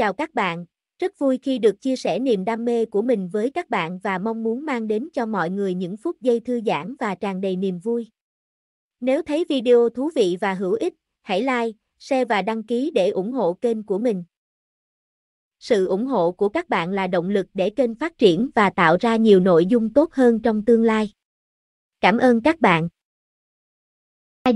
Chào các bạn, rất vui khi được chia sẻ niềm đam mê của mình với các bạn và mong muốn mang đến cho mọi người những phút giây thư giãn và tràn đầy niềm vui. Nếu thấy video thú vị và hữu ích, hãy like, share và đăng ký để ủng hộ kênh của mình. Sự ủng hộ của các bạn là động lực để kênh phát triển và tạo ra nhiều nội dung tốt hơn trong tương lai. Cảm ơn các bạn.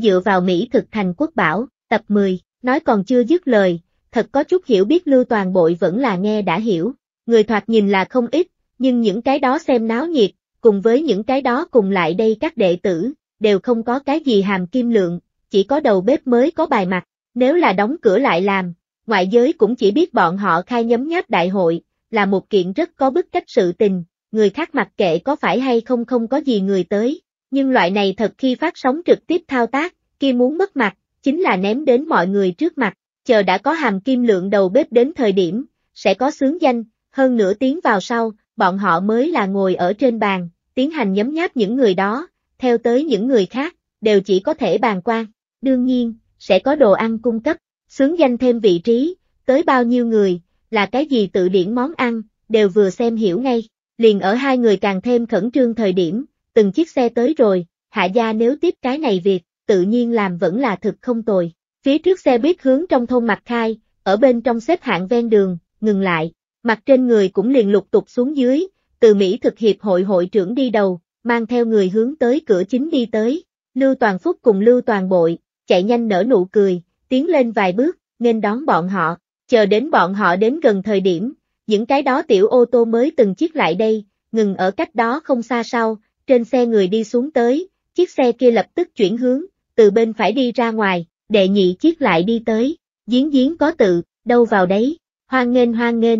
Dựa vào Mỹ thực thành quốc bảo, tập 10, nói còn chưa dứt lời, thật có chút hiểu biết lưu toàn bội vẫn là nghe đã hiểu, người thoạt nhìn là không ít, nhưng những cái đó xem náo nhiệt, cùng với những cái đó cùng lại đây các đệ tử, đều không có cái gì hàm kim lượng, chỉ có đầu bếp mới có bài mặt, nếu là đóng cửa lại làm, ngoại giới cũng chỉ biết bọn họ khai nhấm nháp đại hội, là một kiện rất có bức cách sự tình, người khác mặc kệ có phải hay không không có gì người tới, nhưng loại này thật khi phát sóng trực tiếp thao tác, kia muốn mất mặt, chính là ném đến mọi người trước mặt, chờ đã có hàm kim lượng đầu bếp đến thời điểm, sẽ có sướng danh, hơn nửa tiếng vào sau, bọn họ mới là ngồi ở trên bàn, tiến hành nhấm nháp những người đó, theo tới những người khác, đều chỉ có thể bàn quan, đương nhiên, sẽ có đồ ăn cung cấp, sướng danh thêm vị trí, tới bao nhiêu người, là cái gì tự điển món ăn, đều vừa xem hiểu ngay, liền ở hai người càng thêm khẩn trương thời điểm, từng chiếc xe tới rồi, hạ gia nếu tiếp cái này việc, tự nhiên làm vẫn là thực không tồi. Phía trước xe buýt hướng trong thôn mặt Khai, ở bên trong xếp hạng ven đường, ngừng lại, mặt trên người cũng liền lục tục xuống dưới, từ Mỹ thực hiệp hội hội trưởng đi đầu, mang theo người hướng tới cửa chính đi tới, Lưu Toàn Phúc cùng Lưu Toàn Bội, chạy nhanh nở nụ cười, tiến lên vài bước, nên đón bọn họ, chờ đến bọn họ đến gần thời điểm, những cái đó tiểu ô tô mới từng chiếc lại đây, ngừng ở cách đó không xa sau, trên xe người đi xuống tới, chiếc xe kia lập tức chuyển hướng, từ bên phải đi ra ngoài, đệ nhị chiếc lại đi tới, giếng giếng có tự, đâu vào đấy, hoan nghênh hoan nghênh.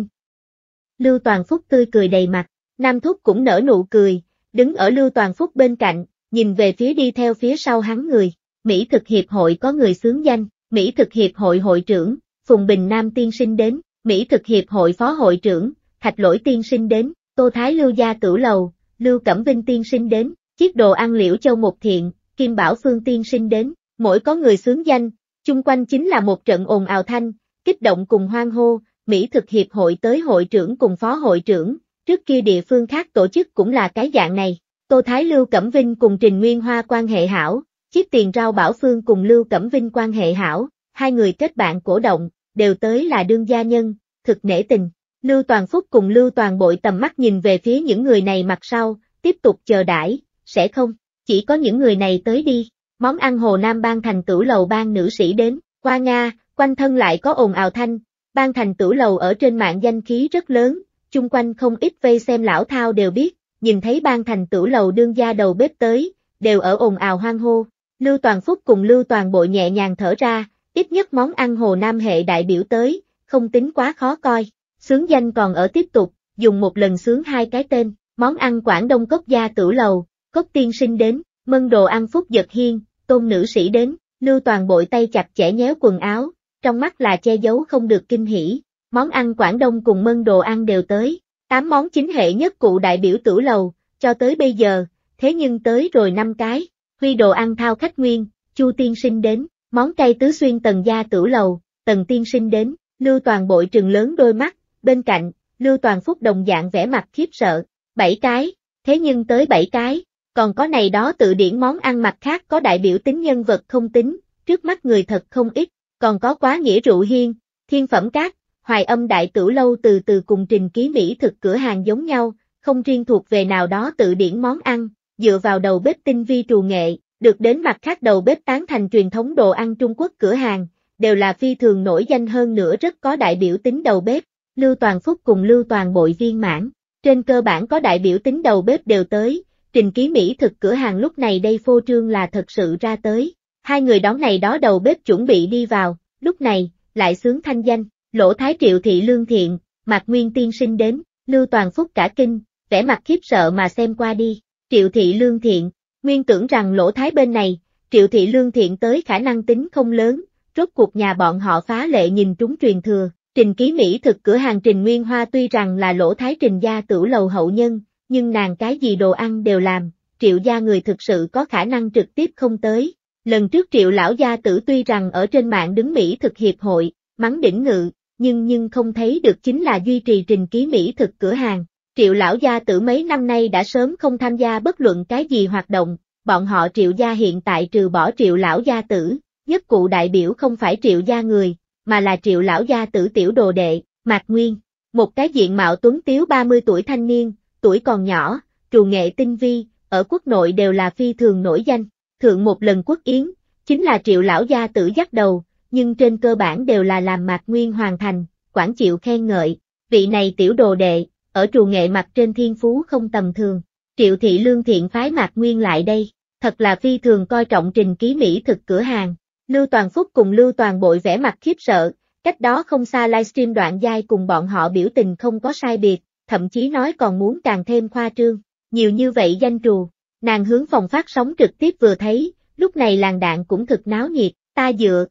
Lưu Toàn Phúc tươi cười đầy mặt, Nam Thúc cũng nở nụ cười, đứng ở Lưu Toàn Phúc bên cạnh, nhìn về phía đi theo phía sau hắn người, Mỹ thực hiệp hội có người xướng danh, Mỹ thực hiệp hội hội trưởng, Phùng Bình Nam tiên sinh đến, Mỹ thực hiệp hội phó hội trưởng, Thạch Lỗi tiên sinh đến, Tô Thái Lưu gia cửu lầu, Lưu Cẩm Vinh tiên sinh đến, chiếc đồ ăn liễu châu Mục thiện, Kim Bảo Phương tiên sinh đến, mỗi có người xướng danh, chung quanh chính là một trận ồn ào thanh, kích động cùng hoang hô, Mỹ thực hiệp hội tới hội trưởng cùng phó hội trưởng, trước kia địa phương khác tổ chức cũng là cái dạng này. Tô Thái Lưu Cẩm Vinh cùng Trình Nguyên Hoa quan hệ hảo, chiếc tiền rau Bảo Phương cùng Lưu Cẩm Vinh quan hệ hảo, hai người kết bạn cổ động, đều tới là đương gia nhân, thực nể tình. Lưu Toàn Phúc cùng Lưu Toàn Bội tầm mắt nhìn về phía những người này mặt sau, tiếp tục chờ đãi, sẽ không, chỉ có những người này tới đi món ăn Hồ Nam ban thành tử lầu ban nữ sĩ đến, qua Nga, quanh thân lại có ồn ào thanh, ban thành tử lầu ở trên mạng danh khí rất lớn, chung quanh không ít vây xem lão thao đều biết, nhìn thấy ban thành tử lầu đương gia đầu bếp tới, đều ở ồn ào hoang hô, Lưu Toàn Phúc cùng Lưu Toàn Bội nhẹ nhàng thở ra, ít nhất món ăn Hồ Nam hệ đại biểu tới, không tính quá khó coi, sướng danh còn ở tiếp tục, dùng một lần sướng hai cái tên, món ăn Quảng Đông Cốc Gia Tử Lầu, Cốc Tiên Sinh đến, mân đồ ăn Phúc Giật Hiên, tôn nữ sĩ đến, lưu toàn bội tay chặt chẽ nhéo quần áo, trong mắt là che giấu không được kinh hỉ, món ăn Quảng Đông cùng mân đồ ăn đều tới, tám món chính hệ nhất cụ đại biểu tử lầu, cho tới bây giờ, thế nhưng tới rồi năm cái, huy đồ ăn thao khách nguyên, chu tiên sinh đến, món cây tứ xuyên tần gia tử lầu, tần tiên sinh đến, lưu toàn bội trừng lớn đôi mắt, bên cạnh, lưu toàn phúc đồng dạng vẻ mặt khiếp sợ, bảy cái, thế nhưng tới bảy cái, còn có này đó tự điển món ăn mặt khác có đại biểu tính nhân vật không tính, trước mắt người thật không ít, còn có quá nghĩa rượu hiên, thiên phẩm cát, hoài âm đại tử lâu từ từ cùng trình ký Mỹ thực cửa hàng giống nhau, không riêng thuộc về nào đó tự điển món ăn, dựa vào đầu bếp tinh vi trù nghệ, được đến mặt khác đầu bếp tán thành truyền thống đồ ăn Trung Quốc cửa hàng, đều là phi thường nổi danh hơn nữa rất có đại biểu tính đầu bếp, Lưu Toàn Phúc cùng Lưu Toàn Bội Viên Mãn, trên cơ bản có đại biểu tính đầu bếp đều tới, Trình Ký Mỹ thực cửa hàng lúc này đây phô trương là thật sự ra tới. Hai người đón này đó đầu bếp chuẩn bị đi vào, lúc này, lại sướng thanh danh, lỗ thái triệu thị lương thiện, mạc nguyên tiên sinh đến, lưu toàn phúc cả kinh, vẻ mặt khiếp sợ mà xem qua đi, triệu thị lương thiện, nguyên tưởng rằng lỗ thái bên này, triệu thị lương thiện tới khả năng tính không lớn, rốt cuộc nhà bọn họ phá lệ nhìn trúng truyền thừa, trình ký Mỹ thực cửa hàng trình nguyên hoa tuy rằng là lỗ thái trình gia tử lầu hậu nhân, nhưng nàng cái gì đồ ăn đều làm, triệu gia người thực sự có khả năng trực tiếp không tới. Lần trước triệu lão gia tử tuy rằng ở trên mạng đứng Mỹ thực hiệp hội, mắng đỉnh ngự, nhưng nhưng không thấy được chính là duy trì trình ký Mỹ thực cửa hàng. Triệu lão gia tử mấy năm nay đã sớm không tham gia bất luận cái gì hoạt động, bọn họ triệu gia hiện tại trừ bỏ triệu lão gia tử, nhất cụ đại biểu không phải triệu gia người, mà là triệu lão gia tử tiểu đồ đệ, Mạc Nguyên, một cái diện mạo tuấn tiếu 30 tuổi thanh niên, tuổi còn nhỏ, trù nghệ tinh vi, ở quốc nội đều là phi thường nổi danh. Thượng một lần quốc yến, chính là triệu lão gia tử dắt đầu, nhưng trên cơ bản đều là làm mạc nguyên hoàn thành, quản chịu khen ngợi. Vị này tiểu đồ đệ, ở trù nghệ mặt trên thiên phú không tầm thường. Triệu thị lương thiện phái mạc nguyên lại đây, thật là phi thường coi trọng trình ký mỹ thực cửa hàng. Lưu Toàn Phúc cùng Lưu Toàn Bội vẻ mặt khiếp sợ, cách đó không xa livestream đoạn giai cùng bọn họ biểu tình không có sai biệt, thậm chí nói còn muốn càng thêm khoa trương. Nhiều như vậy danh trù, nàng hướng phòng phát sóng trực tiếp vừa thấy, lúc này làng đạn cũng thực náo nhiệt, ta dựa.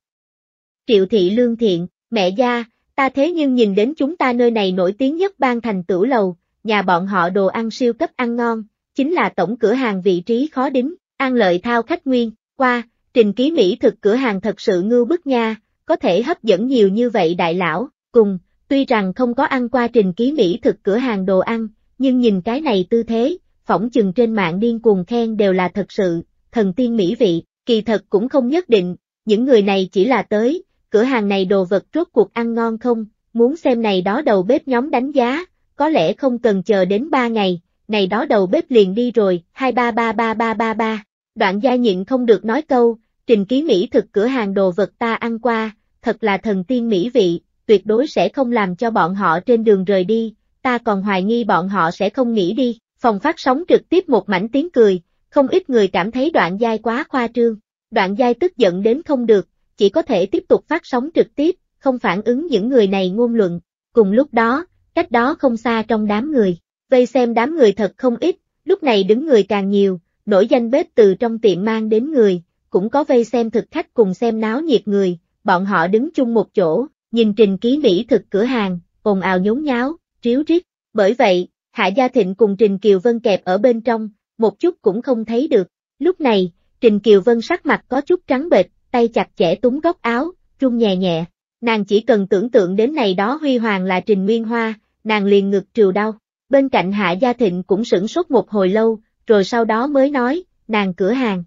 Triệu thị lương thiện, mẹ gia, ta thế nhưng nhìn đến chúng ta nơi này nổi tiếng nhất ban thành tử lầu, nhà bọn họ đồ ăn siêu cấp ăn ngon, chính là tổng cửa hàng vị trí khó đính, an lợi thao khách nguyên, qua, trình ký Mỹ thực cửa hàng thật sự ngưu bức nha, có thể hấp dẫn nhiều như vậy đại lão, cùng, Tuy rằng không có ăn qua trình ký mỹ thực cửa hàng đồ ăn, nhưng nhìn cái này tư thế, phỏng chừng trên mạng điên cuồng khen đều là thật sự, thần tiên mỹ vị, kỳ thật cũng không nhất định, những người này chỉ là tới, cửa hàng này đồ vật rốt cuộc ăn ngon không, muốn xem này đó đầu bếp nhóm đánh giá, có lẽ không cần chờ đến 3 ngày, này đó đầu bếp liền đi rồi, 23333333, đoạn gia nhịn không được nói câu, trình ký mỹ thực cửa hàng đồ vật ta ăn qua, thật là thần tiên mỹ vị, tuyệt đối sẽ không làm cho bọn họ trên đường rời đi, ta còn hoài nghi bọn họ sẽ không nghĩ đi. Phòng phát sóng trực tiếp một mảnh tiếng cười, không ít người cảm thấy đoạn giai quá khoa trương. Đoạn giai tức giận đến không được, chỉ có thể tiếp tục phát sóng trực tiếp, không phản ứng những người này ngôn luận. Cùng lúc đó, cách đó không xa trong đám người, vây xem đám người thật không ít, lúc này đứng người càng nhiều, nổi danh bếp từ trong tiệm mang đến người, cũng có vây xem thực khách cùng xem náo nhiệt người, bọn họ đứng chung một chỗ, nhìn trình ký mỹ thực cửa hàng, ồn ào nhốn nháo, ríu rít. Bởi vậy, Hạ Gia Thịnh cùng Trình Kiều Vân kẹp ở bên trong, một chút cũng không thấy được. Lúc này, Trình Kiều Vân sắc mặt có chút trắng bệch, tay chặt chẽ túng góc áo, trung nhẹ nhẹ. Nàng chỉ cần tưởng tượng đến này đó huy hoàng là Trình Nguyên Hoa, nàng liền ngực triều đau. Bên cạnh Hạ Gia Thịnh cũng sửng sốt một hồi lâu, rồi sau đó mới nói, nàng cửa hàng.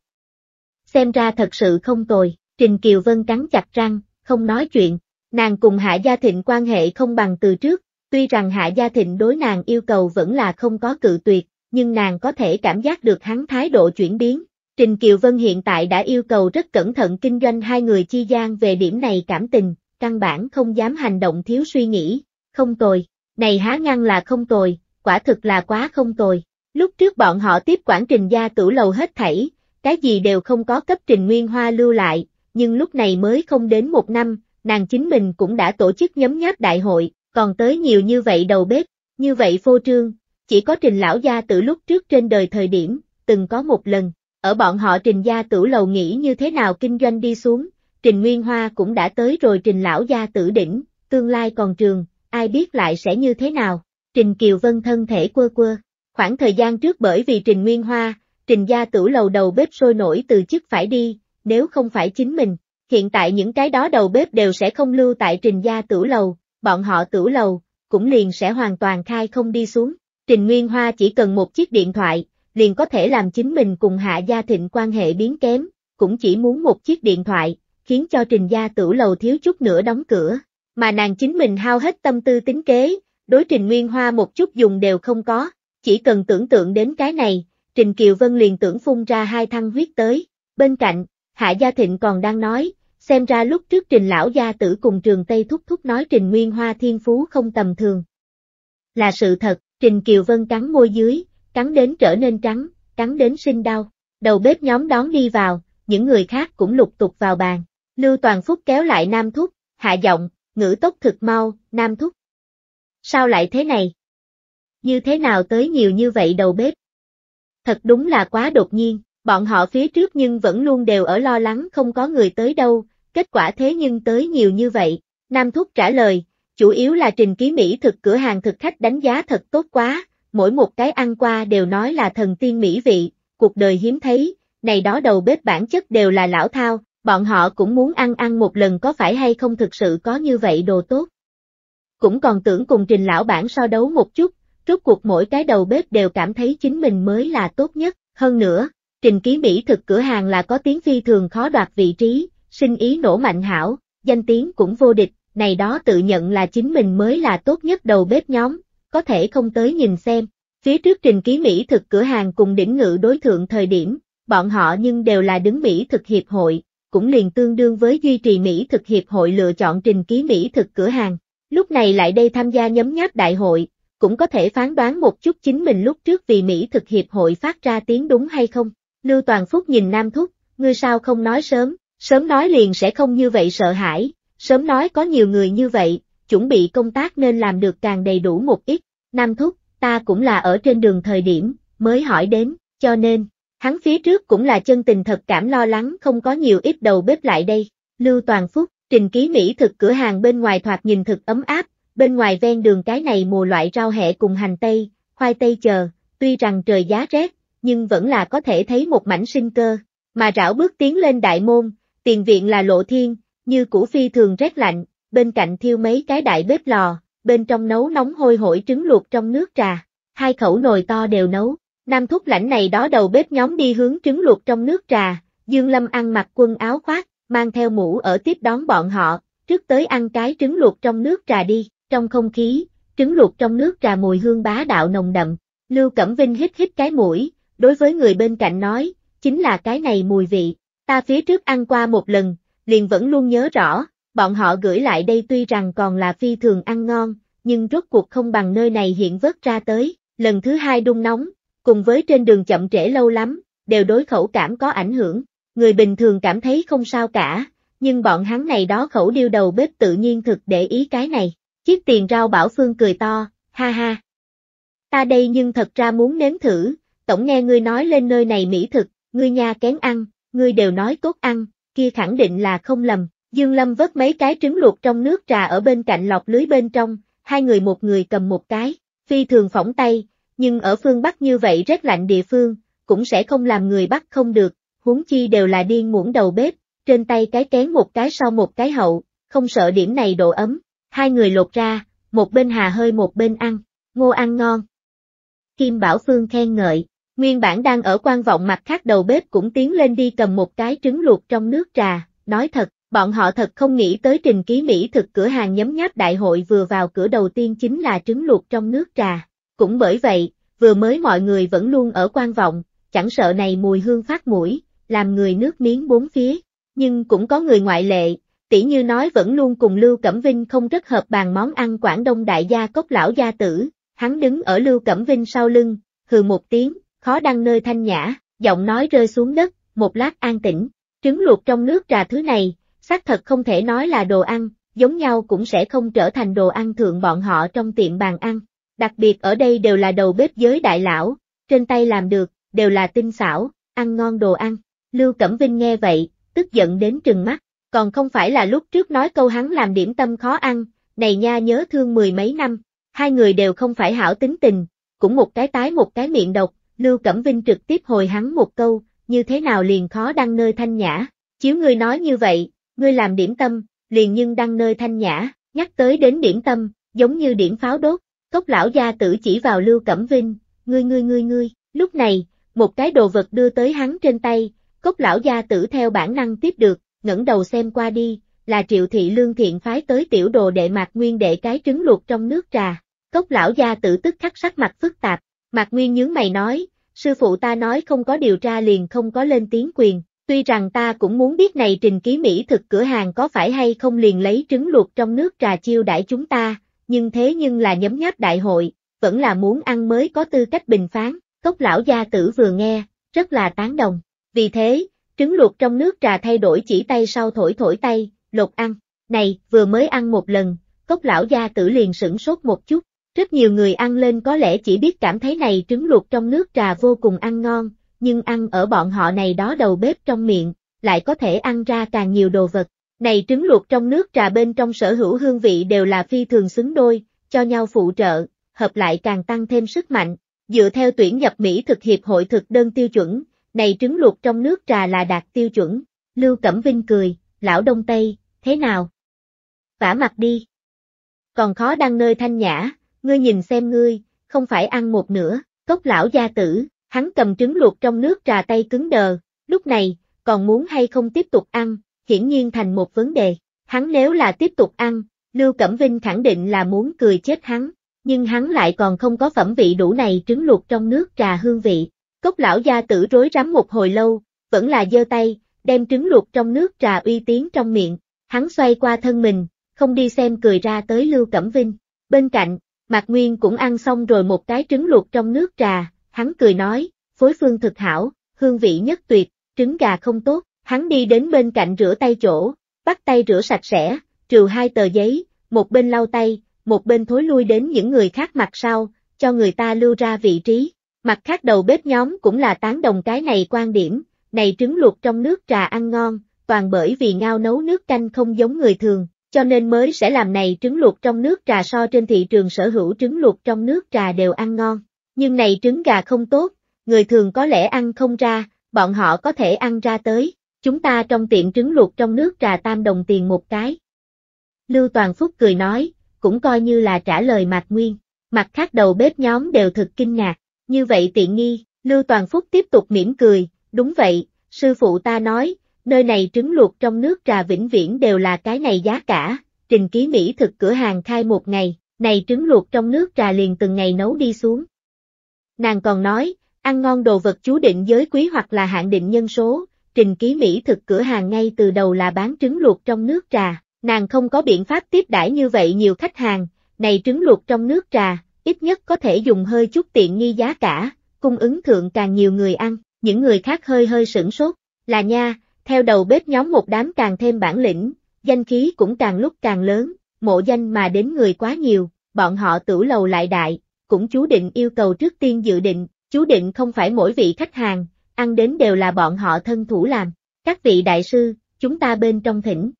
Xem ra thật sự không tồi, Trình Kiều Vân cắn chặt răng, không nói chuyện. Nàng cùng Hạ Gia Thịnh quan hệ không bằng từ trước, tuy rằng Hạ Gia Thịnh đối nàng yêu cầu vẫn là không có cự tuyệt, nhưng nàng có thể cảm giác được hắn thái độ chuyển biến. Trình Kiều Vân hiện tại đã yêu cầu rất cẩn thận kinh doanh hai người chi gian về điểm này cảm tình, căn bản không dám hành động thiếu suy nghĩ, không tồi, này há ngăn là không tồi, quả thực là quá không tồi. Lúc trước bọn họ tiếp quản trình gia tử lầu hết thảy, cái gì đều không có cấp trình nguyên hoa lưu lại, nhưng lúc này mới không đến một năm, nàng chính mình cũng đã tổ chức nhấm nháp đại hội, còn tới nhiều như vậy đầu bếp, như vậy phô trương, chỉ có trình lão gia tử lúc trước trên đời thời điểm, từng có một lần, ở bọn họ trình gia tử lầu nghĩ như thế nào kinh doanh đi xuống, trình Nguyên Hoa cũng đã tới rồi trình lão gia tử đỉnh, tương lai còn trường, ai biết lại sẽ như thế nào, trình Kiều Vân thân thể quơ quơ, khoảng thời gian trước bởi vì trình Nguyên Hoa, trình gia tử lầu đầu bếp sôi nổi từ chức phải đi, nếu không phải chính mình, hiện tại những cái đó đầu bếp đều sẽ không lưu tại trình gia tử lầu, bọn họ tử lầu, cũng liền sẽ hoàn toàn khai không đi xuống. Trình Nguyên Hoa chỉ cần một chiếc điện thoại, liền có thể làm chính mình cùng Hạ Gia Thịnh quan hệ biến kém, cũng chỉ muốn một chiếc điện thoại, khiến cho Trình Gia tử lầu thiếu chút nữa đóng cửa, mà nàng chính mình hao hết tâm tư tính kế, đối Trình Nguyên Hoa một chút dùng đều không có, chỉ cần tưởng tượng đến cái này, Trình Kiều Vân liền tưởng phun ra hai thăng huyết tới, bên cạnh, Hạ Gia Thịnh còn đang nói, Xem ra lúc trước trình lão gia tử cùng trường Tây Thúc Thúc nói trình Nguyên Hoa thiên phú không tầm thường. Là sự thật, trình Kiều Vân cắn môi dưới, cắn đến trở nên trắng, cắn đến sinh đau. Đầu bếp nhóm đón đi vào, những người khác cũng lục tục vào bàn. Lưu Toàn Phúc kéo lại Nam Thúc, hạ giọng, ngữ tốc thực mau, Nam Thúc. Sao lại thế này? Như thế nào tới nhiều như vậy đầu bếp? Thật đúng là quá đột nhiên, bọn họ phía trước nhưng vẫn luôn đều ở lo lắng không có người tới đâu, kết quả thế nhưng tới nhiều như vậy. Nam Thúc trả lời, chủ yếu là trình ký Mỹ thực cửa hàng thực khách đánh giá thật tốt quá, mỗi một cái ăn qua đều nói là thần tiên mỹ vị, cuộc đời hiếm thấy, này đó đầu bếp bản chất đều là lão thao, bọn họ cũng muốn ăn ăn một lần có phải hay không thực sự có như vậy đồ tốt. Cũng còn tưởng cùng trình lão bản so đấu một chút, rốt cuộc mỗi cái đầu bếp đều cảm thấy chính mình mới là tốt nhất, hơn nữa, trình ký Mỹ thực cửa hàng là có tiếng phi thường khó đoạt vị trí, sinh ý nổ mạnh hảo, danh tiếng cũng vô địch, này đó tự nhận là chính mình mới là tốt nhất đầu bếp nhóm, có thể không tới nhìn xem. Phía trước trình ký Mỹ thực cửa hàng cùng đỉnh ngự đối thượng thời điểm, bọn họ nhưng đều là đứng Mỹ thực hiệp hội, cũng liền tương đương với duy trì Mỹ thực hiệp hội lựa chọn trình ký Mỹ thực cửa hàng. Lúc này lại đây tham gia nhóm nháp đại hội, cũng có thể phán đoán một chút chính mình lúc trước vì Mỹ thực hiệp hội phát ra tiếng đúng hay không. Lưu Toàn Phúc nhìn Nam Thúc, ngươi sao không nói sớm, Sớm nói liền sẽ không như vậy sợ hãi, sớm nói có nhiều người như vậy, chuẩn bị công tác nên làm được càng đầy đủ một ít. Nam Thúc, ta cũng là ở trên đường thời điểm, mới hỏi đến, cho nên, hắn phía trước cũng là chân tình thật cảm lo lắng không có nhiều ít đầu bếp lại đây. Lưu Toàn Phúc, trình ký Mỹ thực cửa hàng bên ngoài thoạt nhìn thực ấm áp, bên ngoài ven đường cái này mùa loại rau hẹ cùng hành tây, khoai tây chờ, tuy rằng trời giá rét, nhưng vẫn là có thể thấy một mảnh sinh cơ, mà rảo bước tiến lên đại môn, Tiền viện là lộ thiên, như củ phi thường rét lạnh, bên cạnh thiêu mấy cái đại bếp lò, bên trong nấu nóng hôi hổi trứng luộc trong nước trà. Hai khẩu nồi to đều nấu, nam thúc lãnh này đó đầu bếp nhóm đi hướng trứng luộc trong nước trà, Dương Lâm ăn mặc quần áo khoác, mang theo mũ ở tiếp đón bọn họ, trước tới ăn cái trứng luộc trong nước trà đi, trong không khí, trứng luộc trong nước trà mùi hương bá đạo nồng đậm, Lưu Cẩm Vinh hít hít cái mũi, đối với người bên cạnh nói, chính là cái này mùi vị, Ta phía trước ăn qua một lần, liền vẫn luôn nhớ rõ, bọn họ gửi lại đây tuy rằng còn là phi thường ăn ngon, nhưng rốt cuộc không bằng nơi này hiện vớt ra tới, lần thứ hai đun nóng, cùng với trên đường chậm trễ lâu lắm, đều đối khẩu cảm có ảnh hưởng, người bình thường cảm thấy không sao cả, nhưng bọn hắn này đó khẩu điêu đầu bếp tự nhiên thực để ý cái này, chiếc tiền rau bảo phương cười to, ha ha. Ta đây nhưng thật ra muốn nếm thử, tổng nghe ngươi nói lên nơi này mỹ thực, ngươi nhà kén ăn, ngươi đều nói tốt ăn, kia khẳng định là không lầm. Dương Lâm vớt mấy cái trứng luộc trong nước trà ở bên cạnh lọc lưới bên trong, hai người một người cầm một cái, phi thường phỏng tay, nhưng ở phương Bắc như vậy rất lạnh địa phương, cũng sẽ không làm người bắt không được, huống chi đều là điên muỗng đầu bếp, trên tay cái kén một cái sau một cái hậu, không sợ điểm này độ ấm, hai người lột ra, một bên hà hơi một bên ăn, ngô ăn ngon. Kim Bảo Phương khen ngợi. Nguyên bản đang ở quan vọng mặt khác đầu bếp cũng tiến lên đi cầm một cái trứng luộc trong nước trà, nói thật, bọn họ thật không nghĩ tới trình ký Mỹ thực cửa hàng nhấm nháp đại hội vừa vào cửa đầu tiên chính là trứng luộc trong nước trà. Cũng bởi vậy, vừa mới mọi người vẫn luôn ở quan vọng, chẳng sợ này mùi hương phát mũi, làm người nước miếng bốn phía. Nhưng cũng có người ngoại lệ, tỷ như nói vẫn luôn cùng Lưu Cẩm Vinh không rất hợp bàn món ăn Quảng Đông đại gia cốc lão gia tử, hắn đứng ở Lưu Cẩm Vinh sau lưng, hừ một tiếng, khó đăng nơi thanh nhã, giọng nói rơi xuống đất, một lát an tĩnh, trứng luộc trong nước trà thứ này, xác thật không thể nói là đồ ăn, giống nhau cũng sẽ không trở thành đồ ăn thượng bọn họ trong tiệm bàn ăn, đặc biệt ở đây đều là đầu bếp giới đại lão, trên tay làm được, đều là tinh xảo, ăn ngon đồ ăn, Lưu Cẩm Vinh nghe vậy, tức giận đến trừng mắt, còn không phải là lúc trước nói câu hắn làm điểm tâm khó ăn, này nha nhớ thương mười mấy năm, hai người đều không phải hảo tính tình, cũng một cái tái một cái miệng độc, Lưu Cẩm Vinh trực tiếp hồi hắn một câu, như thế nào liền khó đăng nơi thanh nhã. Chiếu ngươi nói như vậy, ngươi làm điểm tâm, liền nhưng đăng nơi thanh nhã, nhắc tới đến điểm tâm, giống như điểm pháo đốt, cốc lão gia tử chỉ vào Lưu Cẩm Vinh, ngươi ngươi ngươi ngươi, lúc này, một cái đồ vật đưa tới hắn trên tay, cốc lão gia tử theo bản năng tiếp được, ngẩng đầu xem qua đi, là triệu thị lương thiện phái tới tiểu đồ đệ mạc nguyên đệ cái trứng luộc trong nước trà, cốc lão gia tử tức khắc sắc mặt phức tạp, Mạc Nguyên nhướng mày nói, sư phụ ta nói không có điều tra liền không có lên tiếng quyền, tuy rằng ta cũng muốn biết này trình ký Mỹ thực cửa hàng có phải hay không liền lấy trứng luộc trong nước trà chiêu đãi chúng ta, nhưng thế nhưng là nhấm nháp đại hội, vẫn là muốn ăn mới có tư cách bình phán, cốc lão gia tử vừa nghe, rất là tán đồng, vì thế, trứng luộc trong nước trà thay đổi chỉ tay sau thổi thổi tay, lột ăn, này, vừa mới ăn một lần, cốc lão gia tử liền sửng sốt một chút, rất nhiều người ăn lên có lẽ chỉ biết cảm thấy này trứng luộc trong nước trà vô cùng ăn ngon, nhưng ăn ở bọn họ này đó đầu bếp trong miệng, lại có thể ăn ra càng nhiều đồ vật. Này trứng luộc trong nước trà bên trong sở hữu hương vị đều là phi thường xứng đôi, cho nhau phụ trợ, hợp lại càng tăng thêm sức mạnh. Dựa theo tuyển nhập Mỹ thực hiệp hội thực đơn tiêu chuẩn, này trứng luộc trong nước trà là đạt tiêu chuẩn. Lưu Cẩm Vinh cười, lão Đông Tây, thế nào? Vả mặt đi. Còn khó đăng nơi thanh nhã, ngươi nhìn xem ngươi, không phải ăn một nửa, cốc lão gia tử, hắn cầm trứng luộc trong nước trà tay cứng đờ, lúc này, còn muốn hay không tiếp tục ăn, hiển nhiên thành một vấn đề, hắn nếu là tiếp tục ăn, Lưu Cẩm Vinh khẳng định là muốn cười chết hắn, nhưng hắn lại còn không có phẩm vị đủ này trứng luộc trong nước trà hương vị, cốc lão gia tử rối rắm một hồi lâu, vẫn là giơ tay, đem trứng luộc trong nước trà uy tín trong miệng, hắn xoay qua thân mình, không đi xem cười ra tới Lưu Cẩm Vinh, bên cạnh, Mạc Nguyên cũng ăn xong rồi một cái trứng luộc trong nước trà, hắn cười nói, phối phương thực hảo, hương vị nhất tuyệt, trứng gà không tốt, hắn đi đến bên cạnh rửa tay chỗ, bắt tay rửa sạch sẽ, trừ hai tờ giấy, một bên lau tay, một bên thối lui đến những người khác mặt sau, cho người ta lưu ra vị trí. Mặt khác đầu bếp nhóm cũng là tán đồng cái này quan điểm, này trứng luộc trong nước trà ăn ngon, toàn bởi vì ngao nấu nước canh không giống người thường, cho nên mới sẽ làm này trứng luộc trong nước trà so trên thị trường sở hữu trứng luộc trong nước trà đều ăn ngon. Nhưng này trứng gà không tốt, người thường có lẽ ăn không ra, bọn họ có thể ăn ra tới. Chúng ta trong tiệm trứng luộc trong nước trà tam đồng tiền một cái. Lưu Toàn Phúc cười nói, cũng coi như là trả lời Mạc Nguyên. Mặt khác đầu bếp nhóm đều thực kinh ngạc, như vậy tiện nghi, Lưu Toàn Phúc tiếp tục mỉm cười, đúng vậy, sư phụ ta nói, nơi này trứng luộc trong nước trà vĩnh viễn đều là cái này giá cả, trình ký Mỹ thực cửa hàng khai một ngày, này trứng luộc trong nước trà liền từng ngày nấu đi xuống. Nàng còn nói, ăn ngon đồ vật chú định giới quý hoặc là hạn định nhân số, trình ký Mỹ thực cửa hàng ngay từ đầu là bán trứng luộc trong nước trà, nàng không có biện pháp tiếp đãi như vậy nhiều khách hàng, này trứng luộc trong nước trà, ít nhất có thể dùng hơi chút tiện nghi giá cả, cung ứng thượng càng nhiều người ăn, những người khác hơi hơi sửng sốt, là nha, theo đầu bếp nhóm một đám càng thêm bản lĩnh, danh khí cũng càng lúc càng lớn, mộ danh mà đến người quá nhiều, bọn họ tử lầu lại đại, cũng chú định yêu cầu trước tiên dự định, chú định không phải mỗi vị khách hàng, ăn đến đều là bọn họ thân thủ làm. Các vị đại sư, chúng ta bên trong thỉnh.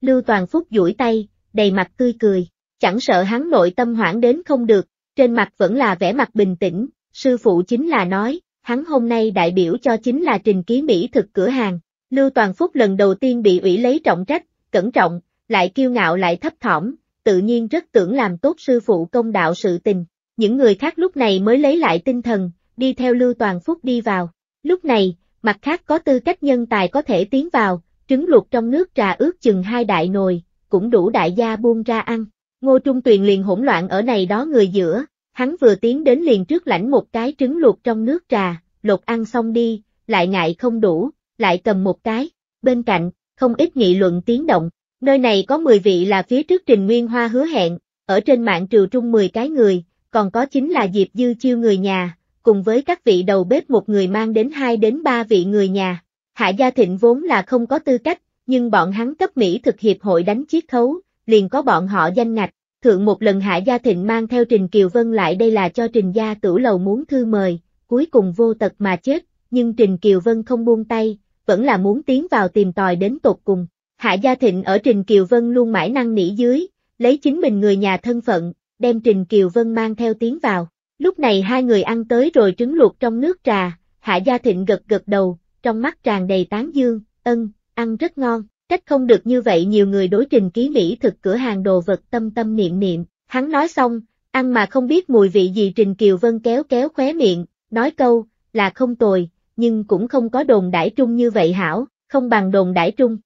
Lưu Toàn Phúc duỗi tay, đầy mặt tươi cười, chẳng sợ hắn nội tâm hoảng đến không được, trên mặt vẫn là vẻ mặt bình tĩnh, sư phụ chính là nói, hắn hôm nay đại biểu cho chính là trình ký mỹ thực cửa hàng, Lưu Toàn Phúc lần đầu tiên bị ủy lấy trọng trách, cẩn trọng, lại kiêu ngạo lại thấp thỏm, tự nhiên rất tưởng làm tốt sư phụ công đạo sự tình. Những người khác lúc này mới lấy lại tinh thần, đi theo Lưu Toàn Phúc đi vào. Lúc này, mặt khác có tư cách nhân tài có thể tiến vào, trứng luộc trong nước trà ướt chừng hai đại nồi, cũng đủ đại gia buông ra ăn. Ngô Trung Tuyền liền hỗn loạn ở này đó người giữa, hắn vừa tiến đến liền trước lãnh một cái trứng luộc trong nước trà, lột ăn xong đi, lại ngại không đủ, lại cầm một cái. Bên cạnh, không ít nghị luận tiếng động, nơi này có 10 vị là phía trước Trình Nguyên Hoa hứa hẹn, ở trên mạng trừ trung 10 cái người, còn có chính là Diệp Dư Chiêu người nhà, cùng với các vị đầu bếp một người mang đến 2 đến 3 vị người nhà. Hạ Gia Thịnh vốn là không có tư cách, nhưng bọn hắn cấp Mỹ thực hiệp hội đánh chiết khấu, liền có bọn họ danh ngạch. Thượng một lần Hạ Gia Thịnh mang theo Trình Kiều Vân lại đây là cho Trình Gia Tử Lầu muốn thư mời, cuối cùng vô tật mà chết, nhưng Trình Kiều Vân không buông tay, vẫn là muốn tiến vào tìm tòi đến tột cùng. Hạ Gia Thịnh ở Trình Kiều Vân luôn mãi năng nỉ dưới, lấy chính mình người nhà thân phận, đem Trình Kiều Vân mang theo tiến vào. Lúc này hai người ăn tới rồi trứng luộc trong nước trà, Hạ Gia Thịnh gật gật đầu, trong mắt tràn đầy tán dương, ân, ăn rất ngon, trách không được như vậy nhiều người đối trình ký Mỹ thực cửa hàng đồ vật tâm tâm niệm niệm, hắn nói xong, ăn mà không biết mùi vị gì Trình Kiều Vân kéo kéo khóe miệng, nói câu, là không tồi, nhưng cũng không có đồn đãi trung như vậy hảo, không bằng đồn đãi trung.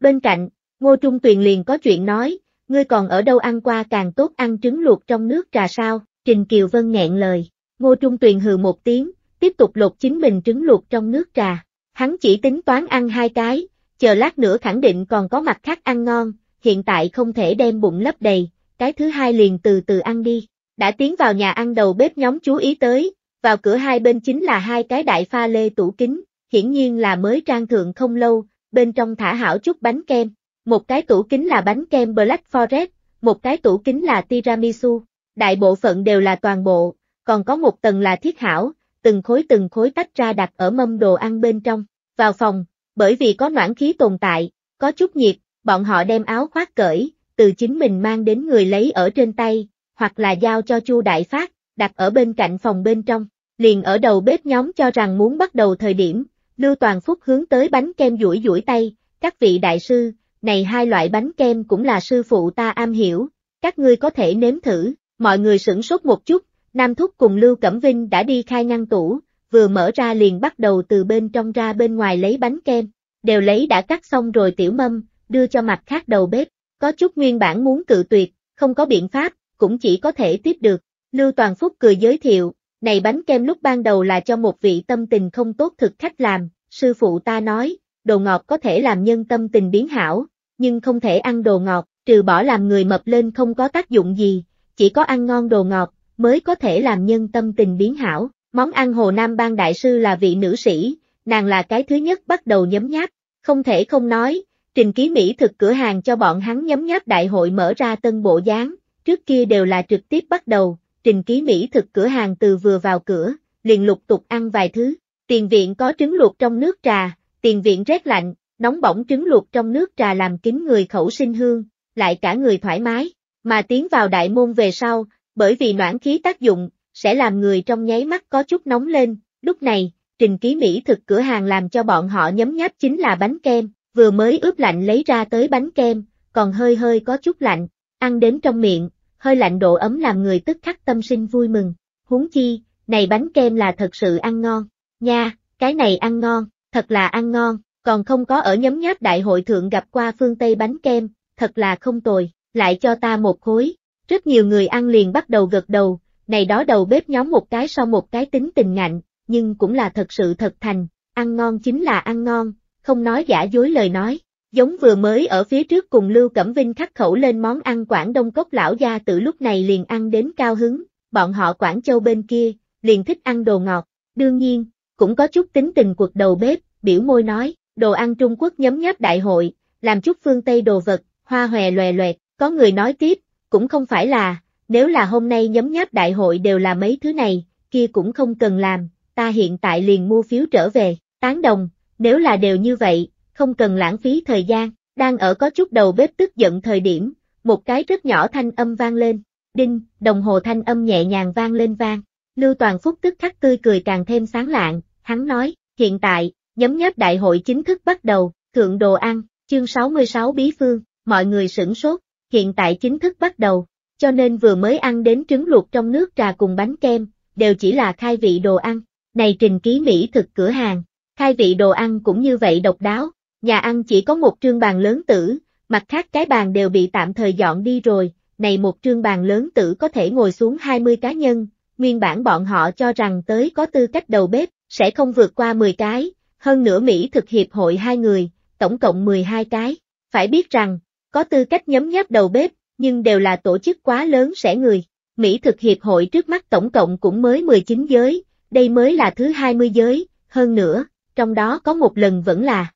Bên cạnh, Ngô Trung Tuyền liền có chuyện nói, ngươi còn ở đâu ăn qua càng tốt ăn trứng luộc trong nước trà sao, Trình Kiều Vân nghẹn lời, Ngô Trung Tuyền hừ một tiếng, tiếp tục lột chính mình trứng luộc trong nước trà, hắn chỉ tính toán ăn hai cái, chờ lát nữa khẳng định còn có mặt khác ăn ngon, hiện tại không thể đem bụng lấp đầy, cái thứ hai liền từ từ ăn đi. Đã tiến vào nhà ăn đầu bếp nhóm chú ý tới, vào cửa hai bên chính là hai cái đại pha lê tủ kính, hiển nhiên là mới trang thượng không lâu, bên trong thả hảo chút bánh kem. Một cái tủ kính là bánh kem Black Forest, một cái tủ kính là tiramisu, đại bộ phận đều là toàn bộ, còn có một tầng là thiết hảo, từng khối từng khối tách ra đặt ở mâm đồ ăn bên trong. Vào phòng, bởi vì có noãn khí tồn tại, có chút nhiệt, bọn họ đem áo khoác cởi, từ chính mình mang đến người lấy ở trên tay, hoặc là giao cho Chu Đại Phát, đặt ở bên cạnh phòng bên trong liền ở đầu bếp nhóm cho rằng muốn bắt đầu thời điểm, Lưu Toàn Phúc hướng tới bánh kem duỗi duỗi tay, các vị đại sư, này hai loại bánh kem cũng là sư phụ ta am hiểu, các ngươi có thể nếm thử, mọi người sửng sốt một chút, Nam Thúc cùng Lưu Cẩm Vinh đã đi khai ngăn tủ, vừa mở ra liền bắt đầu từ bên trong ra bên ngoài lấy bánh kem, đều lấy đã cắt xong rồi tiểu mâm, đưa cho mặt khác đầu bếp, có chút nguyên bản muốn cự tuyệt, không có biện pháp, cũng chỉ có thể tiếp được, Lưu Toàn Phúc cười giới thiệu, này bánh kem lúc ban đầu là cho một vị tâm tình không tốt thực khách làm, sư phụ ta nói, đồ ngọt có thể làm nhân tâm tình biến hảo, nhưng không thể ăn đồ ngọt, trừ bỏ làm người mập lên không có tác dụng gì, chỉ có ăn ngon đồ ngọt, mới có thể làm nhân tâm tình biến hảo. Món ăn Hồ Nam Ban Đại Sư là vị nữ sĩ, nàng là cái thứ nhất bắt đầu nhấm nháp, không thể không nói, trình ký Mỹ thực cửa hàng cho bọn hắn nhấm nháp đại hội mở ra tân bộ dáng, trước kia đều là trực tiếp bắt đầu, trình ký mỹ thực cửa hàng từ vừa vào cửa, liền lục tục ăn vài thứ, tiền viện có trứng luộc trong nước trà, tiền viện rét lạnh, nóng bỏng trứng luộc trong nước trà làm kín người khẩu sinh hương, lại cả người thoải mái, mà tiến vào đại môn về sau, bởi vì noãn khí tác dụng, sẽ làm người trong nháy mắt có chút nóng lên, lúc này, trình ký mỹ thực cửa hàng làm cho bọn họ nhấm nháp chính là bánh kem, vừa mới ướp lạnh lấy ra tới bánh kem, còn hơi hơi có chút lạnh, ăn đến trong miệng, hơi lạnh độ ấm làm người tức khắc tâm sinh vui mừng, huống chi, này bánh kem là thật sự ăn ngon, nha, cái này ăn ngon, thật là ăn ngon, còn không có ở nhóm nháp đại hội thượng gặp qua phương Tây bánh kem, thật là không tồi, lại cho ta một khối, rất nhiều người ăn liền bắt đầu gật đầu, này đó đầu bếp nhóm một cái sau một cái tính tình ngạnh, nhưng cũng là thật sự thật thành, ăn ngon chính là ăn ngon, không nói giả dối lời nói, Giống vừa mới ở phía trước cùng Lưu Cẩm Vinh khắc khẩu lên món ăn Quảng Đông Cốc lão gia tự lúc này liền ăn đến cao hứng, bọn họ Quảng Châu bên kia, liền thích ăn đồ ngọt, đương nhiên, cũng có chút tính tình cuộc đầu bếp, biểu môi nói, đồ ăn Trung Quốc nhấm nháp đại hội, làm chút phương Tây đồ vật, hoa hòe loè loẹt, có người nói tiếp, cũng không phải là, nếu là hôm nay nhấm nháp đại hội đều là mấy thứ này, kia cũng không cần làm, ta hiện tại liền mua phiếu trở về, tán đồng, nếu là đều như vậy, không cần lãng phí thời gian, đang ở có chút đầu bếp tức giận thời điểm, một cái rất nhỏ thanh âm vang lên, đinh, đồng hồ thanh âm nhẹ nhàng vang lên vang, Lưu Toàn Phúc tức khắc tươi cười càng thêm sáng lạng, hắn nói, hiện tại, nhóm nháp đại hội chính thức bắt đầu, thượng đồ ăn, chương 66 bí phương, mọi người sửng sốt, hiện tại chính thức bắt đầu, cho nên vừa mới ăn đến trứng luộc trong nước trà cùng bánh kem, đều chỉ là khai vị đồ ăn, này trình ký Mỹ thực cửa hàng, khai vị đồ ăn cũng như vậy độc đáo, Nhà ăn chỉ có một trương bàn lớn tử, mặt khác cái bàn đều bị tạm thời dọn đi rồi, này một trương bàn lớn tử có thể ngồi xuống 20 cá nhân, nguyên bản bọn họ cho rằng tới có tư cách đầu bếp, sẽ không vượt qua 10 cái, hơn nữa Mỹ thực hiệp hội hai người, tổng cộng 12 cái. Phải biết rằng, có tư cách nhấm nháp đầu bếp, nhưng đều là tổ chức quá lớn sẽ người. Mỹ thực hiệp hội trước mắt tổng cộng cũng mới 19 giới, đây mới là thứ 20 giới, hơn nữa, trong đó có một lần vẫn là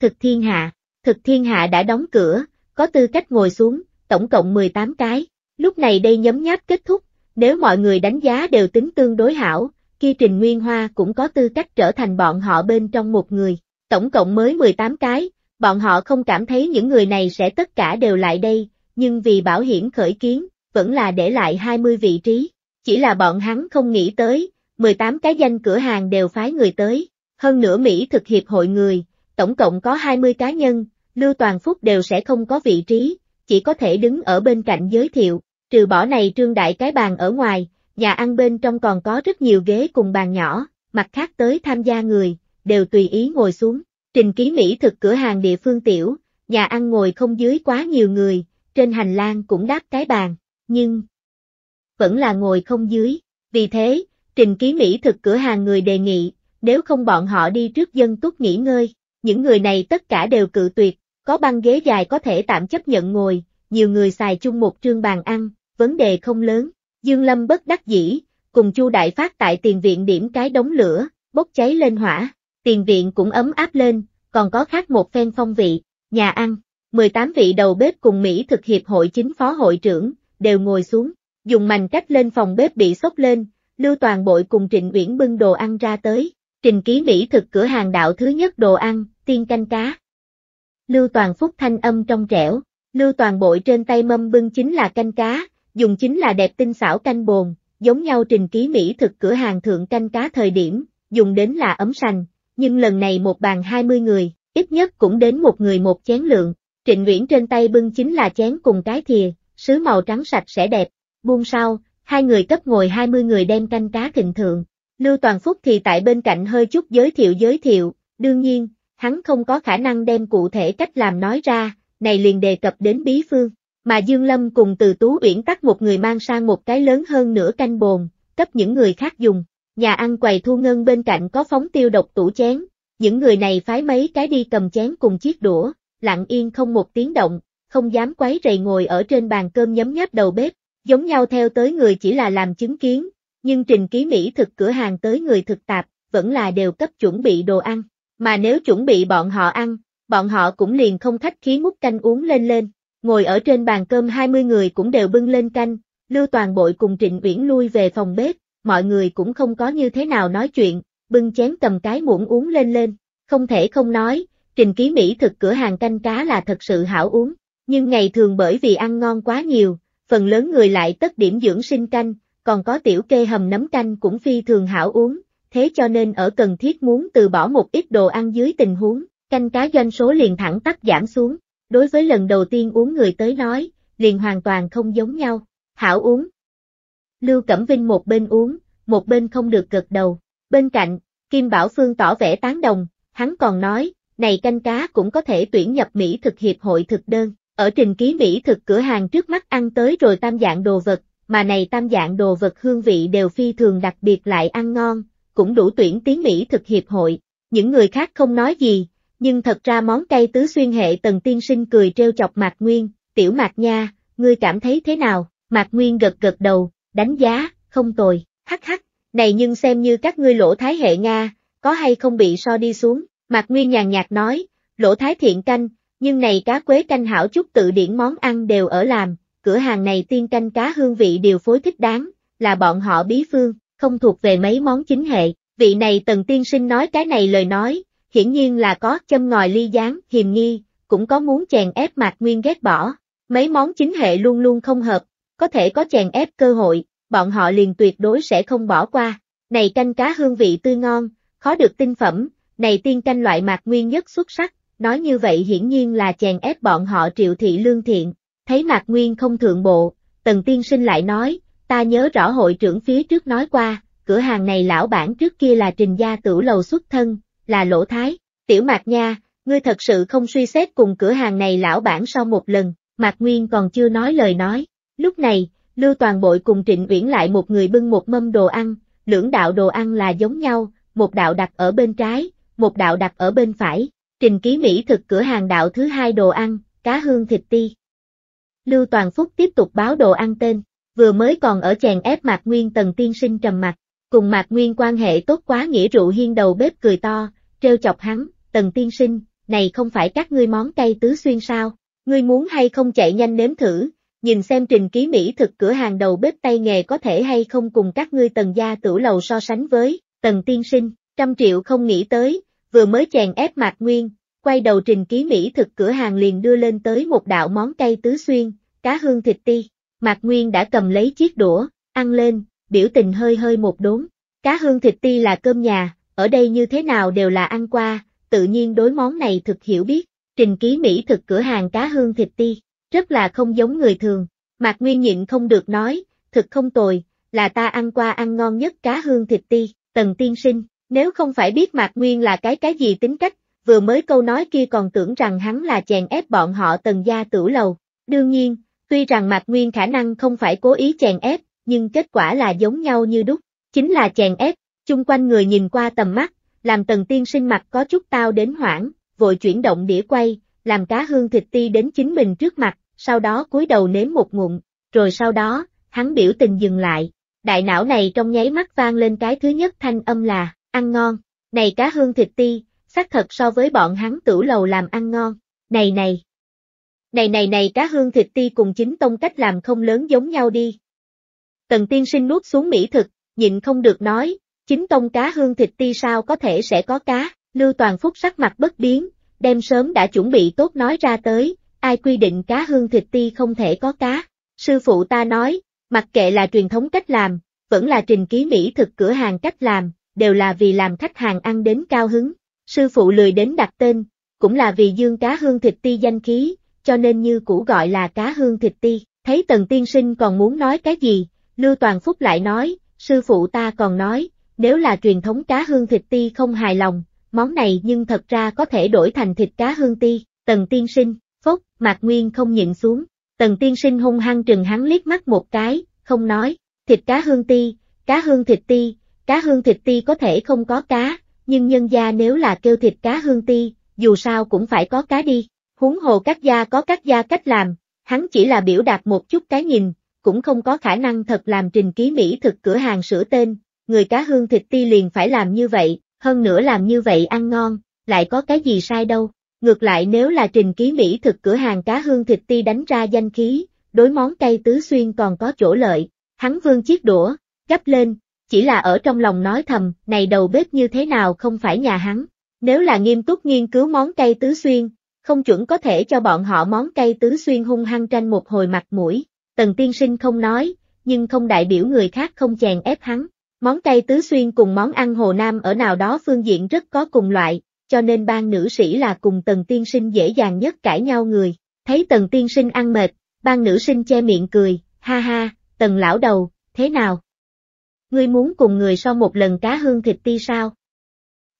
Thực thiên hạ, thực thiên hạ đã đóng cửa, có tư cách ngồi xuống, tổng cộng 18 cái. Lúc này đây nhấm nháp kết thúc, nếu mọi người đánh giá đều tính tương đối hảo, kia Trình Nguyên Hoa cũng có tư cách trở thành bọn họ bên trong một người. Tổng cộng mới 18 cái, bọn họ không cảm thấy những người này sẽ tất cả đều lại đây, nhưng vì bảo hiểm khởi kiến, vẫn là để lại 20 vị trí. Chỉ là bọn hắn không nghĩ tới, 18 cái danh cửa hàng đều phái người tới, hơn nữa Mỹ thực hiệp hội người, tổng cộng có 20 cá nhân, Lưu Toàn Phúc đều sẽ không có vị trí, chỉ có thể đứng ở bên cạnh giới thiệu, trừ bỏ này trương đại cái bàn ở ngoài, nhà ăn bên trong còn có rất nhiều ghế cùng bàn nhỏ, mặt khác tới tham gia người, đều tùy ý ngồi xuống, trình ký Mỹ thực cửa hàng địa phương tiểu, nhà ăn ngồi không dưới quá nhiều người, trên hành lang cũng đáp cái bàn, nhưng vẫn là ngồi không dưới, vì thế, trình ký Mỹ thực cửa hàng người đề nghị, nếu không bọn họ đi trước dân túc nghỉ ngơi, những người này tất cả đều cự tuyệt, có băng ghế dài có thể tạm chấp nhận ngồi, nhiều người xài chung một trương bàn ăn, vấn đề không lớn. Dương Lâm bất đắc dĩ, cùng Chu Đại Phát tại tiền viện điểm cái đống lửa, bốc cháy lên hỏa, tiền viện cũng ấm áp lên, còn có khác một phen phong vị, nhà ăn, 18 vị đầu bếp cùng Mỹ thực hiệp hội chính phó hội trưởng, đều ngồi xuống, dùng mảnh cách lên phòng bếp bị sốc lên, lưu toàn bội cùng Trịnh Uyển bưng đồ ăn ra tới, Trình ký mỹ thực cửa hàng đạo thứ nhất đồ ăn, tiên canh cá. Lưu Toàn Phúc thanh âm trong trẻo, Lưu Toàn bội trên tay mâm bưng chính là canh cá, dùng chính là đẹp tinh xảo canh bồn, giống nhau trình ký mỹ thực cửa hàng thượng canh cá thời điểm, dùng đến là ấm sành, nhưng lần này một bàn 20 người, ít nhất cũng đến một người một chén lượng, Trịnh Nguyễn trên tay bưng chính là chén cùng cái thìa, sứ màu trắng sạch sẽ đẹp, buông sau, hai người cấp ngồi 20 người đem canh cá thịnh thượng, Lưu Toàn Phúc thì tại bên cạnh hơi chút giới thiệu giới thiệu, đương nhiên, hắn không có khả năng đem cụ thể cách làm nói ra, này liền đề cập đến bí phương, mà Dương Lâm cùng từ Tú Uyển tắt một người mang sang một cái lớn hơn nửa canh bồn, cấp những người khác dùng. Nhà ăn quầy thu ngân bên cạnh có phóng tiêu độc tủ chén, những người này phái mấy cái đi cầm chén cùng chiếc đũa, lặng yên không một tiếng động, không dám quấy rầy ngồi ở trên bàn cơm nhấm nháp đầu bếp, giống nhau theo tới người chỉ là làm chứng kiến, nhưng trình ký Mỹ thực cửa hàng tới người thực tạp, vẫn là đều cấp chuẩn bị đồ ăn, mà nếu chuẩn bị bọn họ ăn, bọn họ cũng liền không khách khí múc canh uống lên lên, ngồi ở trên bàn cơm 20 người cũng đều bưng lên canh, Lưu Toàn Bội cùng Trịnh Uyển lui về phòng bếp, mọi người cũng không có như thế nào nói chuyện, bưng chén cầm cái muỗng uống lên lên, không thể không nói, Trình Ký Mỹ thực cửa hàng canh cá là thật sự hảo uống, nhưng ngày thường bởi vì ăn ngon quá nhiều, phần lớn người lại tất điểm dưỡng sinh canh, còn có tiểu kê hầm nấm canh cũng phi thường hảo uống, thế cho nên ở cần thiết muốn từ bỏ một ít đồ ăn dưới tình huống, canh cá doanh số liền thẳng tắt giảm xuống, đối với lần đầu tiên uống người tới nói, liền hoàn toàn không giống nhau, hảo uống. Lưu Cẩm Vinh một bên uống, một bên không được gật đầu, bên cạnh, Kim Bảo Phương tỏ vẻ tán đồng, hắn còn nói, này canh cá cũng có thể tuyển nhập Mỹ thực hiệp hội thực đơn, ở trình ký Mỹ thực cửa hàng trước mắt ăn tới rồi tam dạng đồ vật, mà này tam dạng đồ vật hương vị đều phi thường đặc biệt lại ăn ngon, cũng đủ tuyển tiếng Mỹ thực hiệp hội. Những người khác không nói gì, nhưng thật ra món cây tứ xuyên hệ tần tiên sinh cười treo chọc Mạc Nguyên, tiểu Mạc nha, ngươi cảm thấy thế nào? Mạc Nguyên gật gật đầu, đánh giá, không tồi, hắc hắc, này nhưng xem như các ngươi lỗ thái hệ Nga, có hay không bị so đi xuống, Mạc Nguyên nhàn nhạt nói, lỗ thái thiện canh, nhưng này cá quế canh hảo chút tự điển món ăn đều ở làm, cửa hàng này tiên canh cá hương vị điều phối thích đáng, là bọn họ bí phương, không thuộc về mấy món chính hệ, vị này tần tiên sinh nói cái này lời nói, hiển nhiên là có châm ngòi ly gián, hiềm nghi, cũng có muốn chèn ép mạc nguyên ghét bỏ, mấy món chính hệ luôn luôn không hợp, có thể có chèn ép cơ hội, bọn họ liền tuyệt đối sẽ không bỏ qua, này canh cá hương vị tươi ngon, khó được tinh phẩm, này tiên canh loại mạc nguyên nhất xuất sắc, nói như vậy hiển nhiên là chèn ép bọn họ triệu thị lương thiện, thấy Mạc Nguyên không thượng bộ, Tần Tiên Sinh lại nói, ta nhớ rõ hội trưởng phía trước nói qua, cửa hàng này lão bản trước kia là trình gia tử lầu xuất thân, là lỗ thái, tiểu Mạc Nha, ngươi thật sự không suy xét cùng cửa hàng này lão bản sau một lần, Mạc Nguyên còn chưa nói lời nói, lúc này, Lưu Toàn Bội cùng Trịnh Uyển lại một người bưng một mâm đồ ăn, lưỡng đạo đồ ăn là giống nhau, một đạo đặt ở bên trái, một đạo đặt ở bên phải, trình ký mỹ thực cửa hàng đạo thứ hai đồ ăn, cá hương thịt ti, Lưu Toàn Phúc tiếp tục báo đồ ăn tên, vừa mới còn ở chèn ép Mạc Nguyên Tần tiên sinh trầm mặt, cùng Mạc Nguyên quan hệ tốt quá nghĩa rượu hiên đầu bếp cười to, treo chọc hắn, Tần tiên sinh, này không phải các ngươi món cây tứ xuyên sao, ngươi muốn hay không chạy nhanh nếm thử, nhìn xem trình ký Mỹ thực cửa hàng đầu bếp tay nghề có thể hay không cùng các ngươi tần gia tử lầu so sánh với, tần tiên sinh, trăm triệu không nghĩ tới, vừa mới chèn ép Mạc Nguyên, quay đầu trình ký Mỹ thực cửa hàng liền đưa lên tới một đạo món cây tứ xuyên, cá hương thịt ti, Mạc Nguyên đã cầm lấy chiếc đũa, ăn lên, biểu tình hơi hơi một đốn, cá hương thịt ti là cơm nhà, ở đây như thế nào đều là ăn qua, tự nhiên đối món này thực hiểu biết, trình ký Mỹ thực cửa hàng cá hương thịt ti, rất là không giống người thường, Mạc Nguyên nhịn không được nói, thực không tồi, là ta ăn qua ăn ngon nhất cá hương thịt ti, tần tiên sinh, nếu không phải biết Mạc Nguyên là cái cái gì tính cách vừa mới câu nói kia còn tưởng rằng hắn là chèn ép bọn họ tần gia tử lầu. Đương nhiên, tuy rằng Mạc Nguyên khả năng không phải cố ý chèn ép, nhưng kết quả là giống nhau như đúc, chính là chèn ép, chung quanh người nhìn qua tầm mắt, làm tần tiên sinh mặt có chút tao đến hoảng, vội chuyển động đĩa quay, làm cá hương thịt ti đến chính mình trước mặt, sau đó cúi đầu nếm một ngụm, rồi sau đó, hắn biểu tình dừng lại. Đại não này trong nháy mắt vang lên cái thứ nhất thanh âm là, ăn ngon, này cá hương thịt ti, xác thật so với bọn hắn tửu lầu làm ăn ngon. Này này! Này này này cá hương thịt ti cùng chính tông cách làm không lớn giống nhau đi. Tần tiên sinh nuốt xuống mỹ thực, nhịn không được nói, chính tông cá hương thịt ti sao có thể sẽ có cá, Lưu Toàn Phúc sắc mặt bất biến, đem sớm đã chuẩn bị tốt nói ra tới, ai quy định cá hương thịt ti không thể có cá. Sư phụ ta nói, mặc kệ là truyền thống cách làm, vẫn là trình ký mỹ thực cửa hàng cách làm, đều là vì làm khách hàng ăn đến cao hứng. Sư phụ lười đến đặt tên, cũng là vì dương cá hương thịt ti danh khí, cho nên như cũ gọi là cá hương thịt ti. Thấy tần tiên sinh còn muốn nói cái gì, Lưu Toàn Phúc lại nói, sư phụ ta còn nói, nếu là truyền thống cá hương thịt ti không hài lòng, món này nhưng thật ra có thể đổi thành thịt cá hương ti, tần tiên sinh, Phúc, mạc nguyên không nhịn xuống, tần tiên sinh hung hăng trừng hắn liếc mắt một cái, không nói, thịt cá hương ti, cá hương thịt ti, cá hương thịt ti có thể không có cá, nhưng nhân gia nếu là kêu thịt cá hương ti, dù sao cũng phải có cá đi. Huống hồ các gia có các gia cách làm, hắn chỉ là biểu đạt một chút cái nhìn, cũng không có khả năng thật làm trình ký mỹ thực cửa hàng sửa tên, người cá hương thịt ti liền phải làm như vậy, hơn nữa làm như vậy ăn ngon, lại có cái gì sai đâu. Ngược lại nếu là trình ký mỹ thực cửa hàng cá hương thịt ti đánh ra danh khí, đối món cây tứ xuyên còn có chỗ lợi, hắn vương chiếc đũa, gấp lên, chỉ là ở trong lòng nói thầm, này đầu bếp như thế nào không phải nhà hắn. Nếu là nghiêm túc nghiên cứu món cây tứ xuyên, không chuẩn có thể cho bọn họ món cây tứ xuyên hung hăng tranh một hồi mặt mũi. Tần tiên sinh không nói, nhưng không đại biểu người khác không chèn ép hắn. Món cây tứ xuyên cùng món ăn Hồ Nam ở nào đó phương diện rất có cùng loại, cho nên ban nữ sĩ là cùng tần tiên sinh dễ dàng nhất cãi nhau người. Thấy tần tiên sinh ăn mệt, ban nữ sinh che miệng cười, ha ha, tần lão đầu, thế nào? ngươi muốn cùng người so một lần cá hương thịt ti sao?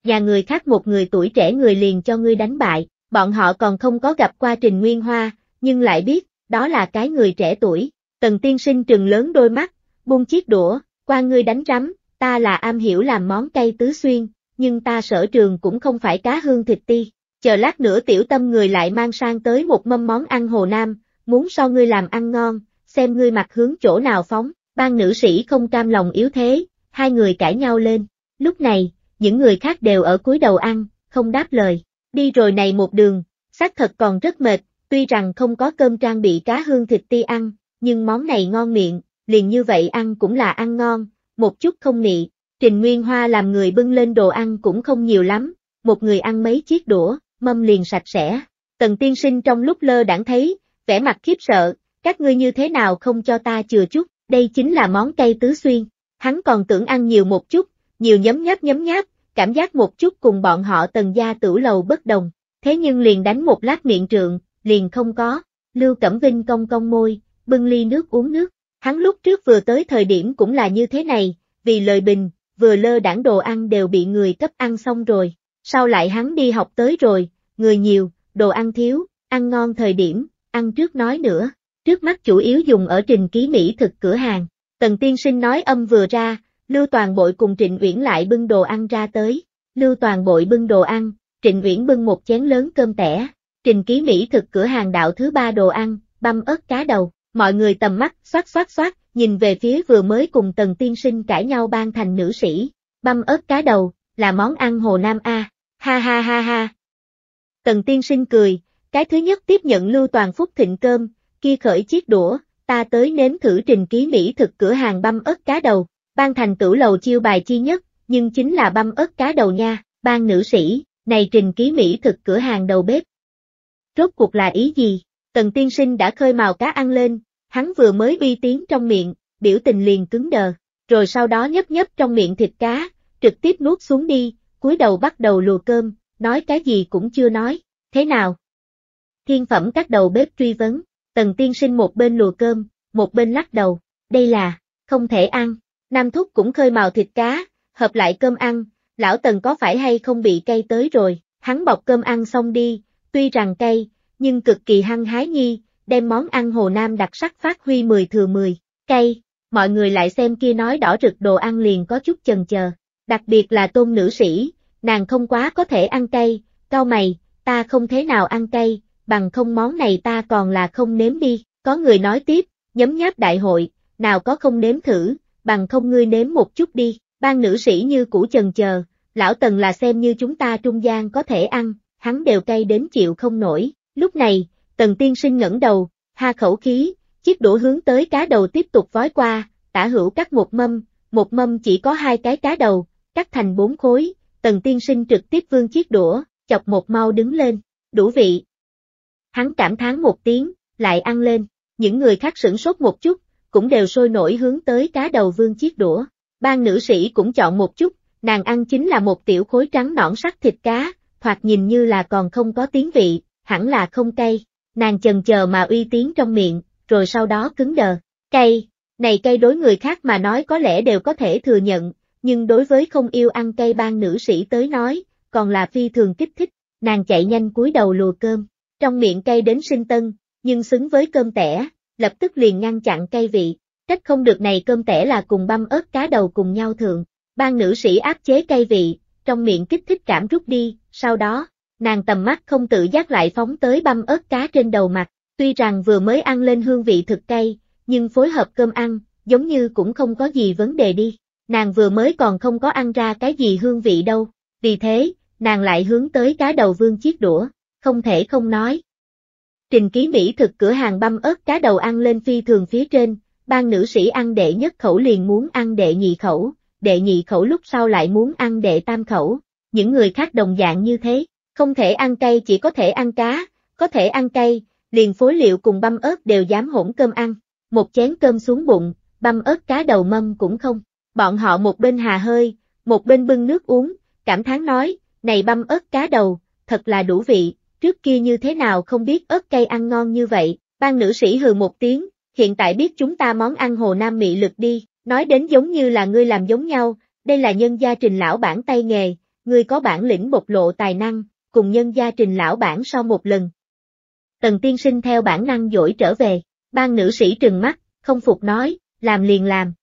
Nhà người khác một người tuổi trẻ người liền cho ngươi đánh bại, bọn họ còn không có gặp qua Trình Nguyên Hoa, nhưng lại biết, đó là cái người trẻ tuổi, tần tiên sinh trừng lớn đôi mắt, buông chiếc đũa, qua ngươi đánh rắm, ta là am hiểu làm món cây tứ xuyên, nhưng ta sở trường cũng không phải cá hương thịt ti, chờ lát nữa tiểu tâm người lại mang sang tới một mâm món ăn Hồ Nam, muốn so ngươi làm ăn ngon, xem ngươi mặt hướng chỗ nào phóng. Ban nữ sĩ không cam lòng yếu thế, hai người cãi nhau lên. Lúc này, những người khác đều ở cúi đầu ăn, không đáp lời. Đi rồi này một đường, xác thật còn rất mệt, tuy rằng không có cơm trang bị cá hương thịt ti ăn, nhưng món này ngon miệng, liền như vậy ăn cũng là ăn ngon, một chút không nị. Trình Nguyên Hoa làm người bưng lên đồ ăn cũng không nhiều lắm, một người ăn mấy chiếc đũa, mâm liền sạch sẽ. Tần tiên sinh trong lúc lơ đãng thấy, vẻ mặt khiếp sợ, các ngươi như thế nào không cho ta chừa chút, đây chính là món cây tứ xuyên, hắn còn tưởng ăn nhiều một chút, nhiều nhấm nháp nhấm nháp, cảm giác một chút cùng bọn họ tần gia tử lầu bất đồng, thế nhưng liền đánh một lát miệng trượng, liền không có, Lưu Cẩm Vinh cong cong môi, bưng ly nước uống nước, hắn lúc trước vừa tới thời điểm cũng là như thế này, vì lời bình, vừa lơ đảng đồ ăn đều bị người cấp ăn xong rồi, sau lại hắn đi học tới rồi, người nhiều, đồ ăn thiếu, ăn ngon thời điểm, ăn trước nói nữa, trước mắt chủ yếu dùng ở trình ký mỹ thực cửa hàng. Tần tiên sinh nói âm vừa ra, Lưu Toàn Bội cùng Trịnh Uyển lại bưng đồ ăn ra tới. Lưu Toàn Bội bưng đồ ăn, Trịnh Uyển bưng một chén lớn cơm tẻ. Trình ký mỹ thực cửa hàng đạo thứ ba đồ ăn, băm ớt cá đầu. Mọi người tầm mắt, xoát xoát xoát, nhìn về phía vừa mới cùng Tần tiên sinh cãi nhau ban thành nữ sĩ. Băm ớt cá đầu, là món ăn Hồ Nam A. Ha ha ha ha. Tần tiên sinh cười, cái thứ nhất tiếp nhận Lưu Toàn Phúc thịnh cơm, kia khởi chiếc đũa, ta tới nếm thử trình ký mỹ thực cửa hàng băm ớt cá đầu, ban thành tử lầu chiêu bài chi nhất, nhưng chính là băm ớt cá đầu nha, ban nữ sĩ, này trình ký mỹ thực cửa hàng đầu bếp. Rốt cuộc là ý gì? Tần tiên sinh đã khơi màu cá ăn lên, hắn vừa mới uy tiếng trong miệng, biểu tình liền cứng đờ, rồi sau đó nhấp nhấp trong miệng thịt cá, trực tiếp nuốt xuống đi, cúi đầu bắt đầu lùa cơm, nói cái gì cũng chưa nói, thế nào? Thiên phẩm các đầu bếp truy vấn, Tần tiên sinh một bên lùa cơm, một bên lắc đầu, đây là, không thể ăn. Nam Thúc cũng khơi màu thịt cá, hợp lại cơm ăn, lão Tần có phải hay không bị cay tới rồi, hắn bọc cơm ăn xong đi, tuy rằng cay, nhưng cực kỳ hăng hái nhi, đem món ăn Hồ Nam đặc sắc phát huy 10 thừa 10, cay, mọi người lại xem kia nói đỏ rực đồ ăn liền có chút chần chờ, đặc biệt là tôn nữ sĩ, nàng không quá có thể ăn cay, cao mày, ta không thế nào ăn cay, bằng không món này ta còn là không nếm đi, có người nói tiếp, nhấm nháp đại hội, nào có không nếm thử, bằng không ngươi nếm một chút đi, ban nữ sĩ như cũ chần chờ, lão tần là xem như chúng ta trung gian có thể ăn, hắn đều cay đến chịu không nổi, lúc này, tần tiên sinh ngẩng đầu, ha khẩu khí, chiếc đũa hướng tới cá đầu tiếp tục vói qua, tả hữu cắt một mâm, một mâm chỉ có hai cái cá đầu, cắt thành bốn khối, tần tiên sinh trực tiếp vương chiếc đũa, chọc một mau đứng lên, đủ vị, Hắn cảm thán một tiếng, lại ăn lên, những người khác sửng sốt một chút, cũng đều sôi nổi hướng tới cá đầu vương chiếc đũa. Ban nữ sĩ cũng chọn một chút, nàng ăn chính là một tiểu khối trắng nõn sắc thịt cá, hoặc nhìn như là còn không có tiếng vị, hẳn là không cay. Nàng chần chờ mà uy tín trong miệng, rồi sau đó cứng đờ. Cay, này cay đối người khác mà nói có lẽ đều có thể thừa nhận, nhưng đối với không yêu ăn cay ban nữ sĩ tới nói, còn là phi thường kích thích. Nàng chạy nhanh cúi đầu lùa cơm, trong miệng cay đến sinh tân, nhưng xứng với cơm tẻ, lập tức liền ngăn chặn cay vị. Trách không được này cơm tẻ là cùng băm ớt cá đầu cùng nhau thường. Ban nữ sĩ áp chế cay vị, trong miệng kích thích cảm rút đi, sau đó, nàng tầm mắt không tự giác lại phóng tới băm ớt cá trên đầu mặt. Tuy rằng vừa mới ăn lên hương vị thực cay, nhưng phối hợp cơm ăn, giống như cũng không có gì vấn đề đi. Nàng vừa mới còn không có ăn ra cái gì hương vị đâu, vì thế, nàng lại hướng tới cá đầu vương chiếc đũa không thể không nói. Trình ký Mỹ thực cửa hàng băm ớt cá đầu ăn lên phi thường phía trên, ban nữ sĩ ăn đệ nhất khẩu liền muốn ăn đệ nhị khẩu, đệ nhị khẩu lúc sau lại muốn ăn đệ tam khẩu, những người khác đồng dạng như thế, không thể ăn cay chỉ có thể ăn cá, có thể ăn cay, liền phối liệu cùng băm ớt đều dám hỗn cơm ăn, một chén cơm xuống bụng, băm ớt cá đầu mâm cũng không, bọn họ một bên hà hơi, một bên bưng nước uống, cảm thán nói, này băm ớt cá đầu, thật là đủ vị, trước kia như thế nào không biết ớt cây ăn ngon như vậy, ban nữ sĩ hừ một tiếng, hiện tại biết chúng ta món ăn Hồ Nam mị lực đi, nói đến giống như là ngươi làm giống nhau, đây là nhân gia trình lão bản tay nghề, ngươi có bản lĩnh bộc lộ tài năng, cùng nhân gia trình lão bản sau một lần. Tần tiên sinh theo bản năng dỗi trở về, ban nữ sĩ trừng mắt, không phục nói, làm liền làm.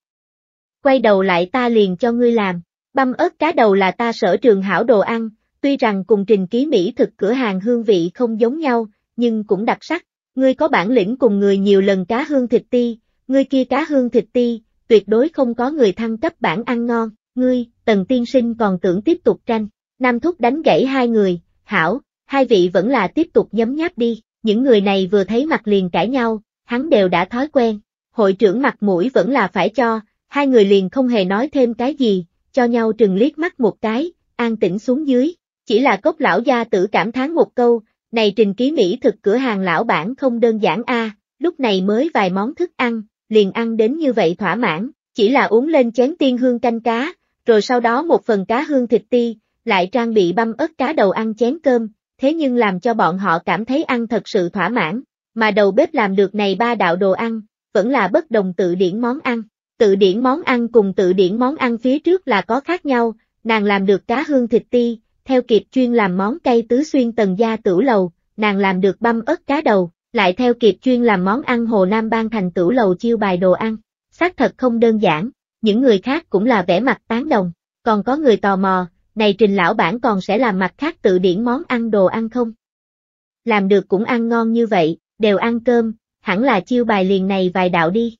Quay đầu lại ta liền cho ngươi làm, băm ớt cá đầu là ta sở trường hảo đồ ăn, Tuy rằng cùng trình ký mỹ thực cửa hàng hương vị không giống nhau, nhưng cũng đặc sắc. Ngươi có bản lĩnh cùng người nhiều lần cá hương thịt ti, ngươi kia cá hương thịt ti, tuyệt đối không có người thăng cấp bản ăn ngon. Ngươi, tần tiên sinh còn tưởng tiếp tục tranh. Nam Thúc đánh gãy hai người, hảo, hai vị vẫn là tiếp tục nhấm nháp đi. Những người này vừa thấy mặt liền cãi nhau, hắn đều đã thói quen. Hội trưởng mặt mũi vẫn là phải cho, hai người liền không hề nói thêm cái gì, cho nhau trừng liếc mắt một cái, an tĩnh xuống dưới. Chỉ là cốc lão gia tử cảm thán một câu, này trình ký Mỹ thực cửa hàng lão bản không đơn giản a lúc này mới vài món thức ăn, liền ăn đến như vậy thỏa mãn, chỉ là uống lên chén tiên hương canh cá, rồi sau đó một phần cá hương thịt ti, lại trang bị băm ớt cá đầu ăn chén cơm, thế nhưng làm cho bọn họ cảm thấy ăn thật sự thỏa mãn, mà đầu bếp làm được này ba đạo đồ ăn, vẫn là bất đồng tự điển món ăn. Tự điển món ăn cùng tự điển món ăn phía trước là có khác nhau, nàng làm được cá hương thịt ti, theo kịp chuyên làm món cây tứ xuyên tần gia tửu lầu, nàng làm được băm ớt cá đầu, lại theo kịp chuyên làm món ăn Hồ Nam Ban thành tửu lầu chiêu bài đồ ăn. Xác thật không đơn giản, những người khác cũng là vẻ mặt tán đồng, còn có người tò mò, này trình lão bản còn sẽ làm mặt khác tự điển món ăn đồ ăn không? Làm được cũng ăn ngon như vậy, đều ăn cơm, hẳn là chiêu bài liền này vài đạo đi.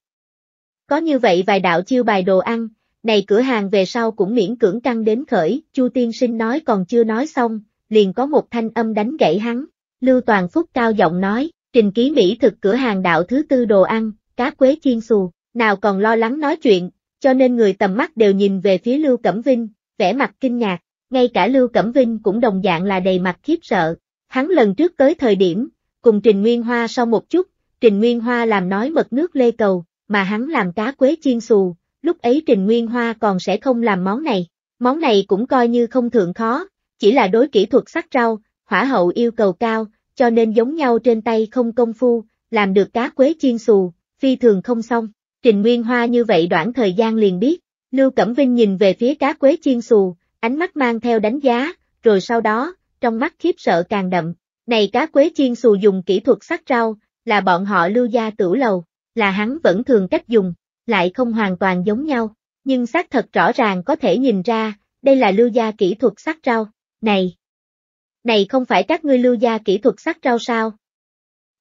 Có như vậy vài đạo chiêu bài đồ ăn, này cửa hàng về sau cũng miễn cưỡng căng đến khởi, Chu Tiên Sinh nói còn chưa nói xong, liền có một thanh âm đánh gãy hắn. Lưu Toàn Phúc cao giọng nói, trình ký mỹ thực cửa hàng đạo thứ tư đồ ăn, cá quế chiên xù, nào còn lo lắng nói chuyện, cho nên người tầm mắt đều nhìn về phía Lưu Cẩm Vinh, vẻ mặt kinh ngạc, ngay cả Lưu Cẩm Vinh cũng đồng dạng là đầy mặt khiếp sợ. Hắn lần trước tới thời điểm, cùng Trình Nguyên Hoa sau một chút, Trình Nguyên Hoa làm nói mật nước lê cầu, mà hắn làm cá quế chiên xù, lúc ấy Trình Nguyên Hoa còn sẽ không làm món này. Món này cũng coi như không thượng khó, chỉ là đối kỹ thuật sắc rau, hỏa hậu yêu cầu cao, cho nên giống nhau trên tay không công phu, làm được cá quế chiên xù, phi thường không xong. Trình Nguyên Hoa như vậy đoạn thời gian liền biết, Lưu Cẩm Vinh nhìn về phía cá quế chiên xù, ánh mắt mang theo đánh giá, rồi sau đó, trong mắt khiếp sợ càng đậm. Này cá quế chiên xù dùng kỹ thuật sắc rau, là bọn họ lưu gia tử lầu, là hắn vẫn thường cách dùng, lại không hoàn toàn giống nhau, nhưng xác thật rõ ràng có thể nhìn ra, đây là lưu gia kỹ thuật sắc rau, này. Này không phải các ngươi lưu gia kỹ thuật sắc rau sao?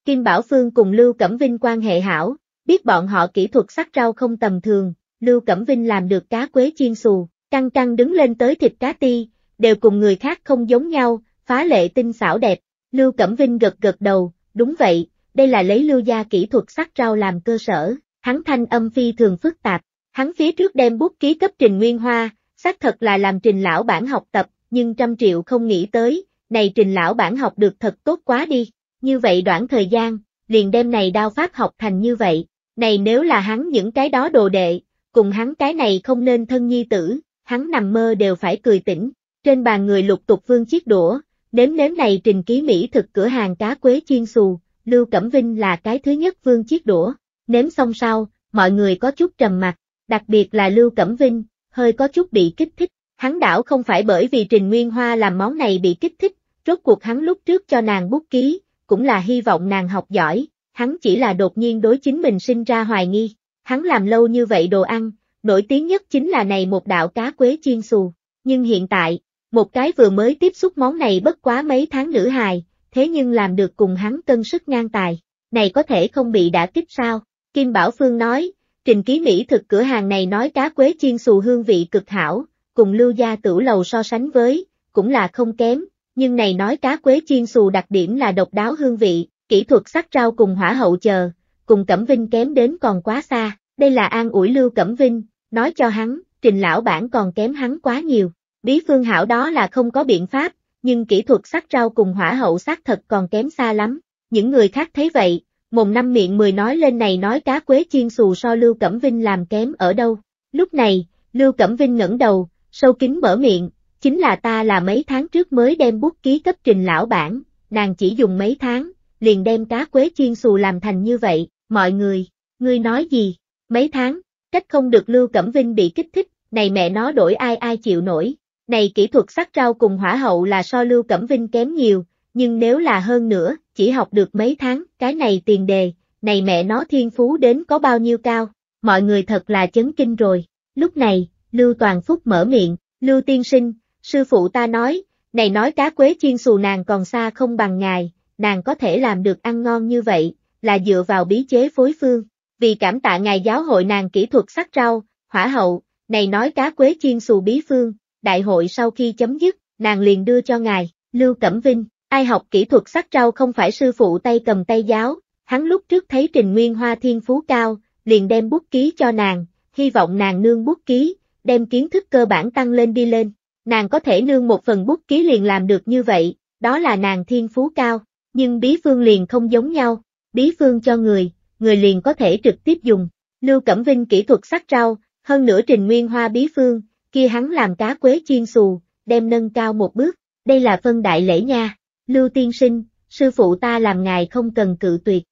Kim Bảo Phương cùng Lưu Cẩm Vinh quan hệ hảo, biết bọn họ kỹ thuật sắc rau không tầm thường, Lưu Cẩm Vinh làm được cá quế chiên xù, căng căng đứng lên tới thịt cá ti, đều cùng người khác không giống nhau, phá lệ tinh xảo đẹp, Lưu Cẩm Vinh gật gật đầu, đúng vậy, đây là lấy lưu gia kỹ thuật sắc rau làm cơ sở, hắn thanh âm phi thường phức tạp, hắn phía trước đem bút ký cấp trình nguyên hoa, xác thật là làm trình lão bản học tập, nhưng trăm triệu không nghĩ tới, này trình lão bản học được thật tốt quá đi, như vậy đoạn thời gian, liền đem này đao pháp học thành như vậy, này nếu là hắn những cái đó đồ đệ, cùng hắn cái này không nên thân nhi tử, hắn nằm mơ đều phải cười tỉnh, trên bàn người lục tục vương chiếc đũa, nếm nếm này trình ký mỹ thực cửa hàng cá quế chiên xù, Lưu Cẩm Vinh là cái thứ nhất vương chiếc đũa, nếm xong sau, mọi người có chút trầm mặt, đặc biệt là Lưu Cẩm Vinh, hơi có chút bị kích thích, hắn đảo không phải bởi vì Trình Nguyên Hoa làm món này bị kích thích, rốt cuộc hắn lúc trước cho nàng bút ký, cũng là hy vọng nàng học giỏi, hắn chỉ là đột nhiên đối chính mình sinh ra hoài nghi, hắn làm lâu như vậy đồ ăn, nổi tiếng nhất chính là này một đạo cá quế chiên xù, nhưng hiện tại, một cái vừa mới tiếp xúc món này bất quá mấy tháng nữ hài, thế nhưng làm được cùng hắn cân sức ngang tài, này có thể không bị đã kích sao, Kim Bảo Phương nói, trình ký mỹ thực cửa hàng này nói cá quế chiên xù hương vị cực hảo, cùng lưu gia tử lầu so sánh với, cũng là không kém, nhưng này nói cá quế chiên xù đặc điểm là độc đáo hương vị, kỹ thuật sắc rau cùng hỏa hậu chờ, cùng Cẩm Vinh kém đến còn quá xa, đây là an ủi Lưu Cẩm Vinh, nói cho hắn, trình lão bản còn kém hắn quá nhiều, bí phương hảo đó là không có biện pháp, nhưng kỹ thuật sắc rau cùng hỏa hậu xác thật còn kém xa lắm, những người khác thấy vậy, mồm năm miệng mười nói lên này nói cá quế chiên xù so Lưu Cẩm Vinh làm kém ở đâu. Lúc này, Lưu Cẩm Vinh ngẩng đầu, sâu kín mở miệng, chính là ta là mấy tháng trước mới đem bút ký cấp trình lão bản, nàng chỉ dùng mấy tháng, liền đem cá quế chiên xù làm thành như vậy, mọi người, ngươi nói gì, mấy tháng, cách không được Lưu Cẩm Vinh bị kích thích, này mẹ nó đổi ai ai chịu nổi, này kỹ thuật sắc rau cùng hỏa hậu là so Lưu Cẩm Vinh kém nhiều, nhưng nếu là hơn nữa, chỉ học được mấy tháng, cái này tiền đề, này mẹ nó thiên phú đến có bao nhiêu cao, mọi người thật là chấn kinh rồi. Lúc này, Lưu Toàn Phúc mở miệng, Lưu Tiên Sinh, sư phụ ta nói, này nói cá quế chiên xù nàng còn xa không bằng ngài, nàng có thể làm được ăn ngon như vậy, là dựa vào bí chế phối phương, vì cảm tạ ngài giáo hội nàng kỹ thuật sắc rau, hỏa hậu, này nói cá quế chiên xù bí phương, đại hội sau khi chấm dứt, nàng liền đưa cho ngài, Lưu Cẩm Vinh, Ai học kỹ thuật sắc trao không phải sư phụ tay cầm tay giáo, hắn lúc trước thấy Trình Nguyên Hoa thiên phú cao, liền đem bút ký cho nàng, hy vọng nàng nương bút ký, đem kiến thức cơ bản tăng lên đi lên. Nàng có thể nương một phần bút ký liền làm được như vậy, đó là nàng thiên phú cao, nhưng bí phương liền không giống nhau, bí phương cho người, người liền có thể trực tiếp dùng. Lưu Cẩm Vinh kỹ thuật sắc rau, hơn nữa trình nguyên hoa bí phương, kia hắn làm cá quế chiên xù, đem nâng cao một bước, đây là phân đại lễ nha. Lưu tiên sinh, sư phụ ta làm ngài không cần cự tuyệt.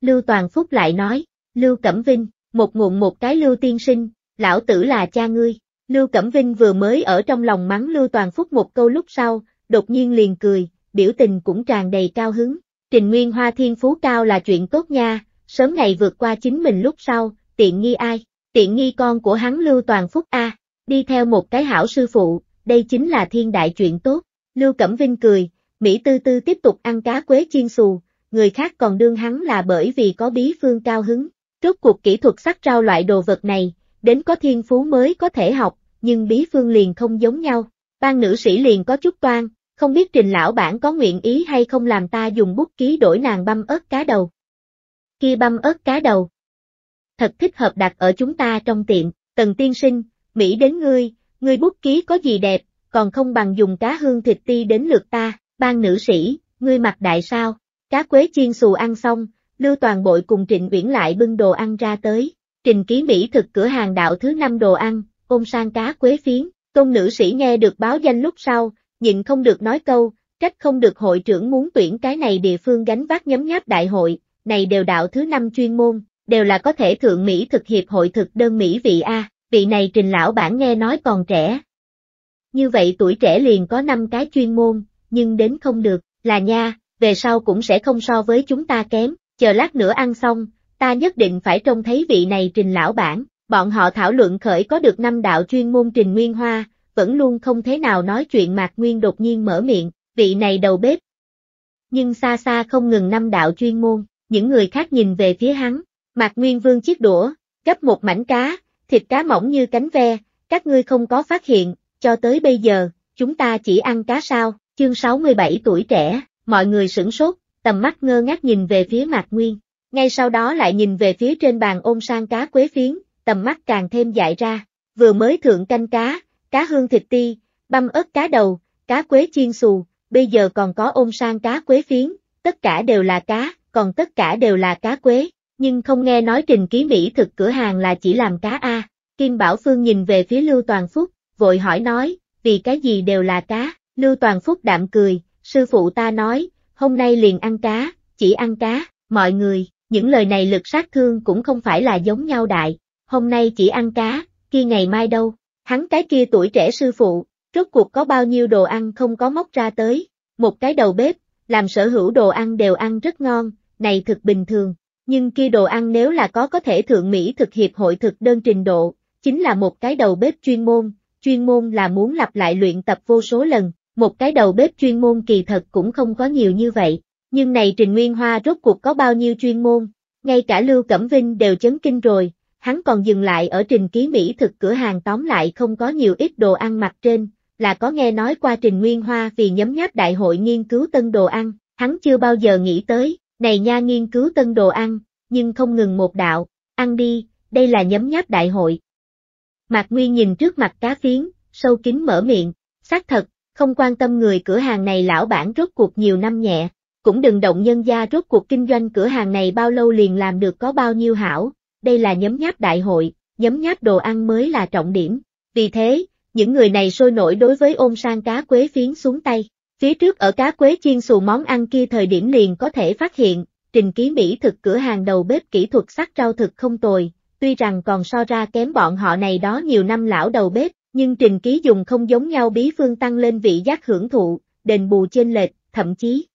Lưu Toàn Phúc lại nói, Lưu Cẩm Vinh, một ngụm một cái Lưu tiên sinh, lão tử là cha ngươi. Lưu Cẩm Vinh vừa mới ở trong lòng mắng Lưu Toàn Phúc một câu lúc sau, đột nhiên liền cười, biểu tình cũng tràn đầy cao hứng. Trình Nguyên Hoa Thiên Phú Cao là chuyện tốt nha, sớm ngày vượt qua chính mình lúc sau, tiện nghi ai, tiện nghi con của hắn Lưu Toàn Phúc A, đi theo một cái hảo sư phụ, đây chính là thiên đại chuyện tốt. Lưu Cẩm Vinh cười, Mỹ tư tư tiếp tục ăn cá quế chiên xù, người khác còn đương hắn là bởi vì có bí phương cao hứng. Trước cuộc kỹ thuật sắc rau loại đồ vật này, đến có thiên phú mới có thể học, nhưng bí phương liền không giống nhau. Ban nữ sĩ liền có chút toan, không biết trình lão bản có nguyện ý hay không làm ta dùng bút ký đổi nàng băm ớt cá đầu. Kia băm ớt cá đầu. Thật thích hợp đặt ở chúng ta trong tiệm, tần tiên sinh, Mỹ đến ngươi, ngươi bút ký có gì đẹp, còn không bằng dùng cá hương thịt ti đến lượt ta. Ban nữ sĩ, ngươi mặc đại sao? Cá quế chiên xù ăn xong, Lưu Toàn Bội cùng Trịnh Uyển lại bưng đồ ăn ra tới. Trình ký Mỹ thực cửa hàng đạo thứ năm đồ ăn, ôm sang cá quế phiến, tôn nữ sĩ nghe được báo danh lúc sau, nhịn không được nói câu, trách không được hội trưởng muốn tuyển cái này địa phương gánh vác nhấm nháp đại hội, này đều đạo thứ năm chuyên môn, đều là có thể thượng Mỹ thực hiệp hội thực đơn Mỹ vị A, vị này trình lão bản nghe nói còn trẻ. Như vậy tuổi trẻ liền có năm cái chuyên môn, nhưng đến không được, là nha, về sau cũng sẽ không so với chúng ta kém, chờ lát nữa ăn xong, ta nhất định phải trông thấy vị này trình lão bản, bọn họ thảo luận khởi có được năm đạo chuyên môn trình nguyên hoa, vẫn luôn không thế nào nói chuyện mạc nguyên đột nhiên mở miệng, vị này đầu bếp. Nhưng xa xa không ngừng năm đạo chuyên môn, những người khác nhìn về phía hắn, mạc nguyên vương chiếc đũa, gấp một mảnh cá, thịt cá mỏng như cánh ve, các ngươi không có phát hiện, cho tới bây giờ, chúng ta chỉ ăn cá sao, Chương 67 tuổi trẻ, mọi người sửng sốt, tầm mắt ngơ ngác nhìn về phía Mạc Nguyên, ngay sau đó lại nhìn về phía trên bàn ôm sang cá quế phiến, tầm mắt càng thêm dại ra, vừa mới thượng canh cá, cá hương thịt ti, băm ớt cá đầu, cá quế chiên xù, bây giờ còn có ôm sang cá quế phiến, tất cả đều là cá, còn tất cả đều là cá quế, nhưng không nghe nói trình ký Mỹ thực cửa hàng là chỉ làm cá A. Kim Bảo Phương nhìn về phía Lưu Toàn Phúc, vội hỏi nói, vì cái gì đều là cá. Lưu Toàn Phúc đạm cười, sư phụ ta nói, hôm nay liền ăn cá, chỉ ăn cá, mọi người, những lời này lực sát thương cũng không phải là giống nhau đại, hôm nay chỉ ăn cá, kia ngày mai đâu, hắn cái kia tuổi trẻ sư phụ, rốt cuộc có bao nhiêu đồ ăn không có móc ra tới, một cái đầu bếp, làm sở hữu đồ ăn đều ăn rất ngon, này thực bình thường, nhưng kia đồ ăn nếu là có có thể thượng Mỹ thực hiệp hội thực đơn trình độ, chính là một cái đầu bếp chuyên môn, chuyên môn là muốn lặp lại luyện tập vô số lần, một cái đầu bếp chuyên môn kỳ thật cũng không có nhiều như vậy, nhưng này Trình Nguyên Hoa rốt cuộc có bao nhiêu chuyên môn, ngay cả Lưu Cẩm Vinh đều chấn kinh rồi, hắn còn dừng lại ở Trình Ký Mỹ thực cửa hàng tóm lại không có nhiều ít đồ ăn mặt trên, là có nghe nói qua Trình Nguyên Hoa vì nhấm nháp đại hội nghiên cứu tân đồ ăn, hắn chưa bao giờ nghĩ tới, này nha nghiên cứu tân đồ ăn, nhưng không ngừng một đạo, ăn đi, đây là nhấm nháp đại hội. Mạc Nguyên nhìn trước mặt cá phiến, sâu kín mở miệng, xác thật, không quan tâm người cửa hàng này lão bản rốt cuộc nhiều năm nhẹ, cũng đừng động nhân gia rốt cuộc kinh doanh cửa hàng này bao lâu liền làm được có bao nhiêu hảo, đây là nhấm nháp đại hội, nhấm nháp đồ ăn mới là trọng điểm, vì thế, những người này sôi nổi đối với ôm sang cá quế phiến xuống tay. Phía trước ở cá quế chiên xù món ăn kia thời điểm liền có thể phát hiện, trình ký Mỹ thực cửa hàng đầu bếp kỹ thuật sắc rau thực không tồi, tuy rằng còn so ra kém bọn họ này đó nhiều năm lão đầu bếp, nhưng trình ký dùng không giống nhau bí phương tăng lên vị giác hưởng thụ, đền bù trên lệch, thậm chí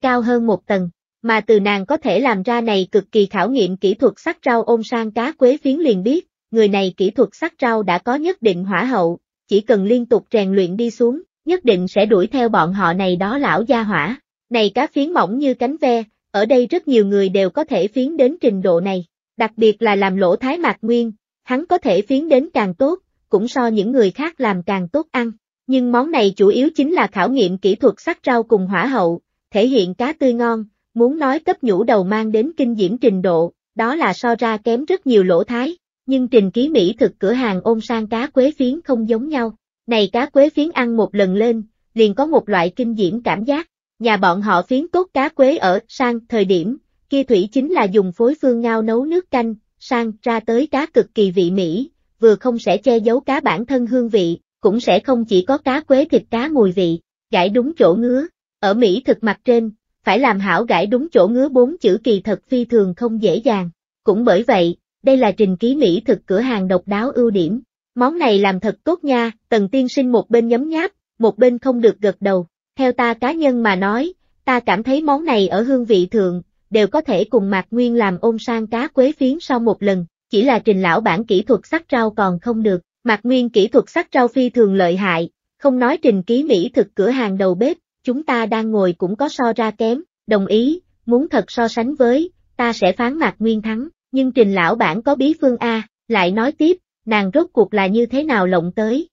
cao hơn một tầng, mà từ nàng có thể làm ra này cực kỳ khảo nghiệm kỹ thuật sắc rau ôm sang cá quế phiến liền biết, người này kỹ thuật sắc rau đã có nhất định hỏa hậu, chỉ cần liên tục rèn luyện đi xuống, nhất định sẽ đuổi theo bọn họ này đó lão gia hỏa. Này cá phiến mỏng như cánh ve, ở đây rất nhiều người đều có thể phiến đến trình độ này, đặc biệt là làm lỗ thái mạc nguyên, hắn có thể phiến đến càng tốt, cũng so những người khác làm càng tốt ăn. Nhưng món này chủ yếu chính là khảo nghiệm kỹ thuật sắc rau cùng hỏa hậu, thể hiện cá tươi ngon, muốn nói cấp nhũ đầu mang đến kinh diễm trình độ, đó là so ra kém rất nhiều lỗ thái. Nhưng trình ký Mỹ thực cửa hàng ôm sang cá quế phiến không giống nhau. Này cá quế phiến ăn một lần lên, liền có một loại kinh diễm cảm giác. Nhà bọn họ phiến cốt cá quế ở sang thời điểm, kia thủy chính là dùng phối phương ngao nấu nước canh, sang ra tới cá cực kỳ vị Mỹ, vừa không sẽ che giấu cá bản thân hương vị, cũng sẽ không chỉ có cá quế thịt cá mùi vị, gãi đúng chỗ ngứa. Ở Mỹ thực mặt trên, phải làm hảo gãi đúng chỗ ngứa bốn chữ kỳ thật phi thường không dễ dàng. Cũng bởi vậy, đây là trình ký Mỹ thực cửa hàng độc đáo ưu điểm. Món này làm thật tốt nha, tần tiên sinh một bên nhấm nháp, một bên không được gật đầu. Theo ta cá nhân mà nói, ta cảm thấy món này ở hương vị thượng, đều có thể cùng Mạc Nguyên làm ôm sang cá quế phiến sau một lần chỉ là trình lão bản kỹ thuật sắc rau còn không được, Mạc Nguyên kỹ thuật sắc rau phi thường lợi hại, không nói trình ký mỹ thực cửa hàng đầu bếp, chúng ta đang ngồi cũng có so ra kém, đồng ý, muốn thật so sánh với, ta sẽ phán Mạc Nguyên thắng, nhưng trình lão bản có bí phương A, lại nói tiếp, nàng rốt cuộc là như thế nào lộng tới.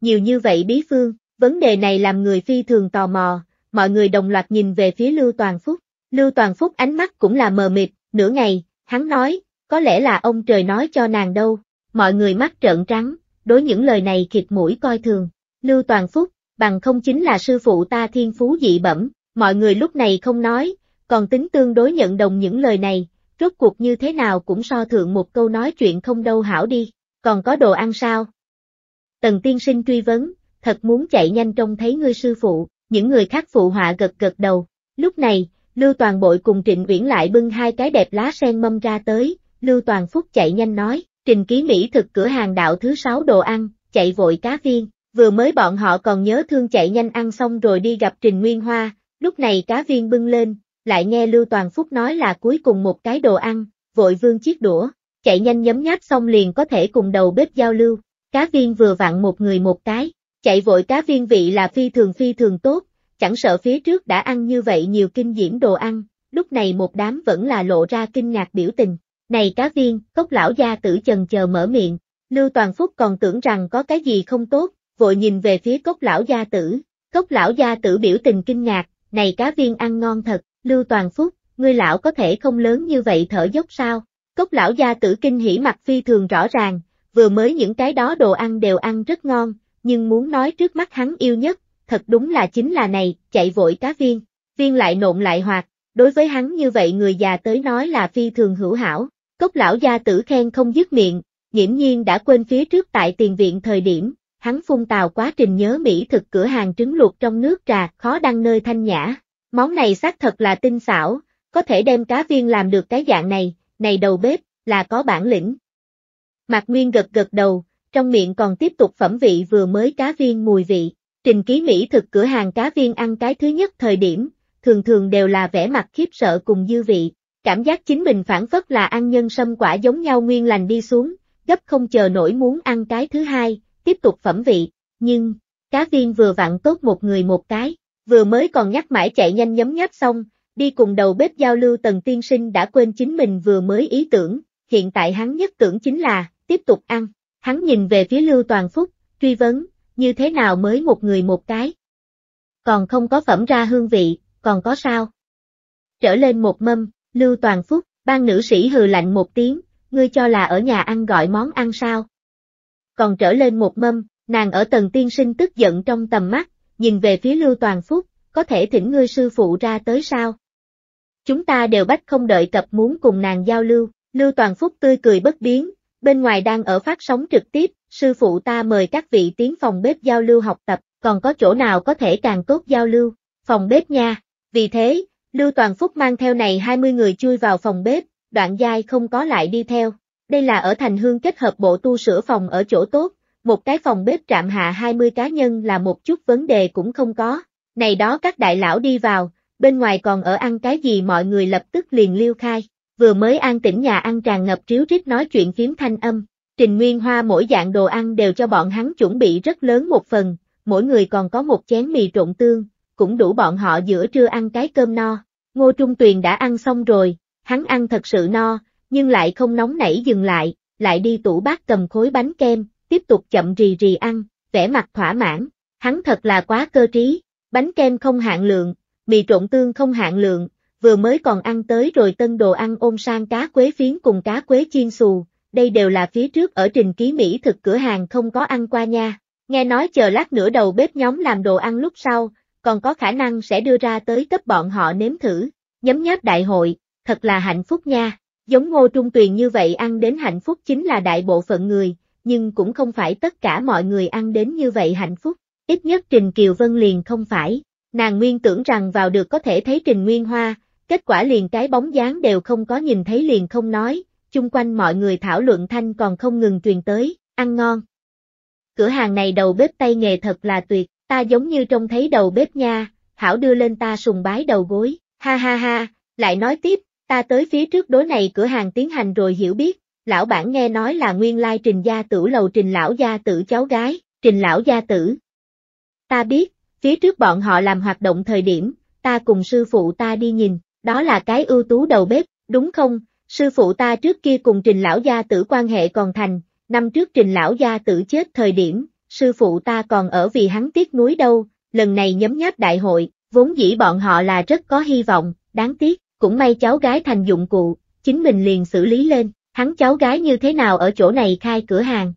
Nhiều như vậy bí phương, vấn đề này làm người phi thường tò mò, mọi người đồng loạt nhìn về phía Lưu Toàn Phúc, Lưu Toàn Phúc ánh mắt cũng là mờ mịt, nửa ngày, hắn nói, có lẽ là ông trời nói cho nàng đâu, mọi người mắt trợn trắng, đối những lời này khịt mũi coi thường. Lưu Toàn Phúc, bằng không chính là sư phụ ta thiên phú dị bẩm, mọi người lúc này không nói, còn tính tương đối nhận đồng những lời này, rốt cuộc như thế nào cũng so thượng một câu nói chuyện không đâu hảo đi, còn có đồ ăn sao? Tần tiên sinh truy vấn, thật muốn chạy nhanh trông thấy ngươi sư phụ, những người khác phụ họa gật gật đầu, lúc này, Lưu Toàn Bội cùng Trịnh Uyển lại bưng hai cái đẹp lá sen mâm ra tới, Lưu Toàn Phúc chạy nhanh nói, trình ký mỹ thực cửa hàng đạo thứ sáu đồ ăn, chạy vội cá viên, vừa mới bọn họ còn nhớ thương chạy nhanh ăn xong rồi đi gặp Trình Nguyên Hoa, lúc này cá viên bưng lên, lại nghe Lưu Toàn Phúc nói là cuối cùng một cái đồ ăn, vội vương chiếc đũa, chạy nhanh nhấm nháp xong liền có thể cùng đầu bếp giao lưu, cá viên vừa vặn một người một cái, chạy vội cá viên vị là phi thường phi thường tốt, chẳng sợ phía trước đã ăn như vậy nhiều kinh diễm đồ ăn, lúc này một đám vẫn là lộ ra kinh ngạc biểu tình. Này cá viên, cốc lão gia tử chần chờ mở miệng, Lưu Toàn Phúc còn tưởng rằng có cái gì không tốt, vội nhìn về phía cốc lão gia tử, cốc lão gia tử biểu tình kinh ngạc, này cá viên ăn ngon thật, Lưu Toàn Phúc, ngươi lão có thể không lớn như vậy thở dốc sao, cốc lão gia tử kinh hỉ mặt phi thường rõ ràng, vừa mới những cái đó đồ ăn đều ăn rất ngon, nhưng muốn nói trước mắt hắn yêu nhất, thật đúng là chính là này, chạy vội cá viên, viên lại nộn lại hoạt, đối với hắn như vậy người già tới nói là phi thường hữu hảo, Cốc lão gia tử khen không dứt miệng, nghiễm nhiên đã quên phía trước tại tiền viện thời điểm, hắn phun tào quá trình nhớ Mỹ thực cửa hàng trứng luộc trong nước trà khó đăng nơi thanh nhã. Món này xác thật là tinh xảo, có thể đem cá viên làm được cái dạng này, này đầu bếp, là có bản lĩnh. Mạc Nguyên gật gật đầu, trong miệng còn tiếp tục phẩm vị vừa mới cá viên mùi vị. Trình ký Mỹ thực cửa hàng cá viên ăn cái thứ nhất thời điểm, thường thường đều là vẻ mặt khiếp sợ cùng dư vị. Cảm giác chính mình phản phất là ăn nhân sâm quả giống nhau nguyên lành đi xuống, gấp không chờ nổi muốn ăn cái thứ hai, tiếp tục phẩm vị, nhưng, cá viên vừa vặn tốt một người một cái, vừa mới còn nhắc mãi chạy nhanh nhấm nháp xong, đi cùng đầu bếp giao lưu tần tiên sinh đã quên chính mình vừa mới ý tưởng, hiện tại hắn nhất tưởng chính là, tiếp tục ăn, hắn nhìn về phía lưu toàn phúc, truy vấn, như thế nào mới một người một cái. Còn không có phẩm ra hương vị, còn có sao? Trở lên một mâm, Lưu Toàn Phúc, ban nữ sĩ hừ lạnh một tiếng, ngươi cho là ở nhà ăn gọi món ăn sao. Còn trở lên một mâm, nàng ở tầng tiên sinh tức giận trong tầm mắt, nhìn về phía Lưu Toàn Phúc, có thể thỉnh ngươi sư phụ ra tới sao. Chúng ta đều bách không đợi cập muốn cùng nàng giao lưu, Lưu Toàn Phúc tươi cười bất biến, bên ngoài đang ở phát sóng trực tiếp, sư phụ ta mời các vị tiến phòng bếp giao lưu học tập, còn có chỗ nào có thể càng tốt giao lưu, phòng bếp nha. Vì thế, Lưu Toàn Phúc mang theo này 20 người chui vào phòng bếp, đoạn giai không có lại đi theo. Đây là ở thành hương kết hợp bộ tu sửa phòng ở chỗ tốt, một cái phòng bếp trạm hạ 20 cá nhân là một chút vấn đề cũng không có. Này đó các đại lão đi vào, bên ngoài còn ở ăn cái gì mọi người lập tức liền liêu khai. Vừa mới an tĩnh nhà ăn tràn ngập ríu rít nói chuyện kiếm thanh âm. Trình Nguyên Hoa mỗi dạng đồ ăn đều cho bọn hắn chuẩn bị rất lớn một phần, mỗi người còn có một chén mì trộn tương, cũng đủ bọn họ giữa trưa ăn cái cơm no. Ngô Trung Tuyền đã ăn xong rồi, hắn ăn thật sự no, nhưng lại không nóng nảy dừng lại, lại đi tủ bát cầm khối bánh kem, tiếp tục chậm rì rì ăn, vẻ mặt thỏa mãn, hắn thật là quá cơ trí, bánh kem không hạn lượng, mì trộn tương không hạn lượng, vừa mới còn ăn tới rồi tân đồ ăn ôm sang cá quế phiến cùng cá quế chiên xù, đây đều là phía trước ở trình ký Mỹ thực cửa hàng không có ăn qua nha, nghe nói chờ lát nữa đầu bếp nhóm làm đồ ăn lúc sau, còn có khả năng sẽ đưa ra tới cấp bọn họ nếm thử, nhấm nháp đại hội, thật là hạnh phúc nha. Giống ngô trung tuyền như vậy ăn đến hạnh phúc chính là đại bộ phận người, nhưng cũng không phải tất cả mọi người ăn đến như vậy hạnh phúc. Ít nhất Trình Kiều Vân liền không phải, nàng nguyên tưởng rằng vào được có thể thấy Trình Nguyên Hoa, kết quả liền cái bóng dáng đều không có nhìn thấy liền không nói, chung quanh mọi người thảo luận thanh còn không ngừng truyền tới, ăn ngon. Cửa hàng này đầu bếp tay nghề thật là tuyệt, ta giống như trông thấy đầu bếp nha, Hảo đưa lên ta sùng bái đầu gối, ha ha ha, lại nói tiếp, ta tới phía trước đối này cửa hàng tiến hành rồi hiểu biết, lão bản nghe nói là nguyên lai trình gia tử lầu trình lão gia tử cháu gái, trình lão gia tử. Ta biết, phía trước bọn họ làm hoạt động thời điểm, ta cùng sư phụ ta đi nhìn, đó là cái ưu tú đầu bếp, đúng không? Sư phụ ta trước kia cùng trình lão gia tử quan hệ còn thành, năm trước trình lão gia tử chết thời điểm, sư phụ ta còn ở vì hắn tiếc núi đâu, lần này nhấm nháp đại hội, vốn dĩ bọn họ là rất có hy vọng, đáng tiếc, cũng may cháu gái thành dụng cụ, chính mình liền xử lý lên, hắn cháu gái như thế nào ở chỗ này khai cửa hàng.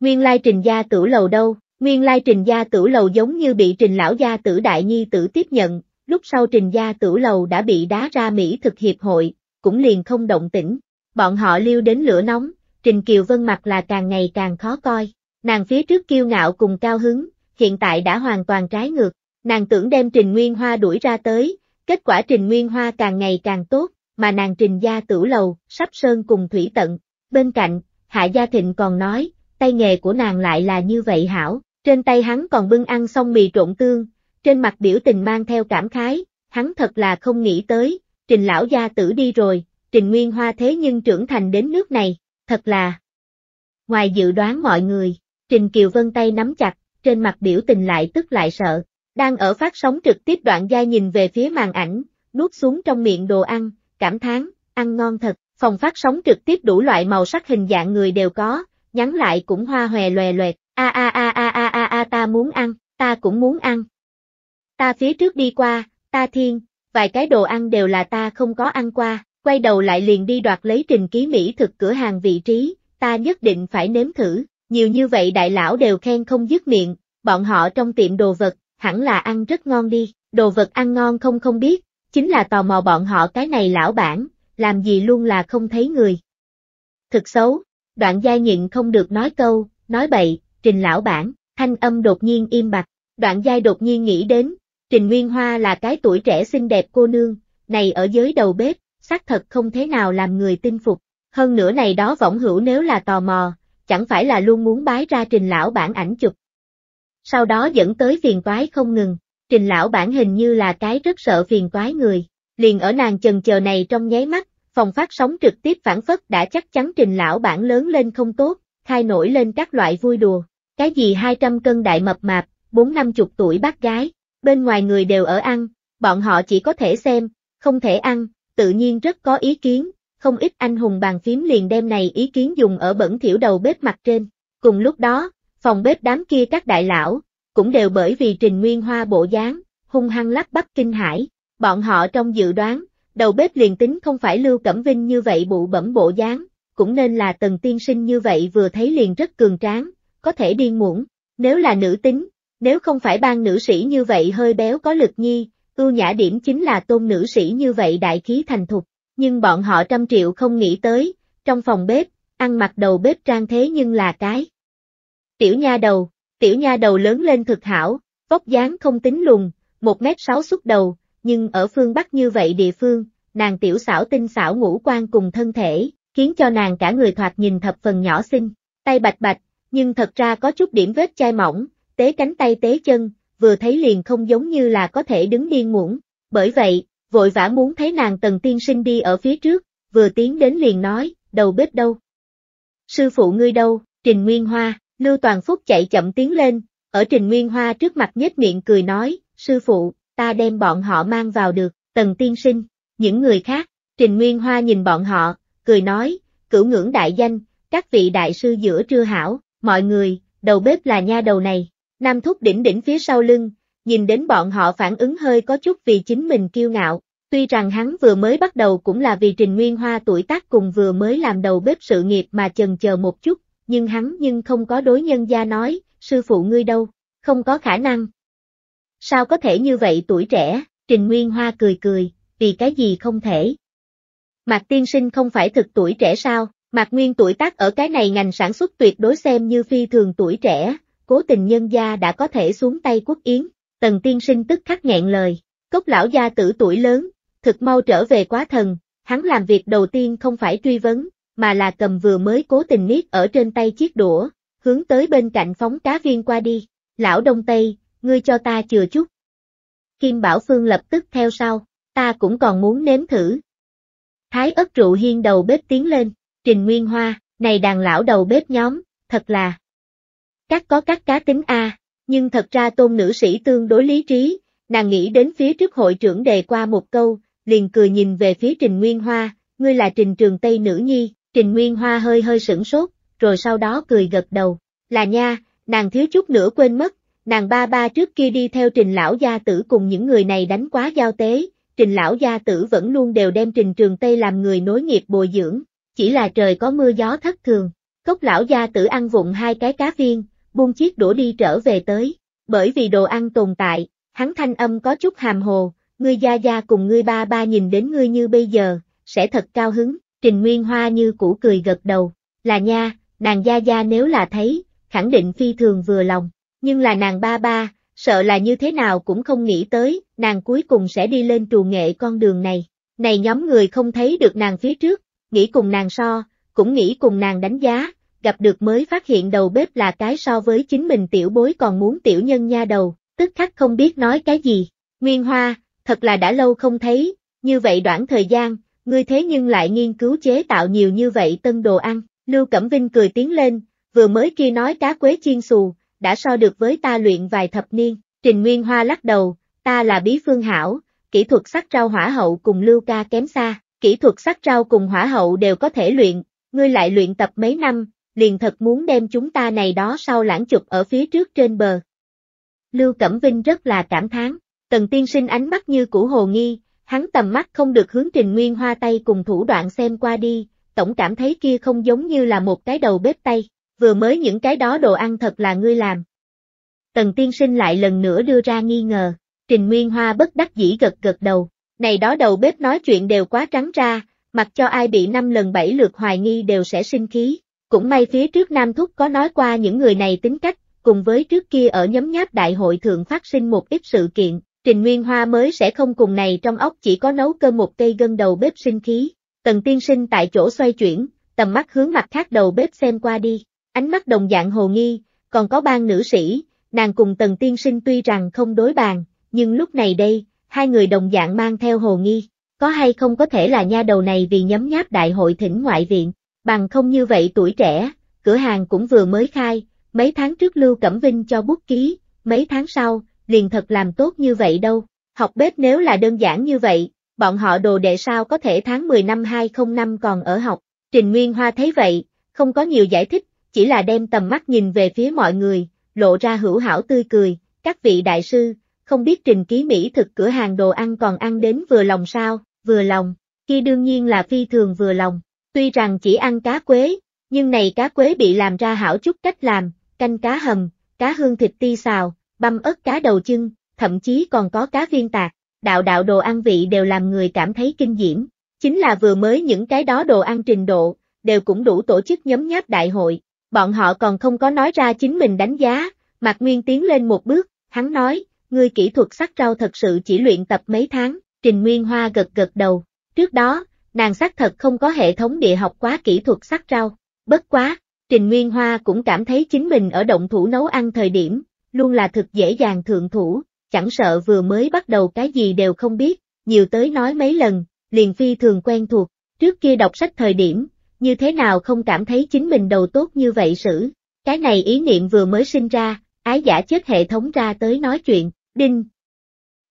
Nguyên lai trình gia tử lầu đâu, nguyên lai trình gia tử lầu giống như bị trình lão gia tử đại nhi tử tiếp nhận, lúc sau trình gia tử lầu đã bị đá ra Mỹ thực hiệp hội, cũng liền không động tĩnh, bọn họ lưu đến lửa nóng, trình kiều vân mặt là càng ngày càng khó coi. Nàng phía trước kiêu ngạo cùng cao hứng, hiện tại đã hoàn toàn trái ngược, nàng tưởng đem Trình Nguyên Hoa đuổi ra tới, kết quả Trình Nguyên Hoa càng ngày càng tốt, mà nàng Trình Gia Tử Lầu, sắp sơn cùng thủy tận. Bên cạnh, Hạ Gia Thịnh còn nói, tay nghề của nàng lại là như vậy hảo, trên tay hắn còn bưng ăn xong mì trộn tương, trên mặt biểu tình mang theo cảm khái, hắn thật là không nghĩ tới, Trình Lão Gia Tử đi rồi, Trình Nguyên Hoa thế nhưng trưởng thành đến nước này, thật là ngoài dự đoán mọi người. Trình Kiều Vân tay nắm chặt, trên mặt biểu tình lại tức lại sợ. Đang ở phát sóng trực tiếp đoạn giai nhìn về phía màn ảnh, nuốt xuống trong miệng đồ ăn, cảm thán, ăn ngon thật. Phòng phát sóng trực tiếp đủ loại màu sắc hình dạng người đều có, nhắn lại cũng hoa hòe loè loẹt, a a a a a a a ta muốn ăn, ta cũng muốn ăn. Ta phía trước đi qua, ta thiên, vài cái đồ ăn đều là ta không có ăn qua, quay đầu lại liền đi đoạt lấy trình ký mỹ thực cửa hàng vị trí, ta nhất định phải nếm thử, nhiều như vậy đại lão đều khen không dứt miệng, bọn họ trong tiệm đồ vật, hẳn là ăn rất ngon đi, đồ vật ăn ngon không không biết, chính là tò mò bọn họ cái này lão bản, làm gì luôn là không thấy người. Thực xấu, đoạn gia nhịn không được nói câu, nói bậy, trình lão bản, thanh âm đột nhiên im bặt, đoạn gia đột nhiên nghĩ đến, trình nguyên hoa là cái tuổi trẻ xinh đẹp cô nương, này ở giới đầu bếp, xác thật không thế nào làm người tin phục, hơn nữa này đó võng hữu nếu là tò mò, chẳng phải là luôn muốn bái ra trình lão bản ảnh chụp. Sau đó dẫn tới phiền toái không ngừng, trình lão bản hình như là cái rất sợ phiền toái người, liền ở nàng chần chờ này trong nháy mắt, phòng phát sóng trực tiếp phản phất đã chắc chắn trình lão bản lớn lên không tốt, khai nổi lên các loại vui đùa, cái gì 200 cân đại mập mạp, bốn năm chục tuổi bác gái, bên ngoài người đều ở ăn, bọn họ chỉ có thể xem, không thể ăn, tự nhiên rất có ý kiến, không ít anh hùng bàn phím liền đem này ý kiến dùng ở bẩn thiểu đầu bếp mặt trên. Cùng lúc đó, phòng bếp đám kia các đại lão, cũng đều bởi vì Trình Nguyên Hoa bộ dáng, hung hăng lắc bắt kinh hải, bọn họ trong dự đoán, đầu bếp liền tính không phải Lưu Cẩm Vinh như vậy bụ bẩm bộ dáng, cũng nên là tần tiên sinh như vậy vừa thấy liền rất cường tráng, có thể điên muỗng, nếu là nữ tính, nếu không phải ban nữ sĩ như vậy hơi béo có lực nhi, ưu nhã điểm chính là tôn nữ sĩ như vậy đại khí thành thục, nhưng bọn họ trăm triệu không nghĩ tới, trong phòng bếp, ăn mặc đầu bếp trang thế nhưng là cái. Tiểu nha đầu, tiểu nha đầu lớn lên thực hảo, vóc dáng không tính lùn, 1m6 xuất đầu, nhưng ở phương Bắc như vậy địa phương, nàng tiểu xảo tinh xảo ngũ quan cùng thân thể, khiến cho nàng cả người thoạt nhìn thập phần nhỏ xinh, tay bạch bạch, nhưng thật ra có chút điểm vết chai mỏng, tế cánh tay tế chân, vừa thấy liền không giống như là có thể đứng điên muỗng, bởi vậy, vội vã muốn thấy nàng tần tiên sinh đi ở phía trước, vừa tiến đến liền nói, đầu bếp đâu? Sư phụ ngươi đâu, Trình Nguyên Hoa, Lưu Toàn Phúc chạy chậm tiến lên, ở Trình Nguyên Hoa trước mặt nhếch miệng cười nói, sư phụ, ta đem bọn họ mang vào được, tần tiên sinh, những người khác, Trình Nguyên Hoa nhìn bọn họ, cười nói, cửu ngưỡng đại danh, các vị đại sư giữa trưa hảo, mọi người, đầu bếp là nha đầu này, Nam Thúc đỉnh đỉnh phía sau lưng, nhìn đến bọn họ phản ứng hơi có chút vì chính mình kiêu ngạo. Tuy rằng hắn vừa mới bắt đầu cũng là vì Trình Nguyên Hoa tuổi tác cùng vừa mới làm đầu bếp sự nghiệp mà chần chờ một chút, nhưng hắn nhưng không có đối nhân gia nói, sư phụ ngươi đâu, không có khả năng. Sao có thể như vậy tuổi trẻ, Trình Nguyên Hoa cười cười, vì cái gì không thể. Mạc tiên sinh không phải thực tuổi trẻ sao, Mạc Nguyên tuổi tác ở cái này ngành sản xuất tuyệt đối xem như phi thường tuổi trẻ, cố tình nhân gia đã có thể xuống tay quốc yến. Tần tiên sinh tức khắc nghẹn lời, cốc lão gia tử tuổi lớn, thực mau trở về quá thần, hắn làm việc đầu tiên không phải truy vấn, mà là cầm vừa mới cố tình niết ở trên tay chiếc đũa, hướng tới bên cạnh phóng cá viên qua đi, lão đông tây, ngươi cho ta chừa chút. Kim Bảo Phương lập tức theo sau, ta cũng còn muốn nếm thử. Thái ớt rượu hiên đầu bếp tiến lên, trình nguyên hoa, này đàn lão đầu bếp nhóm, thật là. Các có các cá tính A, nhưng thật ra tôn nữ sĩ tương đối lý trí, nàng nghĩ đến phía trước hội trưởng đề qua một câu, liền cười nhìn về phía Trình Nguyên Hoa, ngươi là Trình Trường Tây nữ nhi, Trình Nguyên Hoa hơi hơi sửng sốt, rồi sau đó cười gật đầu, là nha, nàng thiếu chút nữa quên mất, nàng ba ba trước kia đi theo Trình Lão Gia Tử cùng những người này đánh quá giao tế, Trình Lão Gia Tử vẫn luôn đều đem Trình Trường Tây làm người nối nghiệp bồi dưỡng, chỉ là trời có mưa gió thất thường, cốc Lão Gia Tử ăn vụng hai cái cá viên, buông chiếc đũa đi trở về tới, bởi vì đồ ăn tồn tại, hắn thanh âm có chút hàm hồ, ngươi gia gia cùng ngươi ba ba nhìn đến ngươi như bây giờ, sẽ thật cao hứng, Trình Nguyên Hoa như cũ cười gật đầu, là nha, nàng gia gia nếu là thấy, khẳng định phi thường vừa lòng, nhưng là nàng ba ba, sợ là như thế nào cũng không nghĩ tới, nàng cuối cùng sẽ đi lên trù nghệ con đường này, này nhóm người không thấy được nàng phía trước, nghĩ cùng nàng so, cũng nghĩ cùng nàng đánh giá, gặp được mới phát hiện đầu bếp là cái so với chính mình tiểu bối còn muốn tiểu nhân nha đầu, tức khắc không biết nói cái gì. Nguyên Hoa, thật là đã lâu không thấy, như vậy đoạn thời gian, ngươi thế nhưng lại nghiên cứu chế tạo nhiều như vậy tân đồ ăn, Lưu Cẩm Vinh cười tiến lên, vừa mới kia nói cá quế chiên xù, đã so được với ta luyện vài thập niên, Trình Nguyên Hoa lắc đầu, ta là bí phương hảo, kỹ thuật sắc rau hỏa hậu cùng Lưu Ca kém xa, kỹ thuật sắc rau cùng hỏa hậu đều có thể luyện, ngươi lại luyện tập mấy năm, liền thật muốn đem chúng ta này đó sau lãng chụp ở phía trước trên bờ. Lưu Cẩm Vinh rất là cảm thán, tần tiên sinh ánh mắt như cũ hồ nghi, hắn tầm mắt không được hướng trình nguyên hoa tay cùng thủ đoạn xem qua đi, tổng cảm thấy kia không giống như là một cái đầu bếp tay, vừa mới những cái đó đồ ăn thật là ngươi làm. Tần tiên sinh lại lần nữa đưa ra nghi ngờ, trình nguyên hoa bất đắc dĩ gật gật đầu, này đó đầu bếp nói chuyện đều quá trắng ra, mặc cho ai bị năm lần bảy lượt hoài nghi đều sẽ sinh khí. Cũng may phía trước Nam Thúc có nói qua những người này tính cách, cùng với trước kia ở nhóm nháp đại hội thượng phát sinh một ít sự kiện, Trình Nguyên Hoa mới sẽ không cùng này trong ốc chỉ có nấu cơm một cây gân đầu bếp sinh khí. Tần tiên sinh tại chỗ xoay chuyển, tầm mắt hướng mặt khác đầu bếp xem qua đi, ánh mắt đồng dạng hồ nghi, còn có ban nữ sĩ, nàng cùng tần tiên sinh tuy rằng không đối bàn, nhưng lúc này đây, hai người đồng dạng mang theo hồ nghi, có hay không có thể là nha đầu này vì nhóm nháp đại hội thỉnh ngoại viện bằng không như vậy tuổi trẻ, cửa hàng cũng vừa mới khai, mấy tháng trước Lưu Cẩm Vinh cho bút ký, mấy tháng sau, liền thật làm tốt như vậy đâu. Học bếp nếu là đơn giản như vậy, bọn họ đồ đệ sao có thể tháng 10 năm 2005 còn ở học. Trình Nguyên Hoa thấy vậy, không có nhiều giải thích, chỉ là đem tầm mắt nhìn về phía mọi người, lộ ra hữu hảo tươi cười, các vị đại sư, không biết Trình Ký Mỹ thực cửa hàng đồ ăn còn ăn đến vừa lòng sao, vừa lòng, kia đương nhiên là phi thường vừa lòng. Tuy rằng chỉ ăn cá quế, nhưng này cá quế bị làm ra hảo chút cách làm, canh cá hầm, cá hương thịt ti xào, băm ớt cá đầu chưng, thậm chí còn có cá viên tạc, đạo đạo đồ ăn vị đều làm người cảm thấy kinh diễm. Chính là vừa mới những cái đó đồ ăn trình độ, đều cũng đủ tổ chức nhóm nháp đại hội. Bọn họ còn không có nói ra chính mình đánh giá, Mạc Nguyên tiến lên một bước, hắn nói, người kỹ thuật sắc rau thật sự chỉ luyện tập mấy tháng, Trình Nguyên Hoa gật gật đầu. Trước đó, nàng xác thật không có hệ thống địa học quá kỹ thuật sắc rau. Bất quá, Trình Nguyên Hoa cũng cảm thấy chính mình ở động thủ nấu ăn thời điểm, luôn là thực dễ dàng thượng thủ, chẳng sợ vừa mới bắt đầu cái gì đều không biết, nhiều tới nói mấy lần, liền phi thường quen thuộc, trước kia đọc sách thời điểm, như thế nào không cảm thấy chính mình đầu tốt như vậy sử. Cái này ý niệm vừa mới sinh ra, ái giả chết hệ thống ra tới nói chuyện, đinh.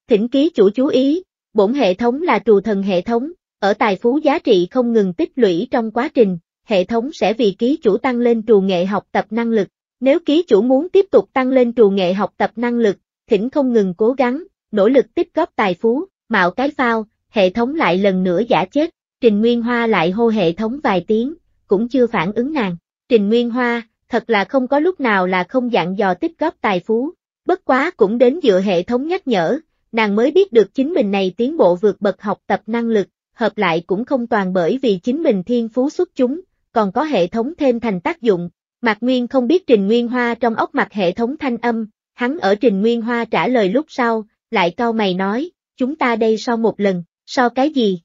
Thỉnh ký chủ chú ý, bổn hệ thống là trù thần hệ thống, ở tài phú giá trị không ngừng tích lũy trong quá trình, hệ thống sẽ vì ký chủ tăng lên trù nghệ học tập năng lực. Nếu ký chủ muốn tiếp tục tăng lên trù nghệ học tập năng lực, thỉnh không ngừng cố gắng, nỗ lực tích góp tài phú, mạo cái phao, hệ thống lại lần nữa giả chết. Trình Nguyên Hoa lại hô hệ thống vài tiếng, cũng chưa phản ứng nàng. Trình Nguyên Hoa, thật là không có lúc nào là không dặn dò tích góp tài phú, bất quá cũng đến dựa hệ thống nhắc nhở, nàng mới biết được chính mình này tiến bộ vượt bậc học tập năng lực, hợp lại cũng không toàn bởi vì chính mình thiên phú xuất chúng, còn có hệ thống thêm thành tác dụng. Mạc Nguyên không biết Trình Nguyên Hoa trong ốc mặt hệ thống thanh âm, hắn ở Trình Nguyên Hoa trả lời lúc sau, lại cau mày nói, chúng ta đây sau so một lần, so cái gì?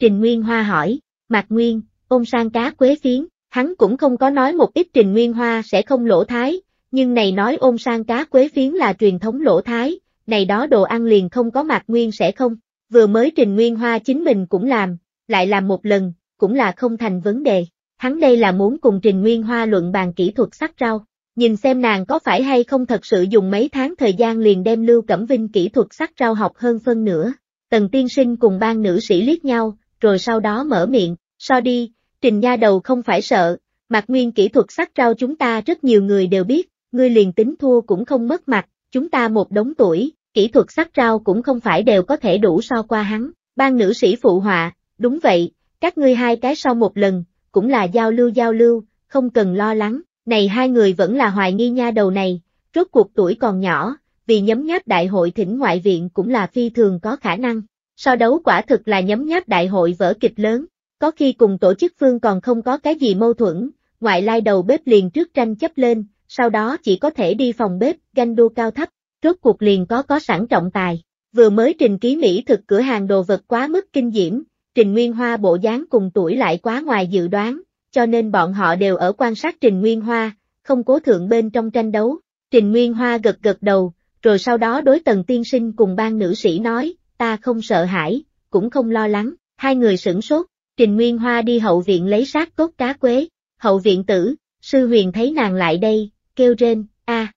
Trình Nguyên Hoa hỏi, Mạc Nguyên, ôm sang cá quế phiến, hắn cũng không có nói một ít Trình Nguyên Hoa sẽ không lỗ thái, nhưng này nói ôm sang cá quế phiến là truyền thống lỗ thái, này đó đồ ăn liền không có Mạc Nguyên sẽ không, vừa mới Trình Nguyên Hoa chính mình cũng làm, lại làm một lần, cũng là không thành vấn đề. Hắn đây là muốn cùng Trình Nguyên Hoa luận bàn kỹ thuật sắc rau, nhìn xem nàng có phải hay không thật sự dùng mấy tháng thời gian liền đem Lưu Cẩm Vinh kỹ thuật sắc rau học hơn phân nữa. Tần tiên sinh cùng ban nữ sĩ liếc nhau, rồi sau đó mở miệng, so đi, Trình Nha Đầu không phải sợ, mặt nguyên kỹ thuật sắc rau chúng ta rất nhiều người đều biết, ngươi liền tính thua cũng không mất mặt, chúng ta một đống tuổi, kỹ thuật sắc rau cũng không phải đều có thể đủ so qua hắn, ban nữ sĩ phụ họa, đúng vậy, các ngươi hai cái sau một lần, cũng là giao lưu giao lưu, không cần lo lắng, này hai người vẫn là hoài nghi nha đầu này, rốt cuộc tuổi còn nhỏ, vì nhấm nháp đại hội thỉnh ngoại viện cũng là phi thường có khả năng, so đấu quả thực là nhấm nháp đại hội vỡ kịch lớn, có khi cùng tổ chức phương còn không có cái gì mâu thuẫn, ngoại lai đầu bếp liền trước tranh chấp lên, sau đó chỉ có thể đi phòng bếp, ganh đua cao thấp, rốt cuộc liền có có sẵn trọng tài. Vừa mới trình ký Mỹ thực cửa hàng đồ vật quá mức kinh diễm, trình nguyên hoa bộ dáng cùng tuổi lại quá ngoài dự đoán, cho nên bọn họ đều ở quan sát trình nguyên hoa, không cố thượng bên trong tranh đấu. Trình nguyên hoa gật gật đầu, rồi sau đó đối tần tiên sinh cùng ban nữ sĩ nói, ta không sợ hãi, cũng không lo lắng, hai người sửng sốt, trình nguyên hoa đi hậu viện lấy sát cốt cá quế, hậu viện tử, sư huyền thấy nàng lại đây, kêu rên, a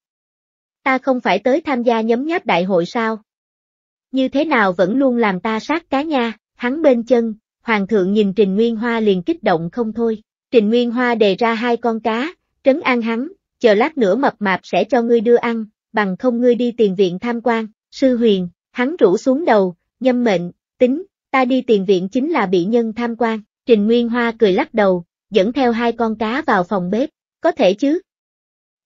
ta không phải tới tham gia nhấm nháp đại hội sao? Như thế nào vẫn luôn làm ta sát cá nha, hắn bên chân, hoàng thượng nhìn Trình Nguyên Hoa liền kích động không thôi. Trình Nguyên Hoa đề ra hai con cá, trấn an hắn, chờ lát nữa mập mạp sẽ cho ngươi đưa ăn, bằng không ngươi đi tiền viện tham quan, sư huyền, hắn rủ xuống đầu, nhâm mệnh, tính, ta đi tiền viện chính là bị nhân tham quan, Trình Nguyên Hoa cười lắc đầu, dẫn theo hai con cá vào phòng bếp, có thể chứ.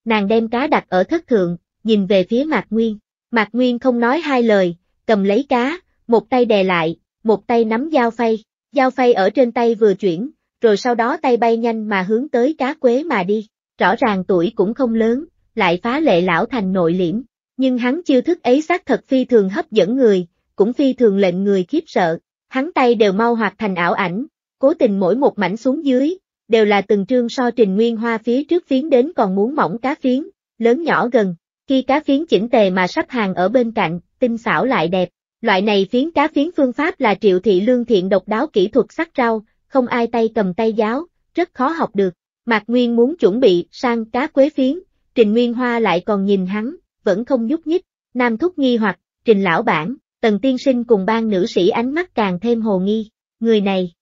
Nàng đem cá đặt ở thất thượng, nhìn về phía Mạc Nguyên. Mạc Nguyên không nói hai lời, cầm lấy cá, một tay đè lại, một tay nắm dao phay, dao phay ở trên tay vừa chuyển, rồi sau đó tay bay nhanh mà hướng tới cá quế mà đi, rõ ràng tuổi cũng không lớn, lại phá lệ lão thành nội liễm, nhưng hắn chiêu thức ấy xác thật phi thường hấp dẫn người, cũng phi thường lệnh người khiếp sợ, hắn tay đều mau hoạt thành ảo ảnh, cố tình mỗi một mảnh xuống dưới, đều là từng trương so trình nguyên hoa phía trước phiến đến còn muốn mỏng cá phiến, lớn nhỏ gần, khi cá phiến chỉnh tề mà sắp hàng ở bên cạnh, tinh xảo lại đẹp. Loại này phiến cá phiến phương pháp là triệu thị lương thiện độc đáo kỹ thuật sắc rau, không ai tay cầm tay giáo, rất khó học được. Mạc Nguyên muốn chuẩn bị sang cá quế phiến, Trình Nguyên Hoa lại còn nhìn hắn, vẫn không nhúc nhích. Nam Thúc nghi hoặc, Trình Lão Bản, Tần Tiên Sinh cùng ban nữ sĩ ánh mắt càng thêm hồ nghi, người này.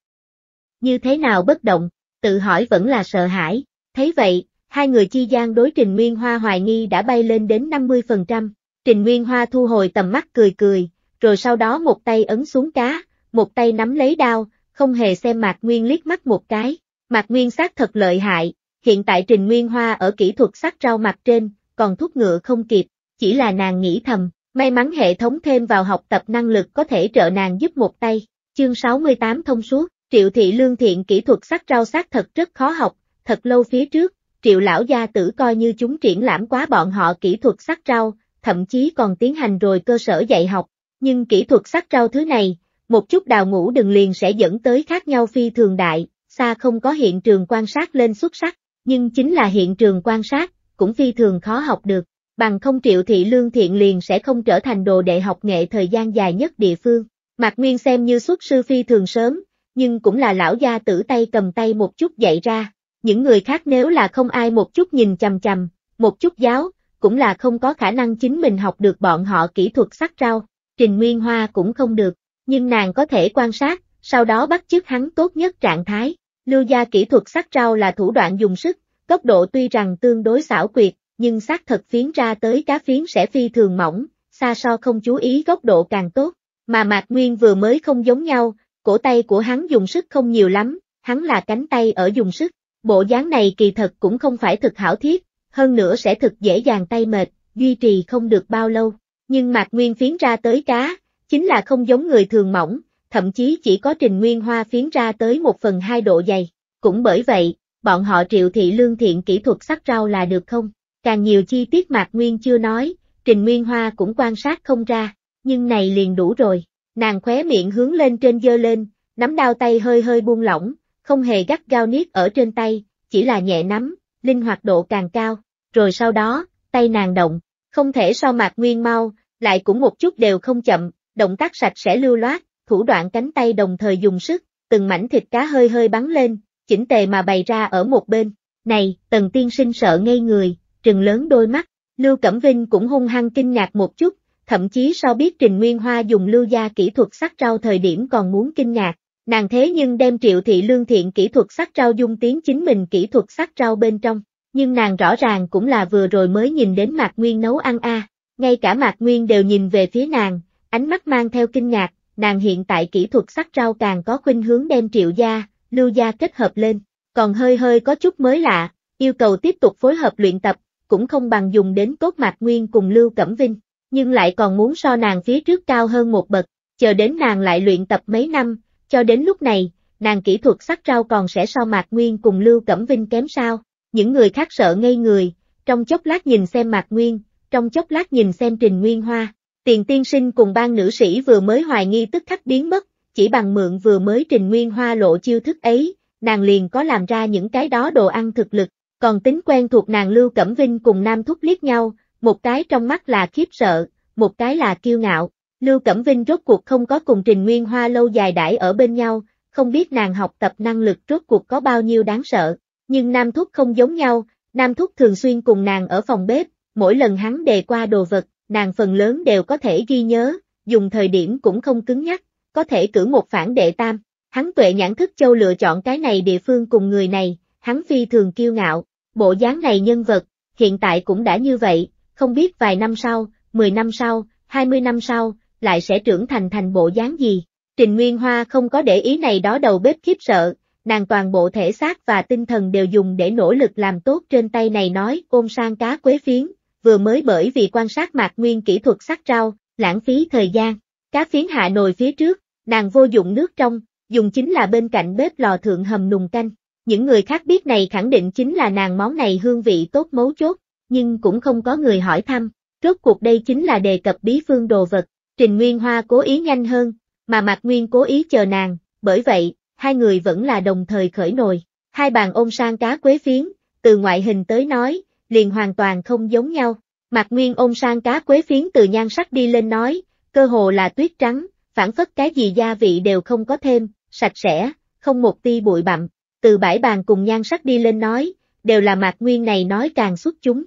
Như thế nào bất động, tự hỏi vẫn là sợ hãi, thấy vậy, hai người chi gian đối Trình Nguyên Hoa hoài nghi đã bay lên đến 50%. Trình Nguyên Hoa thu hồi tầm mắt cười cười, rồi sau đó một tay ấn xuống cá, một tay nắm lấy đao, không hề xem Mạc Nguyên liếc mắt một cái. Mạc Nguyên sát thật lợi hại, hiện tại Trình Nguyên Hoa ở kỹ thuật sắc rau mặt trên, còn thuốc ngựa không kịp, chỉ là nàng nghĩ thầm, may mắn hệ thống thêm vào học tập năng lực có thể trợ nàng giúp một tay. Chương 68 thông suốt, Triệu Thị Lương Thiện kỹ thuật sắc rau sát thật rất khó học, thật lâu phía trước, triệu lão gia tử coi như chúng triển lãm quá bọn họ kỹ thuật sắc rau, thậm chí còn tiến hành rồi cơ sở dạy học, nhưng kỹ thuật sắc rau thứ này, một chút đào ngũ đừng liền sẽ dẫn tới khác nhau phi thường đại, xa không có hiện trường quan sát lên xuất sắc, nhưng chính là hiện trường quan sát, cũng phi thường khó học được, bằng không triệu thị lương thiện liền sẽ không trở thành đồ đệ học nghệ thời gian dài nhất địa phương. Mặc Nguyên xem như xuất sư phi thường sớm, nhưng cũng là lão gia tử tay cầm tay một chút dạy ra, những người khác nếu là không ai một chút nhìn chằm chằm, một chút giáo, cũng là không có khả năng chính mình học được bọn họ kỹ thuật sắc rau. Trình Nguyên Hoa cũng không được, nhưng nàng có thể quan sát, sau đó bắt chước hắn tốt nhất trạng thái. Lưu gia kỹ thuật sắc rau là thủ đoạn dùng sức, tốc độ tuy rằng tương đối xảo quyệt, nhưng xác thật phiến ra tới cá phiến sẽ phi thường mỏng, xa so không chú ý góc độ càng tốt. Mà Mạc Nguyên vừa mới không giống nhau, cổ tay của hắn dùng sức không nhiều lắm, hắn là cánh tay ở dùng sức, Bộ dáng này kỳ thật cũng không phải thực hảo thiết, hơn nữa sẽ thực dễ dàng tay mệt, duy trì không được bao lâu. Nhưng mạc nguyên phiến ra tới cá, chính là không giống người thường mỏng, thậm chí chỉ có trình nguyên hoa phiến ra tới một phần hai độ dày. Cũng bởi vậy, bọn họ triệu thị lương thiện kỹ thuật sắc rau là được không? Càng nhiều chi tiết mạc nguyên chưa nói, trình nguyên hoa cũng quan sát không ra, nhưng này liền đủ rồi. Nàng khóe miệng hướng lên trên dơ lên, nắm đao tay hơi hơi buông lỏng, không hề gắt gao niết ở trên tay, chỉ là nhẹ nắm, linh hoạt độ càng cao, rồi sau đó, tay nàng động, không thể so mạc nguyên mau, lại cũng một chút đều không chậm, động tác sạch sẽ lưu loát, thủ đoạn cánh tay đồng thời dùng sức, từng mảnh thịt cá hơi hơi bắn lên, chỉnh tề mà bày ra ở một bên. Này, tần tiên sinh sợ ngây người, trừng lớn đôi mắt, Lưu Cẩm Vinh cũng hung hăng kinh ngạc một chút, thậm chí so biết Trình Nguyên Hoa dùng lưu gia kỹ thuật sắc rau thời điểm còn muốn kinh ngạc, Nàng thế nhưng đem triệu thị lương thiện kỹ thuật sắc rau dung tiến chính mình kỹ thuật sắc rau bên trong, nhưng nàng rõ ràng cũng là vừa rồi mới nhìn đến Mạc Nguyên nấu ăn a ngay cả Mạc Nguyên đều nhìn về phía nàng, ánh mắt mang theo kinh ngạc, nàng hiện tại kỹ thuật sắc rau càng có khuynh hướng đem triệu gia, lưu gia kết hợp lên, còn hơi hơi có chút mới lạ, yêu cầu tiếp tục phối hợp luyện tập, cũng không bằng dùng đến cốt Mạc Nguyên cùng Lưu Cẩm Vinh, nhưng lại còn muốn so nàng phía trước cao hơn một bậc, chờ đến nàng lại luyện tập mấy năm cho đến lúc này, nàng kỹ thuật sắc rau còn sẽ so Mạc Nguyên cùng Lưu Cẩm Vinh kém sao. Những người khác sợ ngây người, trong chốc lát nhìn xem Mạc Nguyên, trong chốc lát nhìn xem Trình Nguyên Hoa. Tiền tiên sinh cùng ban nữ sĩ vừa mới hoài nghi tức khắc biến mất, chỉ bằng mượn vừa mới Trình Nguyên Hoa lộ chiêu thức ấy, nàng liền có làm ra những cái đó đồ ăn thực lực, còn tính quen thuộc nàng Lưu Cẩm Vinh cùng Nam Thúc liếc nhau, một cái trong mắt là khiếp sợ, một cái là kiêu ngạo, Lưu Cẩm Vinh rốt cuộc không có cùng Trình Nguyên Hoa lâu dài đãi ở bên nhau, không biết nàng học tập năng lực rốt cuộc có bao nhiêu đáng sợ, nhưng Nam Thúc không giống nhau, Nam Thúc thường xuyên cùng nàng ở phòng bếp, mỗi lần hắn đề qua đồ vật, nàng phần lớn đều có thể ghi nhớ, dùng thời điểm cũng không cứng nhắc, có thể cử một phản đệ tam. Hắn tuệ nhãn thức châu lựa chọn cái này địa phương cùng người này, hắn phi thường kiêu ngạo, bộ dáng này nhân vật, hiện tại cũng đã như vậy, không biết vài năm sau, 10 năm sau, 20 năm sau, lại sẽ trưởng thành thành bộ dáng gì. Trình Nguyên Hoa không có để ý này đó đầu bếp khiếp sợ, nàng toàn bộ thể xác và tinh thần đều dùng để nỗ lực làm tốt trên tay này nói ôm sang cá quế phiến, vừa mới bởi vì quan sát mạc nguyên kỹ thuật sắc rau, lãng phí thời gian. Cá phiến hạ nồi phía trước, nàng vô dụng nước trong, dùng chính là bên cạnh bếp lò thượng hầm nùng canh. Những người khác biết này khẳng định chính là nàng món này hương vị tốt mấu chốt, nhưng cũng không có người hỏi thăm. Rốt cuộc đây chính là đề cập bí phương đồ vật, Trình Nguyên Hoa cố ý nhanh hơn, mà Mạc Nguyên cố ý chờ nàng, bởi vậy, hai người vẫn là đồng thời khởi nồi. Hai bàn ôm sang cá quế phiến, từ ngoại hình tới nói, liền hoàn toàn không giống nhau. Mạc Nguyên ôm sang cá quế phiến từ nhan sắc đi lên nói, cơ hồ là tuyết trắng, phản phất cái gì gia vị đều không có thêm, sạch sẽ, không một ti bụi bặm. Từ bãi bàn cùng nhan sắc đi lên nói, đều là Mạc Nguyên này nói càng xuất chúng.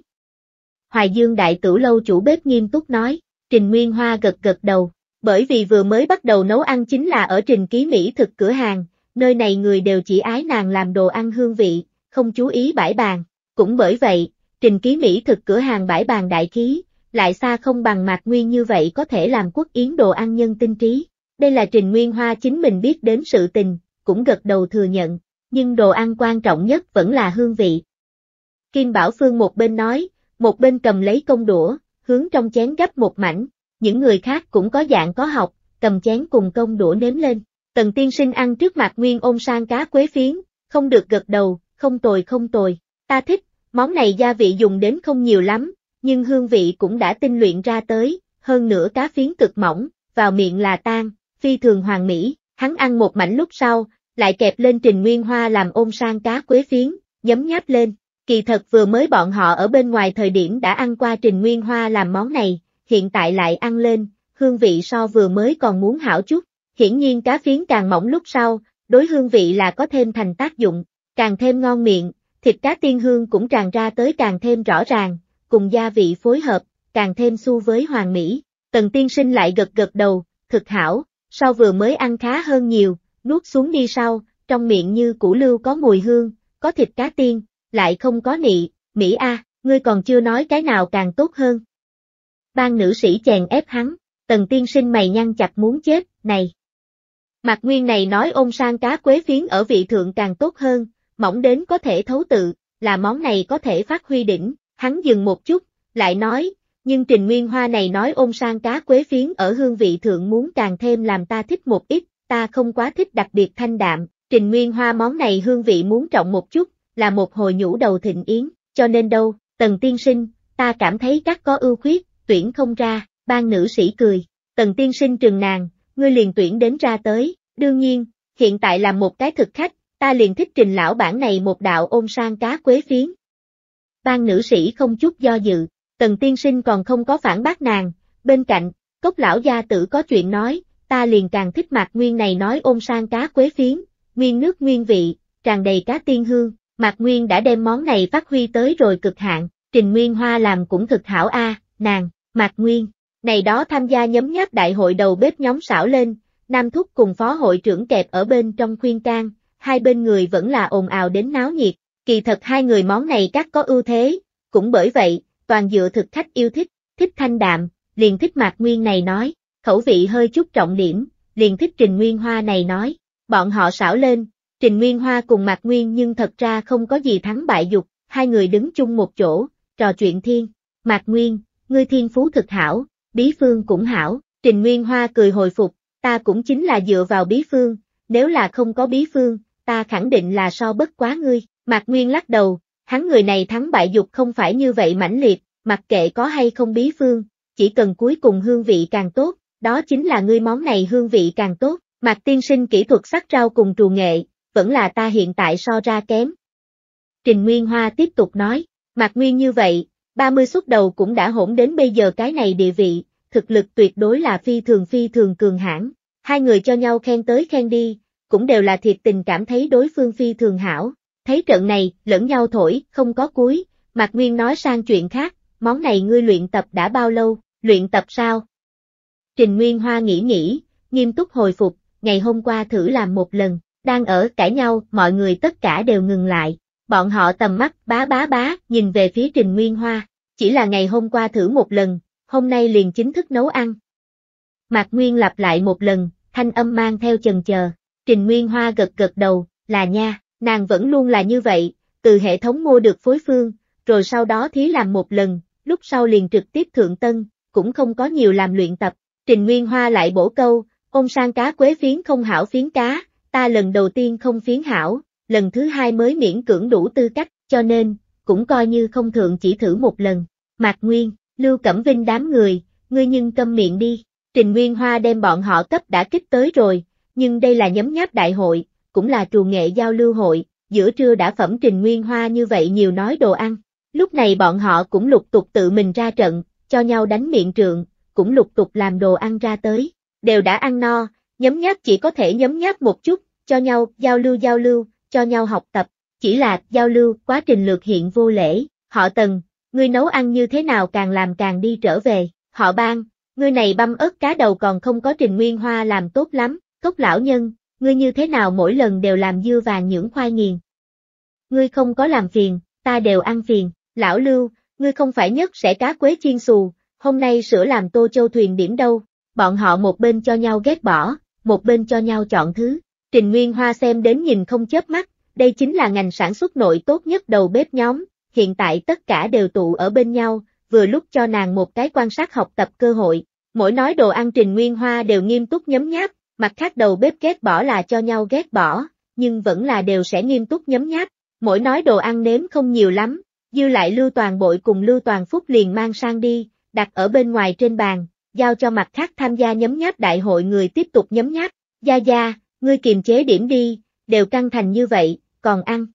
Hoài Dương đại tử lâu chủ bếp nghiêm túc nói, Trình Nguyên Hoa gật gật đầu, bởi vì vừa mới bắt đầu nấu ăn chính là ở Trình Ký Mỹ thực cửa hàng, nơi này người đều chỉ ái nàng làm đồ ăn hương vị, không chú ý bãi bàn. Cũng bởi vậy, Trình Ký Mỹ thực cửa hàng bãi bàn đại khí, lại xa không bằng Mạc Nguyên như vậy có thể làm quốc yến đồ ăn nhân tinh trí. Đây là Trình Nguyên Hoa chính mình biết đến sự tình, cũng gật đầu thừa nhận, nhưng đồ ăn quan trọng nhất vẫn là hương vị. Kim Bảo Phương một bên nói, một bên cầm lấy công đũa, hướng trong chén gấp một mảnh, những người khác cũng có dạng có học, cầm chén cùng công đũa nếm lên. Tần tiên sinh ăn trước mặt nguyên ôn sang cá quế phiến, không được gật đầu, không tồi không tồi, ta thích, món này gia vị dùng đến không nhiều lắm, nhưng hương vị cũng đã tinh luyện ra tới, hơn nữa cá phiến cực mỏng, vào miệng là tan, phi thường hoàng mỹ, hắn ăn một mảnh lúc sau, lại kẹp lên trình nguyên hoa làm ôn sang cá quế phiến, nhấm nháp lên, Kỳ thật vừa mới bọn họ ở bên ngoài thời điểm đã ăn qua Trình Nguyên Hoa làm món này, hiện tại lại ăn lên, hương vị so vừa mới còn muốn hảo chút. Hiển nhiên cá phiến càng mỏng lúc sau, đối hương vị là có thêm thành tác dụng, càng thêm ngon miệng, thịt cá tiên hương cũng tràn ra tới càng thêm rõ ràng, cùng gia vị phối hợp, càng thêm xu với hoàng mỹ. Tần tiên sinh lại gật gật đầu, thực hảo, sau vừa mới ăn khá hơn nhiều, nuốt xuống đi sau, trong miệng như củ lưu có mùi hương, có thịt cá tiên, lại không có nị, Mỹ A, ngươi còn chưa nói cái nào càng tốt hơn. Ban nữ sĩ chèn ép hắn, tần tiên sinh mày nhăn chặt muốn chết, này. Mặt nguyên này nói ôm sang cá quế phiến ở vị thượng càng tốt hơn, mỏng đến có thể thấu tự, là món này có thể phát huy đỉnh, hắn dừng một chút, lại nói, nhưng trình nguyên hoa này nói ôm sang cá quế phiến ở hương vị thượng muốn càng thêm làm ta thích một ít, ta không quá thích đặc biệt thanh đạm, trình nguyên hoa món này hương vị muốn trọng một chút, là một hồi nhũ đầu thịnh yến, cho nên đâu, tần tiên sinh, ta cảm thấy các có ưu khuyết, tuyển không ra, ban nữ sĩ cười, tần tiên sinh trừng nàng, ngươi liền tuyển đến ra tới, đương nhiên, hiện tại là một cái thực khách, ta liền thích trình lão bản này một đạo ôm sang cá quế phiến. Ban nữ sĩ không chút do dự, tần tiên sinh còn không có phản bác nàng, bên cạnh, cốc lão gia tử có chuyện nói, ta liền càng thích mặt nguyên này nói ôm sang cá quế phiến, nguyên nước nguyên vị, tràn đầy cá tiên hương, Mạc Nguyên đã đem món này phát huy tới rồi cực hạn, Trình Nguyên Hoa làm cũng thực hảo a, à, nàng, Mạc Nguyên, này đó tham gia nhấm nháp đại hội đầu bếp nhóm xảo lên, Nam Thúc cùng phó hội trưởng kẹp ở bên trong khuyên can, hai bên người vẫn là ồn ào đến náo nhiệt, kỳ thật hai người món này các có ưu thế, cũng bởi vậy, toàn dựa thực khách yêu thích, thích thanh đạm, liền thích Mạc Nguyên này nói, khẩu vị hơi chút trọng điểm, liền thích Trình Nguyên Hoa này nói, bọn họ xảo lên, Trình Nguyên Hoa cùng Mạc Nguyên nhưng thật ra không có gì thắng bại dục, hai người đứng chung một chỗ, trò chuyện thiên. Mạc Nguyên, ngươi thiên phú thực hảo, bí phương cũng hảo, Trình Nguyên Hoa cười hồi phục, ta cũng chính là dựa vào bí phương, nếu là không có bí phương, ta khẳng định là so bất quá ngươi. Mạc Nguyên lắc đầu, hắn người này thắng bại dục không phải như vậy mãnh liệt, mặc kệ có hay không bí phương, chỉ cần cuối cùng hương vị càng tốt, đó chính là ngươi món này hương vị càng tốt. Mạc tiên sinh kỹ thuật sắc rau cùng trù nghệ, vẫn là ta hiện tại so ra kém. Trình Nguyên Hoa tiếp tục nói, Mạc Nguyên như vậy, 30 xuất đầu cũng đã hỗn đến bây giờ cái này địa vị, thực lực tuyệt đối là phi thường phi thường cường hãn. Hai người cho nhau khen tới khen đi, cũng đều là thiệt tình cảm thấy đối phương phi thường hảo. Thấy trận này, lẫn nhau thổi, không có cuối, Mạc Nguyên nói sang chuyện khác, món này ngươi luyện tập đã bao lâu, luyện tập sao? Trình Nguyên Hoa nghĩ nghĩ, nghiêm túc hồi phục, ngày hôm qua thử làm một lần, đang ở cãi nhau, mọi người tất cả đều ngừng lại. Bọn họ tầm mắt bá bá bá, nhìn về phía Trình Nguyên Hoa. Chỉ là ngày hôm qua thử một lần, hôm nay liền chính thức nấu ăn. Mạc Nguyên lặp lại một lần, thanh âm mang theo chần chờ. Trình Nguyên Hoa gật gật đầu, là nha, nàng vẫn luôn là như vậy, từ hệ thống mua được phối phương, rồi sau đó thí làm một lần, lúc sau liền trực tiếp thượng tân, cũng không có nhiều làm luyện tập. Trình Nguyên Hoa lại bổ câu, ôn sang cá quế phiến không hảo phiến cá, ta lần đầu tiên không phiến hảo, lần thứ hai mới miễn cưỡng đủ tư cách, cho nên, cũng coi như không thường chỉ thử một lần. Mạc Nguyên, Lưu Cẩm Vinh đám người, ngươi nhưng câm miệng đi, Trình Nguyên Hoa đem bọn họ cấp đã kích tới rồi, nhưng đây là nhấm nháp đại hội, cũng là trù nghệ giao lưu hội, giữa trưa đã phẩm Trình Nguyên Hoa như vậy nhiều nói đồ ăn. Lúc này bọn họ cũng lục tục tự mình ra trận, cho nhau đánh miệng trượng, cũng lục tục làm đồ ăn ra tới, đều đã ăn no, Nhấm nháp chỉ có thể nhấm nháp một chút, cho nhau giao lưu giao lưu, cho nhau học tập, chỉ là giao lưu quá trình lược hiện vô lễ, họ tần, ngươi nấu ăn như thế nào càng làm càng đi trở về, họ ban, ngươi này băm ớt cá đầu còn không có trình nguyên hoa làm tốt lắm, cốc lão nhân, ngươi như thế nào mỗi lần đều làm dưa vàng nhưỡng khoai nghiền. Ngươi không có làm phiền, ta đều ăn phiền, lão lưu, ngươi không phải nhất sẽ cá quế chiên xù, hôm nay sửa làm tô châu thuyền điểm đâu, bọn họ một bên cho nhau ghét bỏ, một bên cho nhau chọn thứ. Trình Nguyên Hoa xem đến nhìn không chớp mắt, đây chính là ngành sản xuất nội tốt nhất đầu bếp nhóm, hiện tại tất cả đều tụ ở bên nhau, vừa lúc cho nàng một cái quan sát học tập cơ hội. Mỗi nói đồ ăn Trình Nguyên Hoa đều nghiêm túc nhấm nháp, mặt khác đầu bếp ghét bỏ là cho nhau ghét bỏ, nhưng vẫn là đều sẽ nghiêm túc nhấm nháp. Mỗi nói đồ ăn nếm không nhiều lắm, dư lại lưu toàn bội cùng lưu toàn phúc liền mang sang đi, đặt ở bên ngoài trên bàn, giao cho mặt khác tham gia nhấm nháp đại hội người tiếp tục nhấm nháp, gia gia, ngươi kiềm chế điểm đi, đều căng thành như vậy, còn ăn.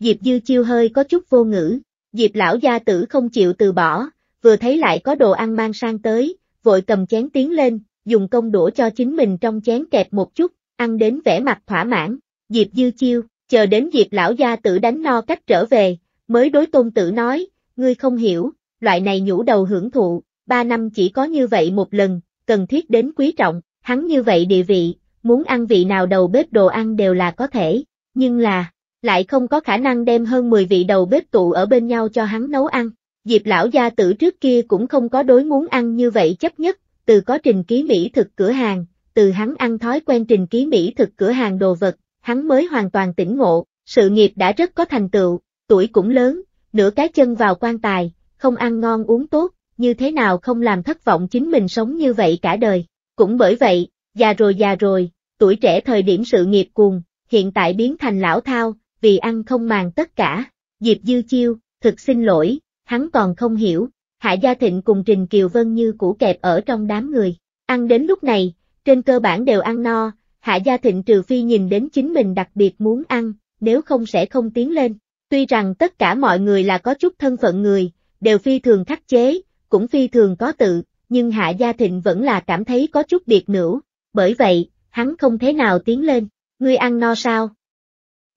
Diệp Dư Chiêu hơi có chút vô ngữ, Diệp lão gia tử không chịu từ bỏ, vừa thấy lại có đồ ăn mang sang tới, vội cầm chén tiến lên, dùng công đũa cho chính mình trong chén kẹp một chút, ăn đến vẻ mặt thỏa mãn, Diệp Dư Chiêu, chờ đến Diệp lão gia tử đánh no cách trở về, mới đối tôn tử nói, ngươi không hiểu, loại này nhũ đầu hưởng thụ, ba năm chỉ có như vậy một lần, cần thiết đến quý trọng, hắn như vậy địa vị, muốn ăn vị nào đầu bếp đồ ăn đều là có thể, nhưng là, lại không có khả năng đem hơn 10 vị đầu bếp tụ ở bên nhau cho hắn nấu ăn. Diệp lão gia tử trước kia cũng không có đối muốn ăn như vậy chấp nhất, từ có trình ký mỹ thực cửa hàng, từ hắn ăn thói quen trình ký mỹ thực cửa hàng đồ vật, hắn mới hoàn toàn tỉnh ngộ, sự nghiệp đã rất có thành tựu, tuổi cũng lớn, nửa cái chân vào quan tài, không ăn ngon uống tốt, như thế nào không làm thất vọng chính mình sống như vậy cả đời. Cũng bởi vậy, già rồi già rồi, tuổi trẻ thời điểm sự nghiệp cuồng, hiện tại biến thành lão thao, vì ăn không màng tất cả. Diệp Dư Chiêu, thực xin lỗi, hắn còn không hiểu, Hạ Gia Thịnh cùng Trình Kiều Vân như củ kẹp ở trong đám người. Ăn đến lúc này, trên cơ bản đều ăn no, Hạ Gia Thịnh trừ phi nhìn đến chính mình đặc biệt muốn ăn, nếu không sẽ không tiến lên. Tuy rằng tất cả mọi người là có chút thân phận người, đều phi thường khắc chế, cũng phi thường có tự, nhưng Hạ Gia Thịnh vẫn là cảm thấy có chút biệt nữ, bởi vậy, hắn không thế nào tiến lên, ngươi ăn no sao?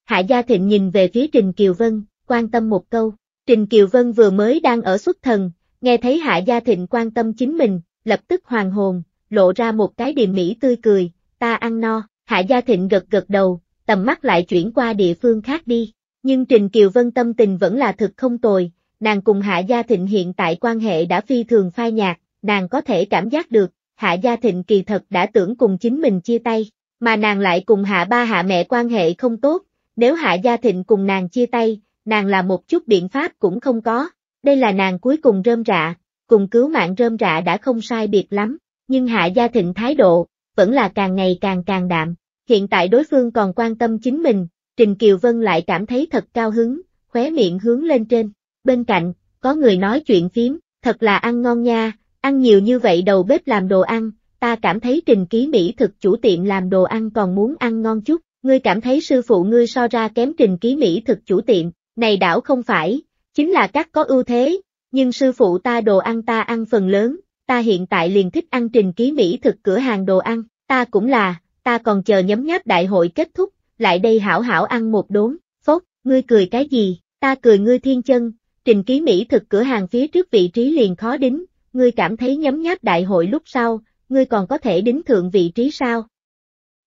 Hạ Gia Thịnh nhìn về phía Trình Kiều Vân, quan tâm một câu, Trình Kiều Vân vừa mới đang ở xuất thần, nghe thấy Hạ Gia Thịnh quan tâm chính mình, lập tức hoàng hồn, lộ ra một cái điềm mỹ tươi cười, ta ăn no, Hạ Gia Thịnh gật gật đầu, tầm mắt lại chuyển qua địa phương khác đi, nhưng Trình Kiều Vân tâm tình vẫn là thực không tồi, nàng cùng Hạ Gia Thịnh hiện tại quan hệ đã phi thường phai nhạt, nàng có thể cảm giác được, Hạ Gia Thịnh kỳ thật đã tưởng cùng chính mình chia tay, mà nàng lại cùng Hạ Ba Hạ mẹ quan hệ không tốt, nếu Hạ Gia Thịnh cùng nàng chia tay, nàng là một chút biện pháp cũng không có, đây là nàng cuối cùng rơm rạ, cùng cứu mạng rơm rạ đã không sai biệt lắm, nhưng Hạ Gia Thịnh thái độ, vẫn là càng ngày càng càng đạm, hiện tại đối phương còn quan tâm chính mình, Trình Kiều Vân lại cảm thấy thật cao hứng, khóe miệng hướng lên trên bên cạnh, có người nói chuyện phím, thật là ăn ngon nha, ăn nhiều như vậy đầu bếp làm đồ ăn, ta cảm thấy trình ký mỹ thực chủ tiệm làm đồ ăn còn muốn ăn ngon chút, ngươi cảm thấy sư phụ ngươi so ra kém trình ký mỹ thực chủ tiệm, này đảo không phải, chính là các có ưu thế, nhưng sư phụ ta đồ ăn ta ăn phần lớn, ta hiện tại liền thích ăn trình ký mỹ thực cửa hàng đồ ăn, ta cũng là, ta còn chờ nhấm nháp đại hội kết thúc, lại đây hảo hảo ăn một đốn, phốt, ngươi cười cái gì, ta cười ngươi thiên chân, Trình ký Mỹ thực cửa hàng phía trước vị trí liền khó đính, ngươi cảm thấy nhấm nháp đại hội lúc sau, ngươi còn có thể đính thượng vị trí sao?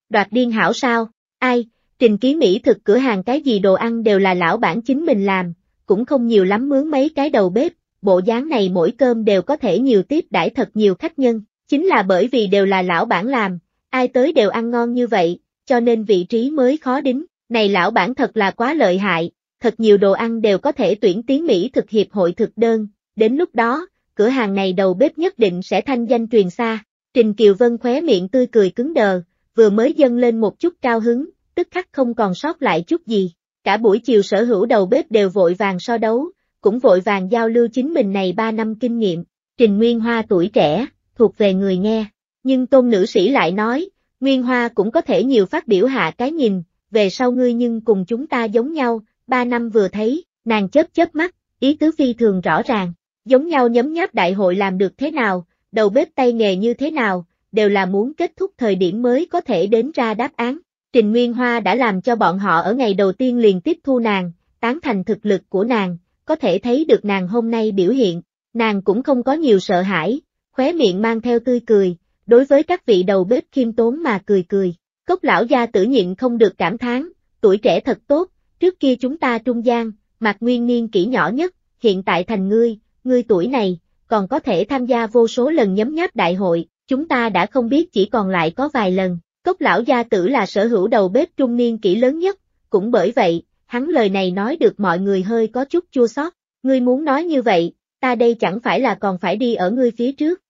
Đoạt điên hảo sao? Ai? Trình ký Mỹ thực cửa hàng cái gì đồ ăn đều là lão bản chính mình làm, cũng không nhiều lắm mướn mấy cái đầu bếp, bộ dáng này mỗi cơm đều có thể nhiều tiếp đãi thật nhiều khách nhân, chính là bởi vì đều là lão bản làm, ai tới đều ăn ngon như vậy, cho nên vị trí mới khó đính, này lão bản thật là quá lợi hại, thật nhiều đồ ăn đều có thể tuyển tiếng Mỹ thực hiệp hội thực đơn, đến lúc đó, cửa hàng này đầu bếp nhất định sẽ thanh danh truyền xa. Trình Kiều Vân khóe miệng tươi cười cứng đờ, vừa mới dâng lên một chút cao hứng, tức khắc không còn sót lại chút gì. Cả buổi chiều sở hữu đầu bếp đều vội vàng so đấu, cũng vội vàng giao lưu chính mình này 3 năm kinh nghiệm. Trình Nguyên Hoa tuổi trẻ, thuộc về người nghe, nhưng tôn nữ sĩ lại nói, Nguyên Hoa cũng có thể nhiều phát biểu hạ cái nhìn, về sau ngươi nhưng cùng chúng ta giống nhau, ba năm vừa thấy, nàng chớp chớp mắt, ý tứ phi thường rõ ràng, giống nhau nhấm nháp đại hội làm được thế nào, đầu bếp tay nghề như thế nào, đều là muốn kết thúc thời điểm mới có thể đến ra đáp án. Trình Nguyên Hoa đã làm cho bọn họ ở ngày đầu tiên liền tiếp thu nàng, tán thành thực lực của nàng, có thể thấy được nàng hôm nay biểu hiện, nàng cũng không có nhiều sợ hãi, khóe miệng mang theo tươi cười, đối với các vị đầu bếp khiêm tốn mà cười cười. Cốc lão gia tử nhịn không được cảm thán, tuổi trẻ thật tốt, trước kia chúng ta trung gian, mặc Nguyên niên kỹ nhỏ nhất, hiện tại thành ngươi, ngươi tuổi này, còn có thể tham gia vô số lần nhấm nháp đại hội, chúng ta đã không biết chỉ còn lại có vài lần, cốc lão gia tử là sở hữu đầu bếp trung niên kỹ lớn nhất, cũng bởi vậy, hắn lời này nói được mọi người hơi có chút chua xót. ngươi muốn nói như vậy, ta đây chẳng phải là còn phải đi ở ngươi phía trước.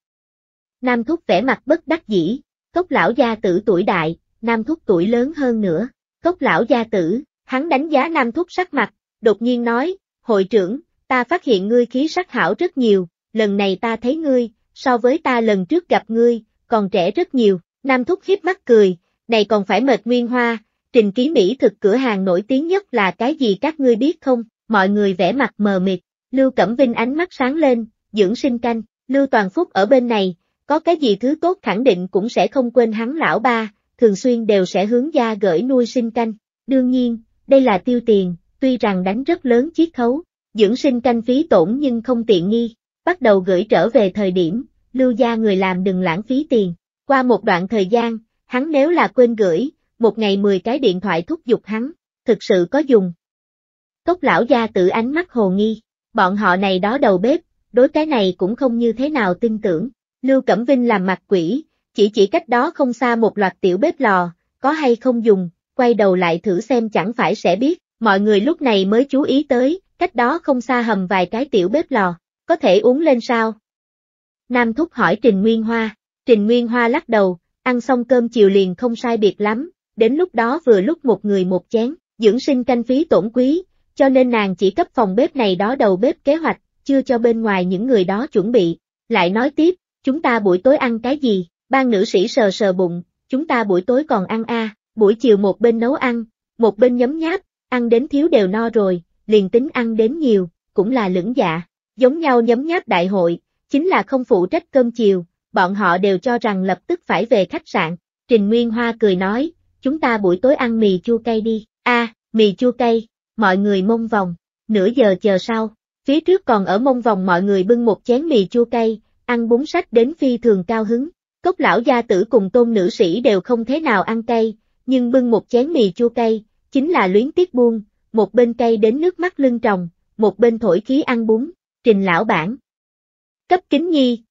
Nam Thúc vẻ mặt bất đắc dĩ, cốc lão gia tử tuổi đại, Nam Thúc tuổi lớn hơn nữa, cốc lão gia tử, Hắn đánh giá Nam Thúc sắc mặt, đột nhiên nói, hội trưởng, ta phát hiện ngươi khí sắc hảo rất nhiều, lần này ta thấy ngươi, so với ta lần trước gặp ngươi, còn trẻ rất nhiều. Nam Thúc khiếp mắt cười, này còn phải mệt nguyên hoa, trình ký Mỹ thực cửa hàng nổi tiếng nhất là cái gì các ngươi biết không, mọi người vẻ mặt mờ mịt, Lưu Cẩm Vinh ánh mắt sáng lên, dưỡng sinh canh, Lưu Toàn Phúc ở bên này, có cái gì thứ tốt khẳng định cũng sẽ không quên hắn lão ba, thường xuyên đều sẽ hướng gia gửi nuôi sinh canh, đương nhiên, đây là tiêu tiền, tuy rằng đánh rất lớn chiết khấu, dưỡng sinh canh phí tổn nhưng không tiện nghi, bắt đầu gửi trở về thời điểm, lưu gia người làm đừng lãng phí tiền. Qua một đoạn thời gian, hắn nếu là quên gửi, một ngày 10 cái điện thoại thúc giục hắn, thực sự có dùng. tốt lão gia tự ánh mắt hồ nghi, bọn họ này đó đầu bếp, đối cái này cũng không như thế nào tin tưởng. Lưu Cẩm Vinh làm mặt quỷ, chỉ chỉ cách đó không xa một loạt tiểu bếp lò, có hay không dùng, quay đầu lại thử xem chẳng phải sẽ biết, mọi người lúc này mới chú ý tới, cách đó không xa hầm vài cái tiểu bếp lò, có thể uống lên sao? Nam Thúc hỏi Trình Nguyên Hoa, Trình Nguyên Hoa lắc đầu, ăn xong cơm chiều liền không sai biệt lắm, đến lúc đó vừa lúc một người một chén, dưỡng sinh canh phí tổn quý, cho nên nàng chỉ cấp phòng bếp này đó đầu bếp kế hoạch, chưa cho bên ngoài những người đó chuẩn bị. Lại nói tiếp, chúng ta buổi tối ăn cái gì, ban nữ sĩ sờ sờ bụng, chúng ta buổi tối còn ăn a buổi chiều một bên nấu ăn, một bên nhấm nháp, ăn đến thiếu đều no rồi, liền tính ăn đến nhiều, cũng là lưỡng dạ, giống nhau nhấm nháp đại hội, chính là không phụ trách cơm chiều, bọn họ đều cho rằng lập tức phải về khách sạn, Trình Nguyên Hoa cười nói, chúng ta buổi tối ăn mì chua cay đi, a mì chua cay, mọi người mông vòng, nửa giờ chờ sau, phía trước còn ở mông vòng mọi người bưng một chén mì chua cay, ăn bún sách đến phi thường cao hứng, cốc lão gia tử cùng tôn nữ sĩ đều không thế nào ăn cay, nhưng bưng một chén mì chua cay, chính là luyến tiếc buông, một bên cay đến nước mắt lưng tròng, một bên thổi khí ăn bún, trình lão bản. Cấp kính nhi.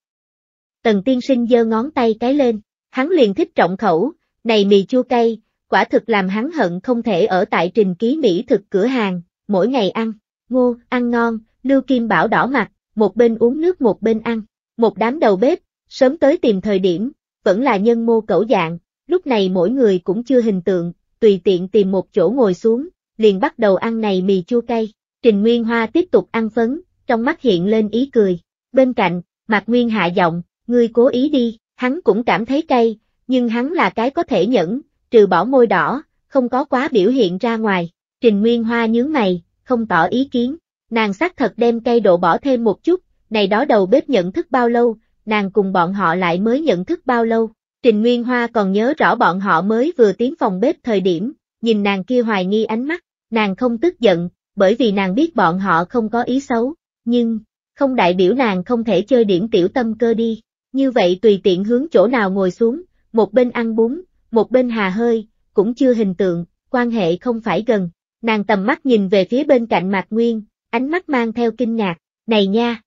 Tần tiên sinh giơ ngón tay cái lên, hắn liền thích trọng khẩu, này mì chua cay, quả thực làm hắn hận không thể ở tại trình ký Mỹ thực cửa hàng, mỗi ngày ăn, ngô, ăn ngon, lưu kim bảo đỏ mặt, một bên uống nước một bên ăn, một đám đầu bếp, sớm tới tìm thời điểm, vẫn là nhân mô cẩu dạng, lúc này mỗi người cũng chưa hình tượng, tùy tiện tìm một chỗ ngồi xuống, liền bắt đầu ăn này mì chua cay. Trình Nguyên Hoa tiếp tục ăn phấn, trong mắt hiện lên ý cười. Bên cạnh, Mạc Nguyên hạ giọng, ngươi cố ý đi, hắn cũng cảm thấy cay, nhưng hắn là cái có thể nhẫn, trừ bỏ môi đỏ, không có quá biểu hiện ra ngoài. Trình Nguyên Hoa nhướng mày, không tỏ ý kiến. Nàng xác thật đem cây độ bỏ thêm một chút, này đó đầu bếp nhận thức bao lâu, nàng cùng bọn họ lại mới nhận thức bao lâu. Trình Nguyên Hoa còn nhớ rõ bọn họ mới vừa tiến phòng bếp thời điểm, nhìn nàng kia hoài nghi ánh mắt, nàng không tức giận, bởi vì nàng biết bọn họ không có ý xấu, nhưng, không đại biểu nàng không thể chơi điểm tiểu tâm cơ đi, như vậy tùy tiện hướng chỗ nào ngồi xuống, một bên ăn bún, một bên hà hơi, cũng chưa hình tượng, quan hệ không phải gần, nàng tầm mắt nhìn về phía bên cạnh Mạc Nguyên, ánh mắt mang theo kinh ngạc, này nha,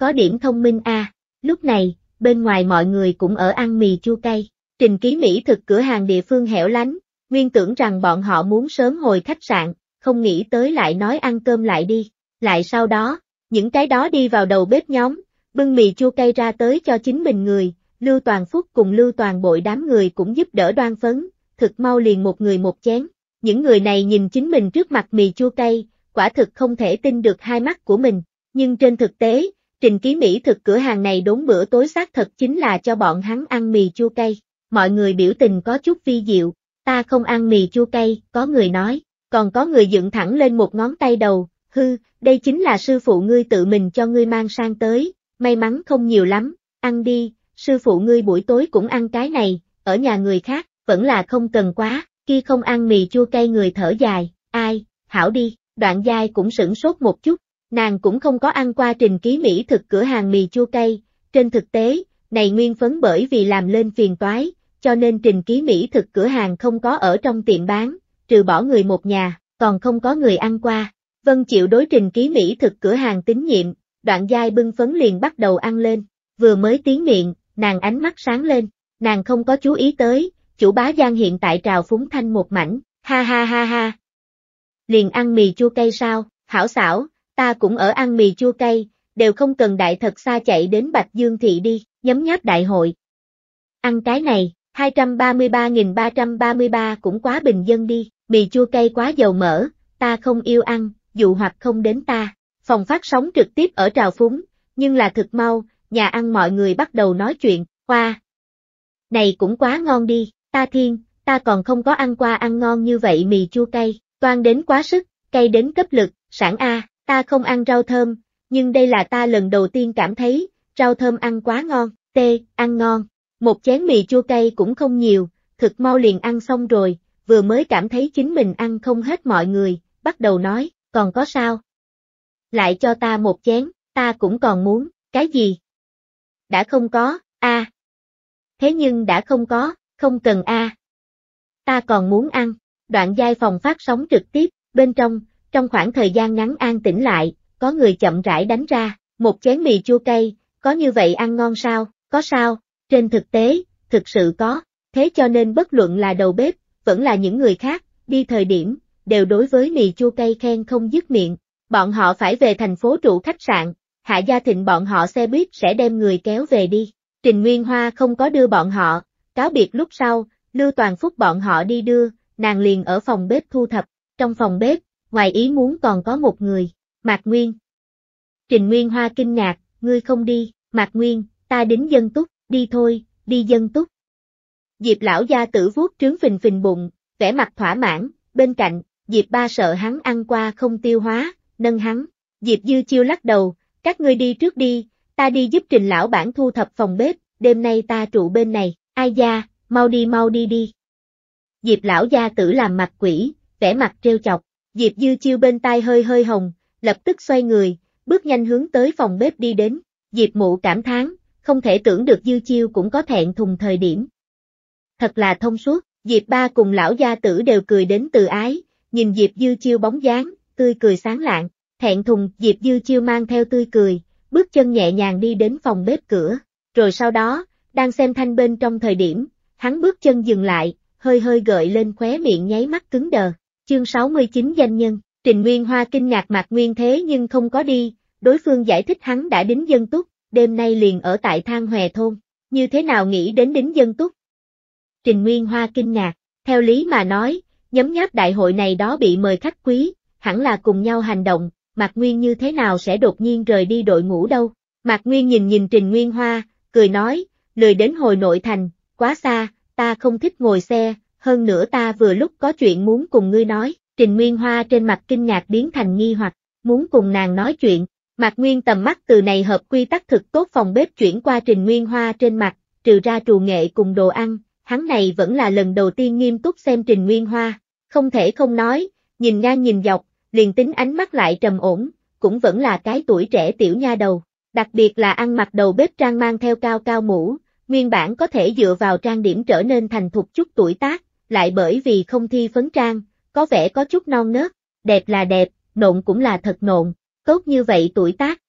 có điểm thông minh a lúc này, bên ngoài mọi người cũng ở ăn mì chua cay. Trình ký Mỹ thực cửa hàng địa phương hẻo lánh, nguyên tưởng rằng bọn họ muốn sớm hồi khách sạn, không nghĩ tới lại nói ăn cơm lại đi. Lại sau đó, những cái đó đi vào đầu bếp nhóm, bưng mì chua cay ra tới cho chính mình người, Lưu Toàn Phúc cùng Lưu Toàn Bội đám người cũng giúp đỡ đoan phấn, thực mau liền một người một chén. Những người này nhìn chính mình trước mặt mì chua cay, quả thực không thể tin được hai mắt của mình, nhưng trên thực tế, Trình Ký Mỹ thực cửa hàng này đốn bữa tối xác thật chính là cho bọn hắn ăn mì chua cay. Mọi người biểu tình có chút vi diệu, ta không ăn mì chua cay, có người nói, còn có người dựng thẳng lên một ngón tay đầu, hư, đây chính là sư phụ ngươi tự mình cho ngươi mang sang tới, may mắn không nhiều lắm, ăn đi, sư phụ ngươi buổi tối cũng ăn cái này, ở nhà người khác, vẫn là không cần quá, khi không ăn mì chua cay người thở dài, ai, hảo đi, đoạn dai cũng sửng sốt một chút, nàng cũng không có ăn qua trình ký mỹ thực cửa hàng mì chua cay, trên thực tế, này nguyên phấn bởi vì làm lên phiền toái, cho nên trình ký mỹ thực cửa hàng không có ở trong tiệm bán, trừ bỏ người một nhà, còn không có người ăn qua. Vân chịu đối trình ký mỹ thực cửa hàng tín nhiệm, đoạn dai bưng phấn liền bắt đầu ăn lên, vừa mới tiếng miệng, nàng ánh mắt sáng lên, nàng không có chú ý tới, chủ bá Giang hiện tại trào phúng thanh một mảnh, ha ha ha ha. Liền ăn mì chua cay sao, hảo xảo, ta cũng ở ăn mì chua cay, đều không cần đại thật xa chạy đến Bạch Dương Thị đi, nhấm nháp đại hội. Ăn cái này, 233.333 cũng quá bình dân đi, mì chua cay quá dầu mỡ, ta không yêu ăn, dụ hoặc không đến ta. Phòng phát sóng trực tiếp ở Trào Phúng, nhưng là thực mau, nhà ăn mọi người bắt đầu nói chuyện, hoa. Này cũng quá ngon đi, ta thiên, ta còn không có ăn qua ăn ngon như vậy mì chua cay, toan đến quá sức, cay đến cấp lực, sản A. Ta không ăn rau thơm, nhưng đây là ta lần đầu tiên cảm thấy, rau thơm ăn quá ngon, tê, ăn ngon. Một chén mì chua cay cũng không nhiều, thực mau liền ăn xong rồi, vừa mới cảm thấy chính mình ăn không hết mọi người, bắt đầu nói, còn có sao? Lại cho ta một chén, ta cũng còn muốn, cái gì? Đã không có, a. Thế nhưng đã không có, không cần a. Ta còn muốn ăn, đoạn giai phòng phát sóng trực tiếp, bên trong, trong khoảng thời gian ngắn an tĩnh lại, có người chậm rãi đánh ra, một chén mì chua cay, có như vậy ăn ngon sao, có sao, trên thực tế, thực sự có, thế cho nên bất luận là đầu bếp, vẫn là những người khác, đi thời điểm, đều đối với mì chua cay khen không dứt miệng, bọn họ phải về thành phố trụ khách sạn, hạ gia thịnh bọn họ xe buýt sẽ đem người kéo về đi, Trình Nguyên Hoa không có đưa bọn họ, cáo biệt lúc sau, Lưu Toàn Phúc bọn họ đi đưa, nàng liền ở phòng bếp thu thập, trong phòng bếp, ngoài ý muốn còn có một người, Mạc Nguyên. Trình Nguyên Hoa kinh ngạc, ngươi không đi, Mạc Nguyên, ta đến dân túc, đi thôi, đi dân túc. Diệp lão gia tử vuốt trướng phình phình bụng, vẻ mặt thỏa mãn, bên cạnh, Diệp ba sợ hắn ăn qua không tiêu hóa, nâng hắn, Diệp dư chiêu lắc đầu, các ngươi đi trước đi, ta đi giúp trình lão bản thu thập phòng bếp, đêm nay ta trụ bên này, ai da, mau đi mau đi đi. Diệp lão gia tử làm mặt quỷ, vẻ mặt trêu chọc, Diệp Dư Chiêu bên tai hơi hơi hồng, lập tức xoay người, bước nhanh hướng tới phòng bếp đi đến, Diệp Mụ cảm thán, không thể tưởng được Dư Chiêu cũng có thẹn thùng thời điểm. Thật là thông suốt, Diệp Ba cùng lão gia tử đều cười đến từ ái, nhìn Diệp Dư Chiêu bóng dáng, tươi cười sáng lạng, thẹn thùng Diệp Dư Chiêu mang theo tươi cười, bước chân nhẹ nhàng đi đến phòng bếp cửa, rồi sau đó, đang xem thanh bên trong thời điểm, hắn bước chân dừng lại, hơi hơi gợi lên khóe miệng nháy mắt cứng đờ. Chương 69 danh nhân, Trình Nguyên Hoa kinh ngạc Mạc Nguyên thế nhưng không có đi, đối phương giải thích hắn đã đến dân túc, đêm nay liền ở tại Thang Hòe Thôn, như thế nào nghĩ đến đến dân túc? Trình Nguyên Hoa kinh ngạc, theo lý mà nói, nhấm nháp đại hội này đó bị mời khách quý, hẳn là cùng nhau hành động, Mạc Nguyên như thế nào sẽ đột nhiên rời đi đội ngũ đâu? Mạc Nguyên nhìn nhìn Trình Nguyên Hoa, cười nói, lười đến hồi nội thành, quá xa, ta không thích ngồi xe, hơn nữa ta vừa lúc có chuyện muốn cùng ngươi nói, Trình Nguyên Hoa trên mặt kinh ngạc biến thành nghi hoặc, muốn cùng nàng nói chuyện, Mạc Nguyên tầm mắt từ này hợp quy tắc thực tốt phòng bếp chuyển qua Trình Nguyên Hoa trên mặt, trừ ra trù nghệ cùng đồ ăn, hắn này vẫn là lần đầu tiên nghiêm túc xem Trình Nguyên Hoa, không thể không nói, nhìn ngang nhìn dọc, liền tính ánh mắt lại trầm ổn, cũng vẫn là cái tuổi trẻ tiểu nha đầu, đặc biệt là ăn mặc đầu bếp trang mang theo cao cao mũ, nguyên bản có thể dựa vào trang điểm trở nên thành thục chút tuổi tác, lại bởi vì không thi phấn trang, có vẻ có chút non nớt, đẹp là đẹp, nộn cũng là thật nộn, tốt như vậy tuổi tác.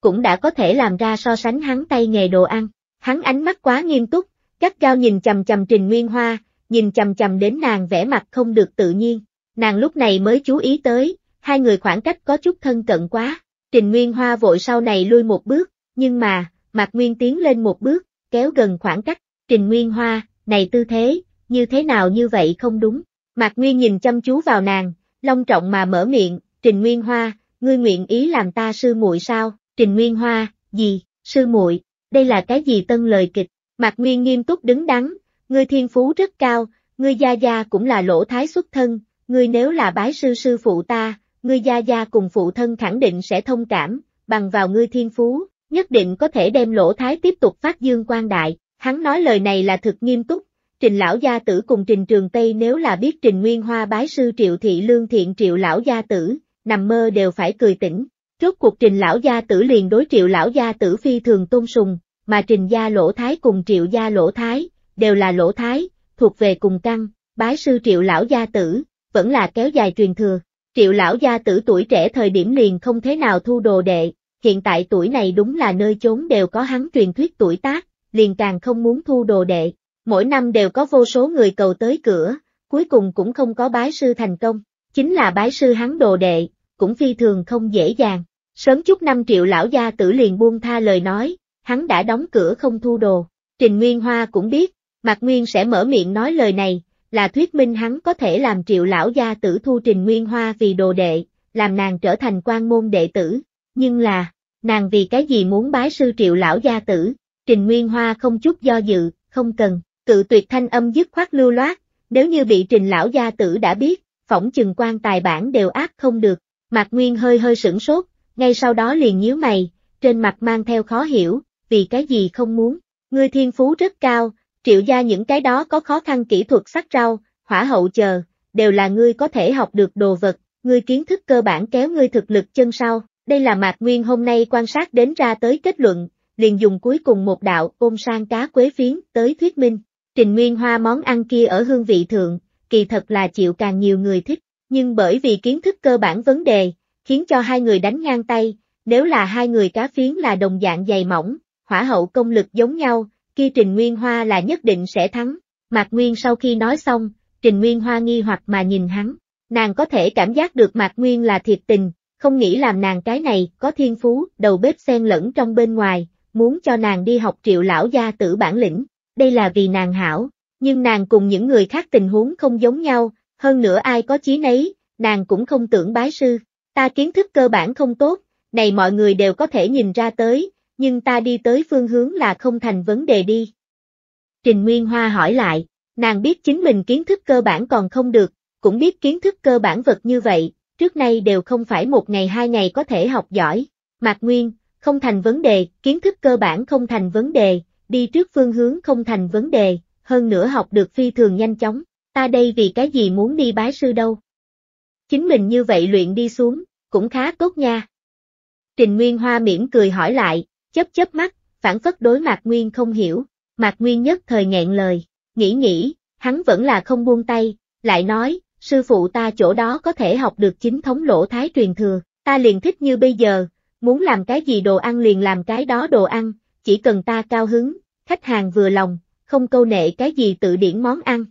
Cũng đã có thể làm ra so sánh hắn tay nghề đồ ăn, hắn ánh mắt quá nghiêm túc, cắt cao nhìn chầm chầm Trình Nguyên Hoa, nhìn chầm chầm đến nàng vẻ mặt không được tự nhiên, nàng lúc này mới chú ý tới, hai người khoảng cách có chút thân cận quá, Trình Nguyên Hoa vội sau này lui một bước, nhưng mà, mặt Nguyên tiến lên một bước, kéo gần khoảng cách, Trình Nguyên Hoa, này tư thế, như thế nào như vậy không đúng. Mạc Nguyên nhìn chăm chú vào nàng, long trọng mà mở miệng, Trình Nguyên Hoa, ngươi nguyện ý làm ta sư muội sao? Trình Nguyên Hoa, gì, sư muội, đây là cái gì tân lời kịch? Mạc Nguyên nghiêm túc đứng đắn, ngươi thiên phú rất cao, ngươi gia gia cũng là lỗ thái xuất thân, ngươi nếu là bái sư sư phụ ta, ngươi gia gia cùng phụ thân khẳng định sẽ thông cảm, bằng vào ngươi thiên phú, nhất định có thể đem lỗ thái tiếp tục phát dương quan đại. Hắn nói lời này là thực nghiêm túc, Trình lão gia tử cùng Trình Trường Tây nếu là biết Trình Nguyên Hoa bái sư Triệu Thị Lương Thiện Triệu lão gia tử, nằm mơ đều phải cười tỉnh. Trước cuộc Trình lão gia tử liền đối Triệu lão gia tử phi thường tôn sùng, mà Trình gia lỗ thái cùng Triệu gia lỗ thái, đều là lỗ thái, thuộc về cùng căn, bái sư Triệu lão gia tử, vẫn là kéo dài truyền thừa. Triệu lão gia tử tuổi trẻ thời điểm liền không thế nào thu đồ đệ, hiện tại tuổi này đúng là nơi chốn đều có hắn truyền thuyết tuổi tác, liền càng không muốn thu đồ đệ, mỗi năm đều có vô số người cầu tới cửa, cuối cùng cũng không có bái sư thành công, chính là bái sư hắn đồ đệ, cũng phi thường không dễ dàng. Sớm chút năm triệu lão gia tử liền buông tha lời nói, hắn đã đóng cửa không thu đồ. Trình Nguyên Hoa cũng biết, Mạc Nguyên sẽ mở miệng nói lời này, là thuyết minh hắn có thể làm triệu lão gia tử thu Trình Nguyên Hoa vì đồ đệ, làm nàng trở thành quan môn đệ tử. Nhưng là, nàng vì cái gì muốn bái sư triệu lão gia tử, Trình Nguyên Hoa không chút do dự, không cần, Cự tuyệt thanh âm dứt khoát lưu loát, nếu như bị trình lão gia tử đã biết, phỏng chừng quan tài bản đều áp không được, Mạc Nguyên hơi hơi sửng sốt, ngay sau đó liền nhíu mày, trên mặt mang theo khó hiểu, vì cái gì không muốn. Ngươi thiên phú rất cao, triệu gia những cái đó có khó khăn kỹ thuật sắc rau, hỏa hậu chờ, đều là ngươi có thể học được đồ vật, ngươi kiến thức cơ bản kéo ngươi thực lực chân sau. Đây là Mạc Nguyên hôm nay quan sát đến ra tới kết luận, liền dùng cuối cùng một đạo ôm sang cá quế phiến tới thuyết minh. Trình Nguyên Hoa món ăn kia ở hương vị thượng, kỳ thật là chịu càng nhiều người thích, nhưng bởi vì kiến thức cơ bản vấn đề, khiến cho hai người đánh ngang tay, nếu là hai người cá phiến là đồng dạng dày mỏng, hỏa hậu công lực giống nhau, kia Trình Nguyên Hoa là nhất định sẽ thắng. Mạc Nguyên sau khi nói xong, Trình Nguyên Hoa nghi hoặc mà nhìn hắn, nàng có thể cảm giác được Mạc Nguyên là thiệt tình, không nghĩ làm nàng cái này có thiên phú, đầu bếp xen lẫn trong bên ngoài, muốn cho nàng đi học triệu lão gia tử bản lĩnh, đây là vì nàng hảo, nhưng nàng cùng những người khác tình huống không giống nhau, hơn nữa ai có chí nấy, nàng cũng không tưởng bái sư, ta kiến thức cơ bản không tốt, này mọi người đều có thể nhìn ra tới, nhưng ta đi tới phương hướng là không thành vấn đề đi. Trình Nguyên Hoa hỏi lại, nàng biết chính mình kiến thức cơ bản còn không được, cũng biết kiến thức cơ bản vật như vậy, trước nay đều không phải một ngày hai ngày có thể học giỏi. Mạc Nguyên, không thành vấn đề, kiến thức cơ bản không thành vấn đề, đi trước phương hướng không thành vấn đề, hơn nữa học được phi thường nhanh chóng, ta đây vì cái gì muốn đi bái sư đâu. Chính mình như vậy luyện đi xuống, cũng khá tốt nha. Trình Nguyên Hoa mỉm cười hỏi lại, chớp chớp mắt, phản phất đối Mạc Nguyên không hiểu, Mạc Nguyên nhất thời nghẹn lời, nghĩ nghĩ, hắn vẫn là không buông tay, lại nói, sư phụ ta chỗ đó có thể học được chính thống lỗ thái truyền thừa, ta liền thích như bây giờ, muốn làm cái gì đồ ăn liền làm cái đó đồ ăn, chỉ cần ta cao hứng, khách hàng vừa lòng, không câu nệ cái gì tự điển món ăn.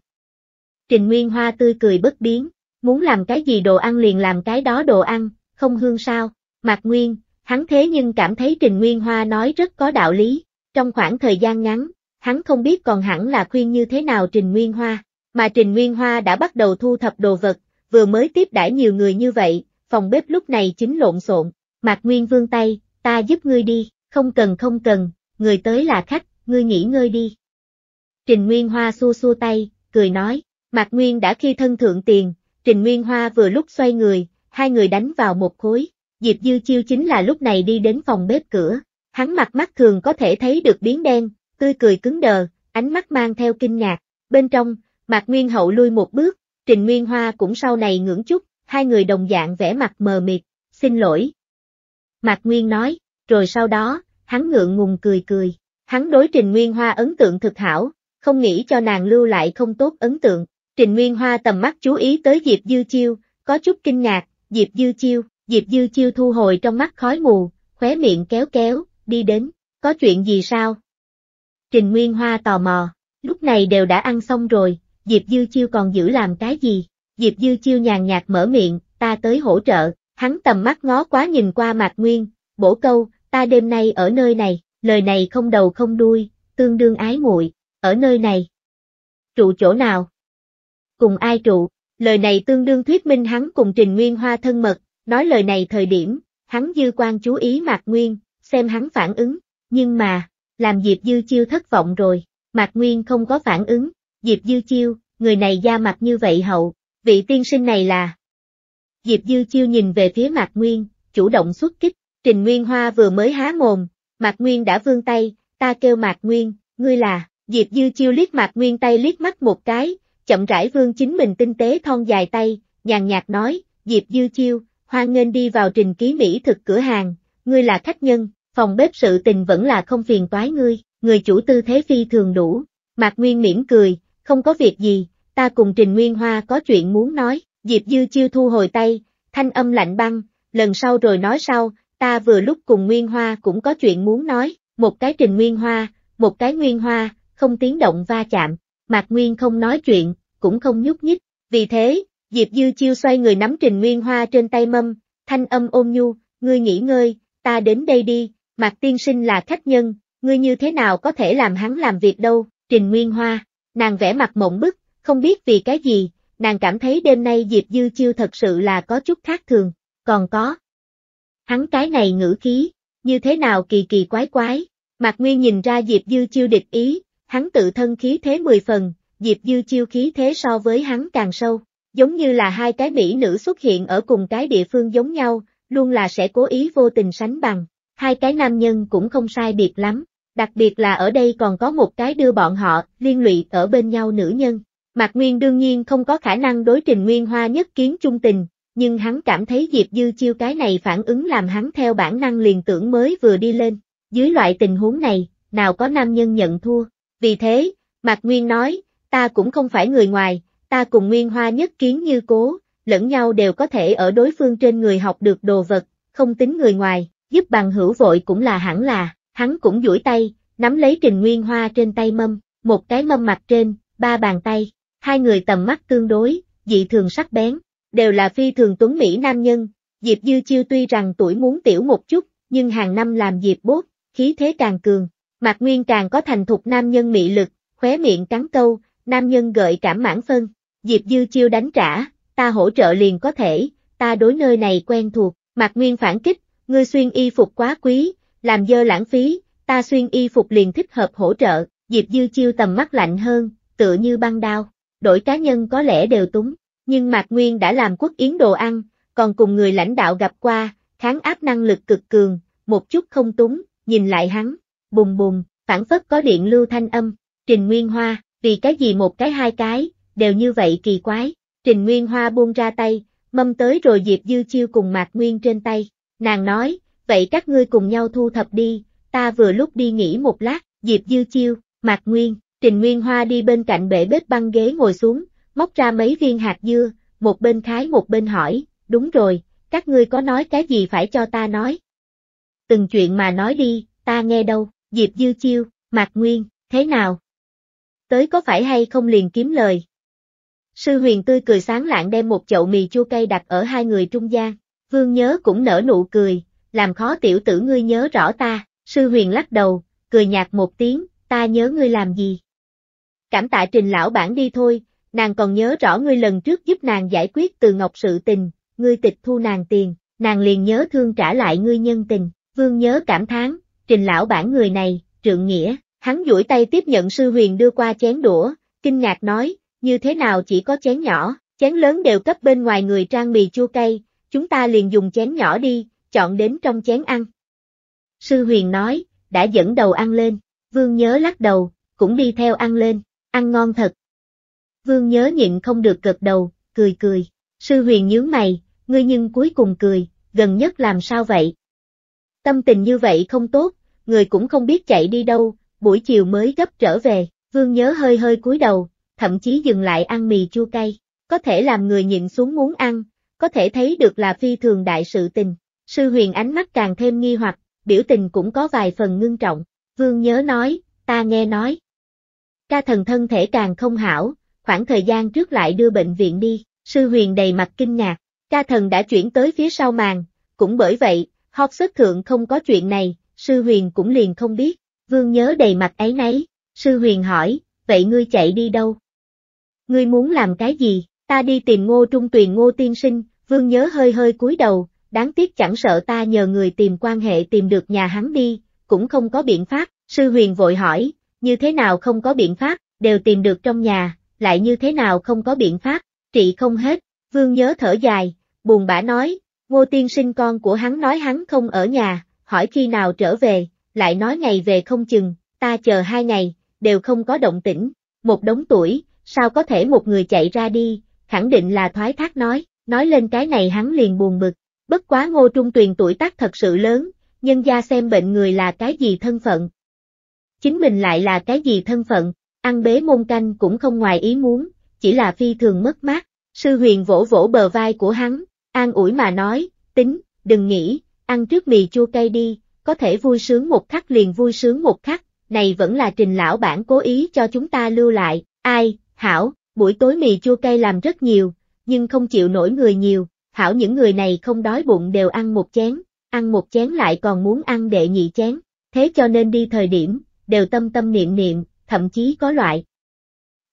Trình Nguyên Hoa tươi cười bất biến, muốn làm cái gì đồ ăn liền làm cái đó đồ ăn, không hương sao, Mạc Nguyên, hắn thế nhưng cảm thấy Trình Nguyên Hoa nói rất có đạo lý, trong khoảng thời gian ngắn, hắn không biết còn hẳn là khuyên như thế nào Trình Nguyên Hoa, mà Trình Nguyên Hoa đã bắt đầu thu thập đồ vật, vừa mới tiếp đãi nhiều người như vậy, phòng bếp lúc này chính lộn xộn, Mạc Nguyên vương tay, ta giúp ngươi đi, không cần không cần, người tới là khách, ngươi nghỉ ngơi đi. Trình Nguyên Hoa xua xua tay, cười nói, Mạc Nguyên đã khi thân thượng tiền, Trình Nguyên Hoa vừa lúc xoay người, hai người đánh vào một khối, Diệp Dư Chiêu chính là lúc này đi đến phòng bếp cửa, hắn mặt mắt thường có thể thấy được biến đen, tươi cười cứng đờ, ánh mắt mang theo kinh ngạc, bên trong, Mạc Nguyên Hậu lui một bước, Trình Nguyên Hoa cũng sau này ngưỡng chút, hai người đồng dạng vẻ mặt mờ mịt, xin lỗi. Mạc Nguyên nói, rồi sau đó, hắn ngượng ngùng cười cười. Hắn đối Trình Nguyên Hoa ấn tượng thực hảo, không nghĩ cho nàng lưu lại không tốt ấn tượng. Trình Nguyên Hoa tầm mắt chú ý tới Diệp Dư Chiêu, có chút kinh ngạc, Diệp Dư Chiêu, Diệp Dư Chiêu thu hồi trong mắt khói mù, khóe miệng kéo kéo, đi đến, có chuyện gì sao? Trình Nguyên Hoa tò mò, lúc này đều đã ăn xong rồi, Diệp Dư Chiêu còn giữ làm cái gì? Diệp Dư Chiêu nhàn nhạt mở miệng, ta tới hỗ trợ, hắn tầm mắt ngó quá nhìn qua Mạc Nguyên, bổ câu, ta đêm nay ở nơi này, lời này không đầu không đuôi, tương đương ái muội, ở nơi này. Trụ chỗ nào? Cùng ai trụ? Lời này tương đương thuyết minh hắn cùng Trình Nguyên Hoa thân mật, nói lời này thời điểm, hắn dư quan chú ý Mạc Nguyên, xem hắn phản ứng, nhưng mà, làm Diệp Dư Chiêu thất vọng rồi, Mạc Nguyên không có phản ứng, Diệp Dư Chiêu, người này da mặt như vậy hậu, vị tiên sinh này là. Diệp Dư Chiêu nhìn về phía Mạc Nguyên, chủ động xuất kích, Trình Nguyên Hoa vừa mới há mồm, Mạc Nguyên đã vươn tay, ta kêu Mạc Nguyên, ngươi là, Diệp Dư Chiêu liếc Mạc Nguyên tay liếc mắt một cái, chậm rãi vươn chính mình tinh tế thon dài tay, nhàn nhạt nói, Diệp Dư Chiêu, hoan nghênh đi vào trình ký mỹ thực cửa hàng, ngươi là khách nhân, phòng bếp sự tình vẫn là không phiền toái ngươi, người chủ tư thế phi thường đủ. Mạc Nguyên mỉm cười, không có việc gì, ta cùng Trình Nguyên Hoa có chuyện muốn nói, Diệp Dư Chiêu thu hồi tay, thanh âm lạnh băng, lần sau rồi nói sau, ta vừa lúc cùng Nguyên Hoa cũng có chuyện muốn nói, một cái trình Nguyên Hoa, một cái Nguyên Hoa, không tiếng động va chạm, Mạc Nguyên không nói chuyện, cũng không nhúc nhích, vì thế, Diệp Dư Chiêu xoay người nắm trình Nguyên Hoa trên tay mâm, thanh âm ôm nhu, ngươi nghỉ ngơi, ta đến đây đi, Mạc Tiên Sinh là khách nhân, ngươi như thế nào có thể làm hắn làm việc đâu, trình Nguyên Hoa, nàng vẽ mặt mộng bức, không biết vì cái gì, nàng cảm thấy đêm nay Diệp Dư Chiêu thật sự là có chút khác thường, còn có, Hắn cái này ngữ khí, như thế nào kỳ kỳ quái quái. Mạc Nguyên nhìn ra Diệp Dư Chiêu địch ý, hắn tự thân khí thế mười phần, Diệp Dư Chiêu khí thế so với hắn càng sâu, giống như là hai cái mỹ nữ xuất hiện ở cùng cái địa phương giống nhau, luôn là sẽ cố ý vô tình sánh bằng. Hai cái nam nhân cũng không sai biệt lắm, đặc biệt là ở đây còn có một cái đưa bọn họ liên lụy ở bên nhau nữ nhân. Mạc Nguyên đương nhiên không có khả năng đối trình Nguyên Hoa nhất kiến trung tình, nhưng hắn cảm thấy Diệp Dư Chiêu cái này phản ứng làm hắn theo bản năng liền tưởng mới vừa đi lên, dưới loại tình huống này, nào có nam nhân nhận thua, vì thế, Mạc Nguyên nói, ta cũng không phải người ngoài, ta cùng Nguyên Hoa nhất kiến như cố, lẫn nhau đều có thể ở đối phương trên người học được đồ vật, không tính người ngoài, giúp bằng hữu vội cũng là hẳn là, hắn cũng duỗi tay, nắm lấy Trình Nguyên Hoa trên tay mâm, một cái mâm mặt trên, ba bàn tay, hai người tầm mắt tương đối, dị thường sắc bén, đều là phi thường tuấn Mỹ nam nhân, Diệp Dư Chiêu tuy rằng tuổi muốn tiểu một chút, nhưng hàng năm làm Diệp bốt, khí thế càng cường, Mạc Nguyên càng có thành thục nam nhân mị lực, khóe miệng cắn câu, nam nhân gợi cảm mãn phân, Diệp Dư Chiêu đánh trả, ta hỗ trợ liền có thể, ta đối nơi này quen thuộc, Mạc Nguyên phản kích, ngươi xuyên y phục quá quý, làm dơ lãng phí, ta xuyên y phục liền thích hợp hỗ trợ, Diệp Dư Chiêu tầm mắt lạnh hơn, tựa như băng đao, đổi cá nhân có lẽ đều túng, nhưng Mạc Nguyên đã làm quốc yến đồ ăn, còn cùng người lãnh đạo gặp qua, kháng áp năng lực cực cường, một chút không túng, nhìn lại hắn, bùng bùng, phản phất có điện lưu thanh âm, Trình Nguyên Hoa, vì cái gì một cái hai cái, đều như vậy kỳ quái, Trình Nguyên Hoa buông ra tay, mâm tới rồi Diệp Dư Chiêu cùng Mạc Nguyên trên tay, nàng nói, vậy các ngươi cùng nhau thu thập đi, ta vừa lúc đi nghỉ một lát, Diệp Dư Chiêu, Mạc Nguyên, Trình Nguyên Hoa đi bên cạnh bể bếp băng ghế ngồi xuống, móc ra mấy viên hạt dưa, một bên khái một bên hỏi, đúng rồi, các ngươi có nói cái gì phải cho ta nói. Từng chuyện mà nói đi, ta nghe đâu, Diệp Dư Chiêu, Mạc Nguyên, thế nào? Tới có phải hay không liền kiếm lời? Sư huyền tươi cười sáng lạng đem một chậu mì chua cây đặt ở hai người trung gian, vương nhớ cũng nở nụ cười, làm khó tiểu tử ngươi nhớ rõ ta, sư huyền lắc đầu, cười nhạt một tiếng, ta nhớ ngươi làm gì? Cảm tạ trình lão bản đi thôi, nàng còn nhớ rõ ngươi lần trước giúp nàng giải quyết từ ngọc sự tình, ngươi tịch thu nàng tiền, nàng liền nhớ thương trả lại ngươi nhân tình, vương nhớ cảm thán, trình lão bản người này, trượng nghĩa, hắn duỗi tay tiếp nhận sư huyền đưa qua chén đũa, kinh ngạc nói, như thế nào chỉ có chén nhỏ, chén lớn đều cấp bên ngoài người trang mì chua cay, chúng ta liền dùng chén nhỏ đi, chọn đến trong chén ăn. Sư huyền nói, đã dẫn đầu ăn lên, vương nhớ lắc đầu, cũng đi theo ăn lên, ăn ngon thật, Vương nhớ nhịn không được gật đầu, cười cười. Sư huyền nhướng mày, ngươi nhưng cuối cùng cười, gần nhất làm sao vậy? Tâm tình như vậy không tốt, người cũng không biết chạy đi đâu, buổi chiều mới gấp trở về, vương nhớ hơi hơi cúi đầu, thậm chí dừng lại ăn mì chua cay, có thể làm người nhịn xuống muốn ăn, có thể thấy được là phi thường đại sự tình. Sư huyền ánh mắt càng thêm nghi hoặc, biểu tình cũng có vài phần ngưng trọng, vương nhớ nói, ta nghe nói. Ca thần thân thể càng không hảo, khoảng thời gian trước lại đưa bệnh viện đi, sư huyền đầy mặt kinh ngạc, ca thần đã chuyển tới phía sau màn, cũng bởi vậy, hot xuất thượng không có chuyện này, sư huyền cũng liền không biết, vương nhớ đầy mặt ấy nấy, sư huyền hỏi, vậy ngươi chạy đi đâu? Ngươi muốn làm cái gì? Ta đi tìm ngô trung tuyền ngô tiên sinh, vương nhớ hơi hơi cúi đầu, đáng tiếc chẳng sợ ta nhờ người tìm quan hệ tìm được nhà hắn đi, cũng không có biện pháp, sư huyền vội hỏi, như thế nào không có biện pháp, đều tìm được trong nhà, lại như thế nào không có biện pháp, trị không hết, vương nhớ thở dài, buồn bã nói, ngô tiên sinh con của hắn nói hắn không ở nhà, hỏi khi nào trở về, lại nói ngày về không chừng, ta chờ hai ngày, đều không có động tĩnh, một đống tuổi, sao có thể một người chạy ra đi, khẳng định là thoái thác nói, nói lên cái này hắn liền buồn bực, bất quá ngô trung tuyền tuổi tác thật sự lớn, nhân gia xem bệnh người là cái gì thân phận. Chính mình lại là cái gì thân phận, Ăn bế môn canh cũng không ngoài ý muốn, chỉ là phi thường mất mát. Sư huyền vỗ vỗ bờ vai của hắn, an ủi mà nói, tính, đừng nghĩ, ăn trước mì chua cay đi, có thể vui sướng một khắc liền vui sướng một khắc, này vẫn là trình lão bản cố ý cho chúng ta lưu lại, ai, hảo, buổi tối mì chua cay làm rất nhiều, nhưng không chịu nổi người nhiều, hảo những người này không đói bụng đều ăn một chén, ăn một chén lại còn muốn ăn đệ nhị chén, thế cho nên đi thời điểm, đều tâm tâm niệm niệm, thậm chí có loại.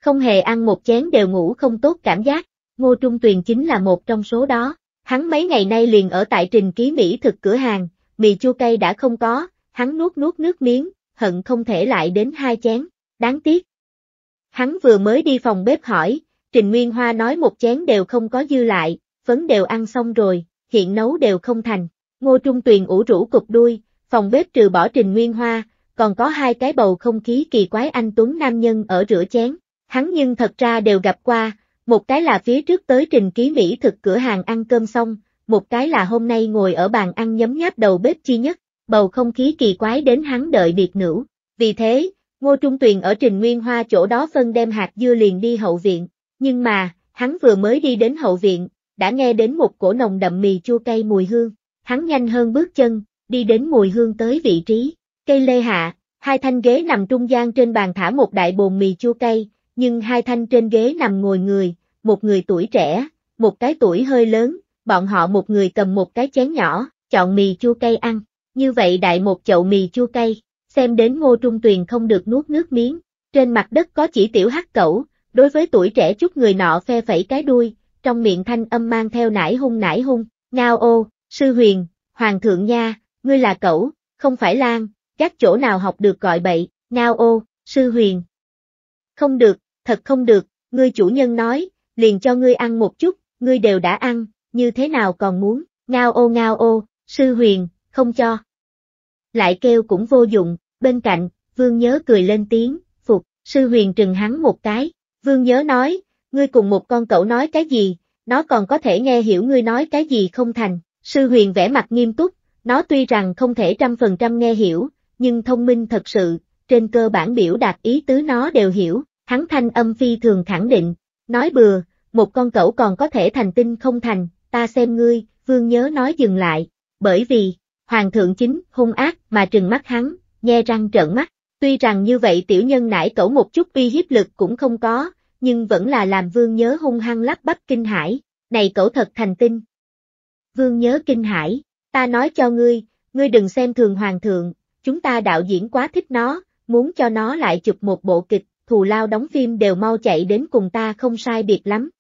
Không hề ăn một chén đều ngủ không tốt cảm giác, Ngô Trung Tuyền chính là một trong số đó. Hắn mấy ngày nay liền ở tại trình ký Mỹ thực cửa hàng, mì chua cây đã không có, hắn nuốt nuốt nước miếng, hận không thể lại đến hai chén, đáng tiếc. Hắn vừa mới đi phòng bếp hỏi, Trình Nguyên Hoa nói một chén đều không có dư lại, phấn đều ăn xong rồi, hiện nấu đều không thành. Ngô Trung Tuyền ủ rũ cục đuôi, phòng bếp trừ bỏ Trình Nguyên Hoa, còn có hai cái bầu không khí kỳ quái anh Tuấn Nam Nhân ở rửa chén. Hắn nhưng thật ra đều gặp qua, một cái là phía trước tới trình ký Mỹ thực cửa hàng ăn cơm xong, một cái là hôm nay ngồi ở bàn ăn nhấm nháp đầu bếp chi nhất, bầu không khí kỳ quái đến hắn đợi biệt nữ. Vì thế, Ngô Trung Tuyền ở Trình Nguyên Hoa chỗ đó phân đem hạt dưa liền đi hậu viện, nhưng mà, hắn vừa mới đi đến hậu viện, đã nghe đến một cổ nồng đậm mì chua cay mùi hương, hắn nhanh hơn bước chân, đi đến mùi hương tới vị trí, Cây lê hạ, hai thanh ghế nằm trung gian trên bàn thả một đại bồn mì chua cây, nhưng hai thanh trên ghế nằm ngồi người, một người tuổi trẻ, một cái tuổi hơi lớn, bọn họ một người cầm một cái chén nhỏ, chọn mì chua cây ăn. Như vậy đại một chậu mì chua cây, xem đến ngô trung tuyền không được nuốt nước miếng, trên mặt đất có chỉ tiểu hắc cẩu, đối với tuổi trẻ chút người nọ phe phẩy cái đuôi, trong miệng thanh âm mang theo nải hung nải hung, ngao ô, sư huyền, hoàng thượng nha, ngươi là cẩu, không phải lang các chỗ nào học được gọi bậy, ngao ô, sư huyền. Không được, thật không được, ngươi chủ nhân nói, liền cho ngươi ăn một chút, ngươi đều đã ăn, như thế nào còn muốn, ngao ô ngao ô, sư huyền, không cho. Lại kêu cũng vô dụng, bên cạnh, vương nhớ cười lên tiếng, phục, sư huyền trừng hắn một cái, vương nhớ nói, ngươi cùng một con cậu nói cái gì, nó còn có thể nghe hiểu ngươi nói cái gì không thành, sư huyền vẻ mặt nghiêm túc, nó tuy rằng không thể trăm phần trăm nghe hiểu, nhưng thông minh thật sự, trên cơ bản biểu đạt ý tứ nó đều hiểu, hắn thanh âm phi thường khẳng định, nói bừa, một con cẩu còn có thể thành tinh không thành, ta xem ngươi, vương nhớ nói dừng lại, bởi vì, hoàng thượng chính, hung ác mà trừng mắt hắn, nghe răng trợn mắt, tuy rằng như vậy tiểu nhân nải cẩu một chút uy hiếp lực cũng không có, nhưng vẫn là làm vương nhớ hung hăng lắp bắp kinh hải, này cẩu thật thành tinh. Vương nhớ kinh hải, ta nói cho ngươi, ngươi đừng xem thường hoàng thượng, Chúng ta đạo diễn quá thích nó, muốn cho nó lại chụp một bộ kịch, thù lao đóng phim đều mau chạy đến cùng ta không sai biệt lắm.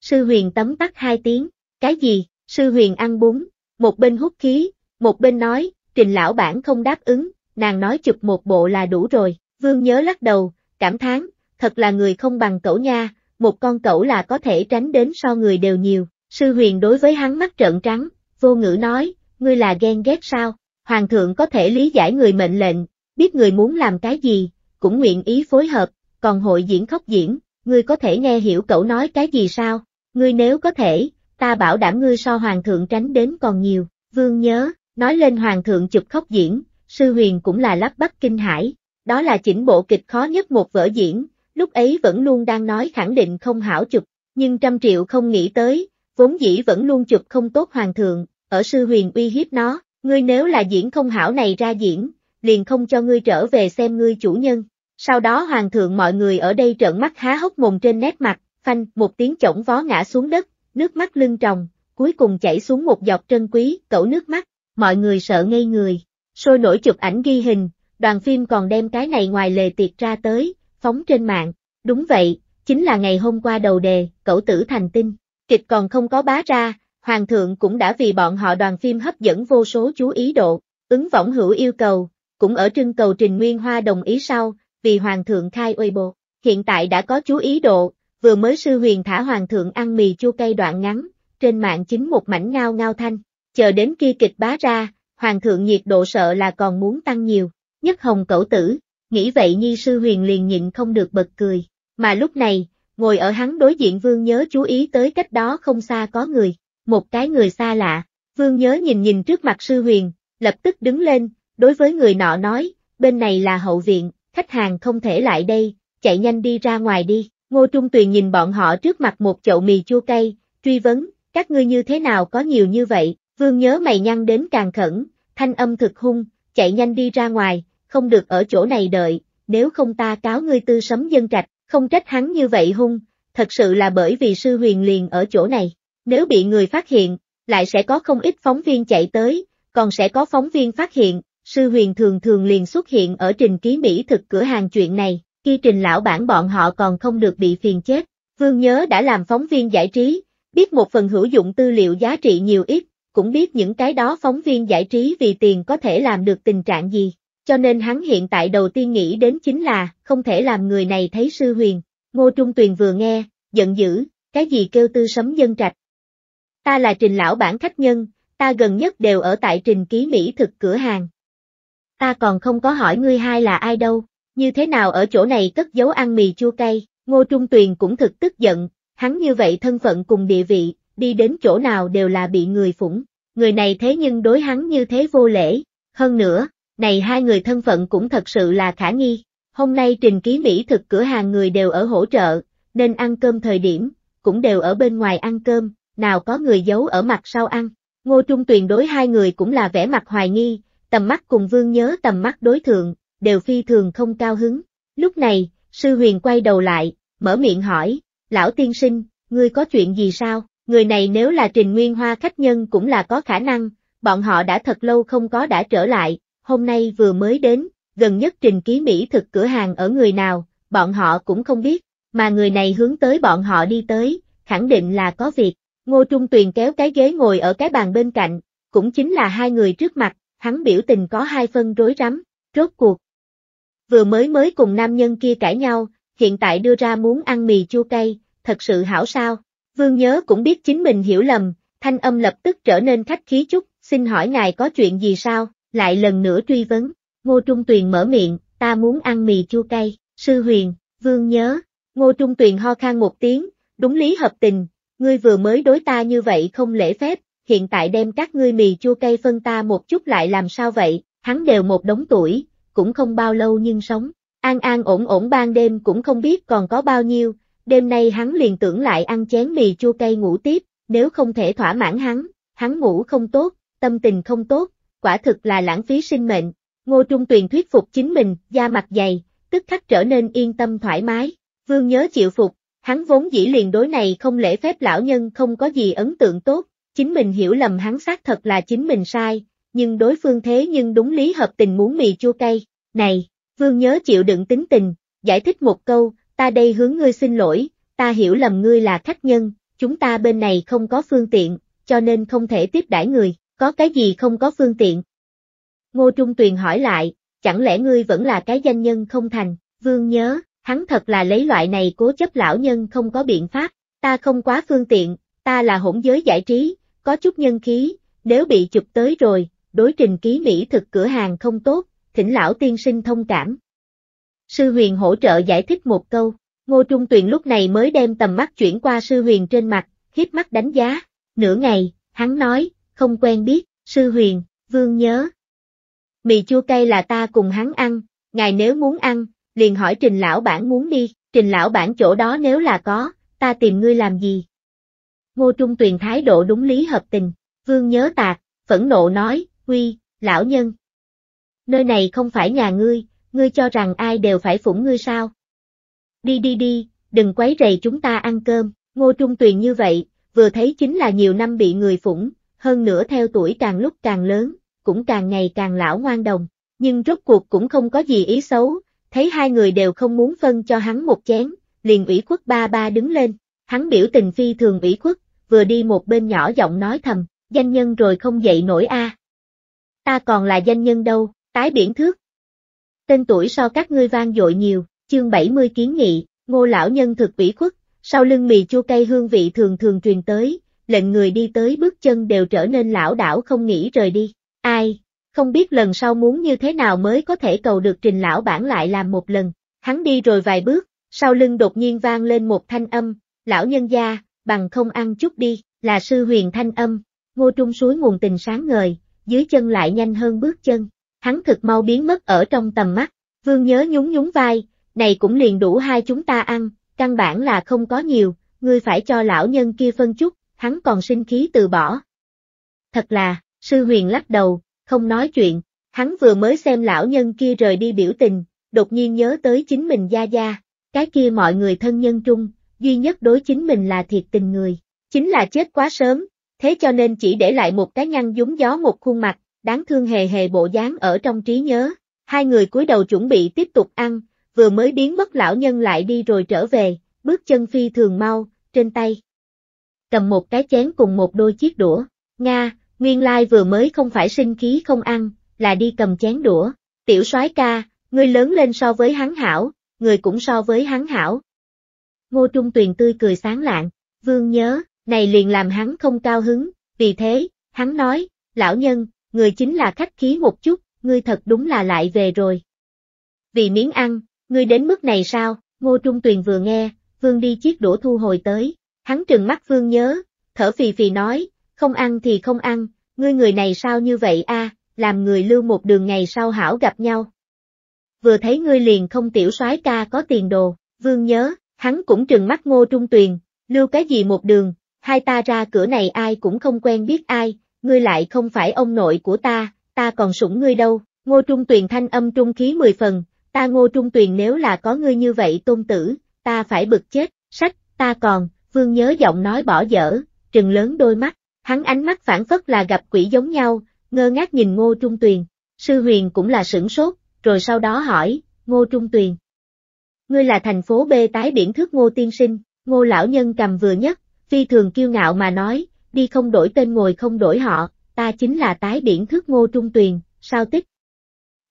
Sư huyền tấm tắt hai tiếng, cái gì, sư huyền ăn bún, một bên hút khí, một bên nói, trình lão bản không đáp ứng, nàng nói chụp một bộ là đủ rồi, vương nhớ lắc đầu, cảm thán, thật là người không bằng cẩu nha, một con cẩu là có thể tránh đến so người đều nhiều, sư huyền đối với hắn mắt trợn trắng, vô ngữ nói, ngươi là ghen ghét sao? hoàng thượng có thể lý giải người mệnh lệnh, biết người muốn làm cái gì, cũng nguyện ý phối hợp, còn hội diễn khóc diễn, ngươi có thể nghe hiểu cậu nói cái gì sao, ngươi nếu có thể, ta bảo đảm ngươi so hoàng thượng tránh đến còn nhiều, vương nhớ, nói lên hoàng thượng chụp khóc diễn, sư huyền cũng là lắp bắc kinh hải, đó là chỉnh bộ kịch khó nhất một vở diễn, lúc ấy vẫn luôn đang nói khẳng định không hảo chụp, nhưng trăm triệu không nghĩ tới, vốn dĩ vẫn luôn chụp không tốt hoàng thượng, ở sư huyền uy hiếp nó, Ngươi nếu là diễn không hảo này ra diễn, liền không cho ngươi trở về xem ngươi chủ nhân. Sau đó hoàng thượng mọi người ở đây trợn mắt há hốc mồm trên nét mặt, phanh, một tiếng chổng vó ngã xuống đất, nước mắt lưng tròng, cuối cùng chảy xuống một dọc trân quý, cẩu nước mắt, mọi người sợ ngây người, sôi nổi chụp ảnh ghi hình, đoàn phim còn đem cái này ngoài lề tiệc ra tới, phóng trên mạng, đúng vậy, chính là ngày hôm qua đầu đề, cẩu tử thành tinh, kịch còn không có bá ra, Hoàng thượng cũng đã vì bọn họ đoàn phim hấp dẫn vô số chú ý độ, ứng võng hữu yêu cầu, cũng ở trưng cầu Trình Nguyên Hoa đồng ý sau, vì Hoàng thượng khai Weibo, hiện tại đã có chú ý độ, vừa mới sư huyền thả Hoàng thượng ăn mì chua cây đoạn ngắn, trên mạng chính một mảnh ngao ngao thanh, chờ đến khi kịch bá ra, Hoàng thượng nhiệt độ sợ là còn muốn tăng nhiều, nhất hồng cẩu tử, nghĩ vậy nhi sư huyền liền nhịn không được bật cười, mà lúc này, ngồi ở hắn đối diện vương nhớ chú ý tới cách đó không xa có người, một cái người xa lạ. Vương nhớ nhìn nhìn trước mặt sư huyền, lập tức đứng lên, đối với người nọ nói, bên này là hậu viện, khách hàng không thể lại đây, chạy nhanh đi ra ngoài đi. Ngô Trung Tuyền nhìn bọn họ trước mặt một chậu mì chua cay, truy vấn, các ngươi như thế nào có nhiều như vậy, vương nhớ mày nhăn đến càng khẩn, thanh âm thực hung, chạy nhanh đi ra ngoài, không được ở chỗ này đợi, nếu không ta cáo ngươi tư sấm dân trạch, không trách hắn như vậy hung, thật sự là bởi vì sư huyền liền ở chỗ này, nếu bị người phát hiện, lại sẽ có không ít phóng viên chạy tới, còn sẽ có phóng viên phát hiện, sư huyền thường thường liền xuất hiện ở trình ký Mỹ thực cửa hàng chuyện này, khi trình lão bản bọn họ còn không được bị phiền chết. Vương nhớ đã làm phóng viên giải trí, biết một phần hữu dụng tư liệu giá trị nhiều ít, cũng biết những cái đó phóng viên giải trí vì tiền có thể làm được tình trạng gì, cho nên hắn hiện tại đầu tiên nghĩ đến chính là không thể làm người này thấy sư huyền. Ngô Trung Tuyền vừa nghe, giận dữ, cái gì kêu tư sấm dân trạch, Ta là trình lão bản khách nhân, ta gần nhất đều ở tại trình ký mỹ thực cửa hàng. Ta còn không có hỏi ngươi hai là ai đâu, như thế nào ở chỗ này cất giấu ăn mì chua cay, ngô trung tuyền cũng thực tức giận, hắn như vậy thân phận cùng địa vị, đi đến chỗ nào đều là bị người phủng, người này thế nhưng đối hắn như thế vô lễ, hơn nữa, này hai người thân phận cũng thật sự là khả nghi, hôm nay trình ký mỹ thực cửa hàng người đều ở hỗ trợ, nên ăn cơm thời điểm, cũng đều ở bên ngoài ăn cơm, nào có người giấu ở mặt sau ăn. Ngô Trung Tuyền đối hai người cũng là vẻ mặt hoài nghi, tầm mắt cùng Vương nhớ tầm mắt đối thượng, đều phi thường không cao hứng. Lúc này, sư huyền quay đầu lại, mở miệng hỏi, lão tiên sinh, ngươi có chuyện gì sao? Người này nếu là trình nguyên hoa khách nhân cũng là có khả năng, bọn họ đã thật lâu không có đã trở lại, hôm nay vừa mới đến, gần nhất trình ký Mỹ thực cửa hàng ở người nào, bọn họ cũng không biết, mà người này hướng tới bọn họ đi tới, khẳng định là có việc, Ngô Trung Tuyền kéo cái ghế ngồi ở cái bàn bên cạnh, cũng chính là hai người trước mặt, hắn biểu tình có hai phân rối rắm, rốt cuộc. Vừa mới mới cùng nam nhân kia cãi nhau, hiện tại đưa ra muốn ăn mì chua cay, thật sự hảo sao. Vương nhớ cũng biết chính mình hiểu lầm, thanh âm lập tức trở nên khách khí chút, xin hỏi ngài có chuyện gì sao, lại lần nữa truy vấn. Ngô Trung Tuyền mở miệng, ta muốn ăn mì chua cay, sư huyền, vương nhớ. Ngô Trung Tuyền ho khan một tiếng, đúng lý hợp tình, ngươi vừa mới đối ta như vậy không lễ phép, hiện tại đem các ngươi mì chua cây phân ta một chút lại làm sao vậy, hắn đều một đống tuổi, cũng không bao lâu nhưng sống, an an ổn ổn ban đêm cũng không biết còn có bao nhiêu, đêm nay hắn liền tưởng lại ăn chén mì chua cây ngủ tiếp, nếu không thể thỏa mãn hắn, hắn ngủ không tốt, tâm tình không tốt, quả thực là lãng phí sinh mệnh, ngô trung tuyền thuyết phục chính mình, da mặt dày, tức khắc trở nên yên tâm thoải mái, vương nhớ chịu phục, Hắn vốn dĩ liền đối này không lễ phép lão nhân không có gì ấn tượng tốt, chính mình hiểu lầm hắn xác thật là chính mình sai, nhưng đối phương thế nhưng đúng lý hợp tình muốn mì chua cay. Này, vương nhớ chịu đựng tính tình, giải thích một câu, ta đây hướng ngươi xin lỗi, ta hiểu lầm ngươi là khách nhân, chúng ta bên này không có phương tiện, cho nên không thể tiếp đãi người, có cái gì không có phương tiện. Ngô Trung Tuyền hỏi lại, chẳng lẽ ngươi vẫn là cái danh nhân không thành, vương nhớ, hắn thật là lấy loại này cố chấp lão nhân không có biện pháp, ta không quá phương tiện, ta là hỗn giới giải trí, có chút nhân khí, nếu bị chụp tới rồi, đối trình ký mỹ thực cửa hàng không tốt, thỉnh lão tiên sinh thông cảm. Sư huyền hỗ trợ giải thích một câu, ngô trung tuyền lúc này mới đem tầm mắt chuyển qua sư huyền trên mặt, khiếp mắt đánh giá, nửa ngày, hắn nói, không quen biết, sư huyền, vương nhớ. Mì chua cay là ta cùng hắn ăn, ngài nếu muốn ăn, liền hỏi trình lão bản muốn đi, trình lão bản chỗ đó nếu là có, ta tìm ngươi làm gì? Ngô Trung Tuyền thái độ đúng lý hợp tình, vương nhớ tạc, phẫn nộ nói, huy, lão nhân. Nơi này không phải nhà ngươi, ngươi cho rằng ai đều phải phủng ngươi sao? Đi đi đi, đừng quấy rầy chúng ta ăn cơm, ngô trung tuyền như vậy, vừa thấy chính là nhiều năm bị người phủng, hơn nữa theo tuổi càng lúc càng lớn, cũng càng ngày càng lão ngoan đồng, nhưng rốt cuộc cũng không có gì ý xấu, thấy hai người đều không muốn phân cho hắn một chén, liền ủy khuất ba ba đứng lên, hắn biểu tình phi thường ủy khuất, vừa đi một bên nhỏ giọng nói thầm, danh nhân rồi không dậy nổi a. Ta còn là danh nhân đâu, tái biển thước. Tên tuổi so các ngươi vang dội nhiều, chương 70 kiến nghị, ngô lão nhân thực ủy khuất, sau lưng mì chua cây hương vị thường thường truyền tới, lệnh người đi tới bước chân đều trở nên lão đảo không nghĩ rời đi. Ai, không biết lần sau muốn như thế nào mới có thể cầu được trình lão bản lại làm một lần. Hắn đi rồi vài bước, sau lưng đột nhiên vang lên một thanh âm, lão nhân gia, bằng không ăn chút đi, là sư huyền thanh âm, ngô trung suối nguồn tình sáng ngời, dưới chân lại nhanh hơn bước chân, hắn thực mau biến mất ở trong tầm mắt, vương nhớ nhún nhún vai, này cũng liền đủ hai chúng ta ăn, căn bản là không có nhiều, ngươi phải cho lão nhân kia phân chút, hắn còn sinh khí từ bỏ. Thật là, sư huyền lắc đầu, không nói chuyện, hắn vừa mới xem lão nhân kia rời đi biểu tình, đột nhiên nhớ tới chính mình gia gia, cái kia mọi người thân nhân chung, duy nhất đối chính mình là thiệt tình người, chính là chết quá sớm, thế cho nên chỉ để lại một cái nhăn dúng gió một khuôn mặt, đáng thương hề hề bộ dáng ở trong trí nhớ, hai người cúi đầu chuẩn bị tiếp tục ăn, vừa mới biến mất lão nhân lại đi rồi trở về, bước chân phi thường mau, trên tay. Cầm một cái chén cùng một đôi chiếc đũa, Nga, nguyên lai vừa mới không phải sinh khí không ăn, là đi cầm chén đũa. Tiểu soái ca, ngươi lớn lên so với hắn hảo, người cũng so với hắn hảo. Ngô Trung Tuyền tươi cười sáng lạng, vương nhớ, này liền làm hắn không cao hứng, vì thế, hắn nói, lão nhân, người chính là khách khí một chút, ngươi thật đúng là lại về rồi. Vì miếng ăn, ngươi đến mức này sao, Ngô Trung Tuyền vừa nghe, vương đi chiếc đũa thu hồi tới, hắn trừng mắt vương nhớ, thở phì phì nói, không ăn thì không ăn, ngươi người này sao như vậy a, làm người lưu một đường ngày sau hảo gặp nhau. Vừa thấy ngươi liền không tiểu soái ca có tiền đồ, vương nhớ, hắn cũng trừng mắt ngô trung tuyền, lưu cái gì một đường, hai ta ra cửa này ai cũng không quen biết ai, ngươi lại không phải ông nội của ta, ta còn sủng ngươi đâu, ngô trung tuyền thanh âm trung khí mười phần, ta ngô trung tuyền nếu là có ngươi như vậy tôn tử, ta phải bực chết, sách, ta còn, vương nhớ giọng nói bỏ dở, trừng lớn đôi mắt, Hắn ánh mắt phản phất là gặp quỷ giống nhau, ngơ ngác nhìn Ngô Trung Tuyền. Sư huyền cũng là sửng sốt, rồi sau đó hỏi, Ngô Trung Tuyền. Ngươi là thành phố B tái biển thước Ngô Tiên Sinh, Ngô Lão Nhân cầm vừa nhất, phi thường kiêu ngạo mà nói, đi không đổi tên ngồi không đổi họ, ta chính là tái biển thước Ngô Trung Tuyền, sao tích.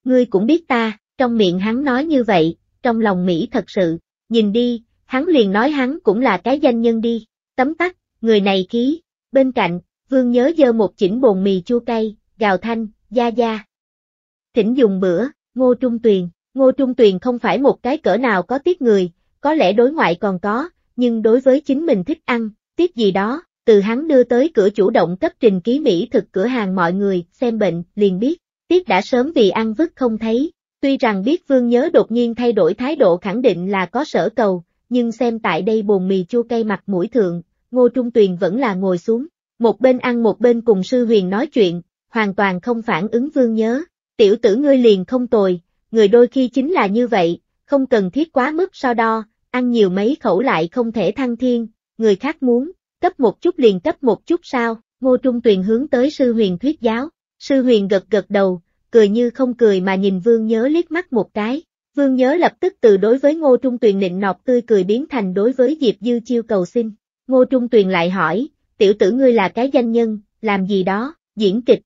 Ngươi cũng biết ta, trong miệng hắn nói như vậy, trong lòng Mỹ thật sự, nhìn đi, hắn liền nói hắn cũng là cái danh nhân đi, tấm tắc, người này khí, Bên cạnh, vương nhớ dơ một chỉnh bồn mì chua cay, gào thanh, da da. Thỉnh dùng bữa, ngô trung tuyền, ngô trung tuyền không phải một cái cỡ nào có tiếc người, có lẽ đối ngoại còn có, nhưng đối với chính mình thích ăn, tiếc gì đó, từ hắn đưa tới cửa chủ động cấp trình ký Mỹ thực cửa hàng mọi người, xem bệnh, liền biết, tiếc đã sớm vì ăn vứt không thấy, tuy rằng biết vương nhớ đột nhiên thay đổi thái độ khẳng định là có sở cầu, nhưng xem tại đây bồn mì chua cay mặt mũi thượng, Ngô Trung Tuyền vẫn là ngồi xuống, một bên ăn một bên cùng sư huyền nói chuyện, hoàn toàn không phản ứng vương nhớ, tiểu tử ngươi liền không tồi, người đôi khi chính là như vậy, không cần thiết quá mức so đo, ăn nhiều mấy khẩu lại không thể thăng thiên, người khác muốn, cấp một chút liền cấp một chút sao, ngô trung tuyền hướng tới sư huyền thuyết giáo, sư huyền gật gật đầu, cười như không cười mà nhìn vương nhớ liếc mắt một cái. Vương nhớ lập tức từ đối với ngô trung tuyền nịnh nọt tươi cười biến thành đối với Diệp Dư chiêu cầu xin, Ngô Trung Tuyền lại hỏi, tiểu tử ngươi là cái danh nhân, làm gì đó, diễn kịch.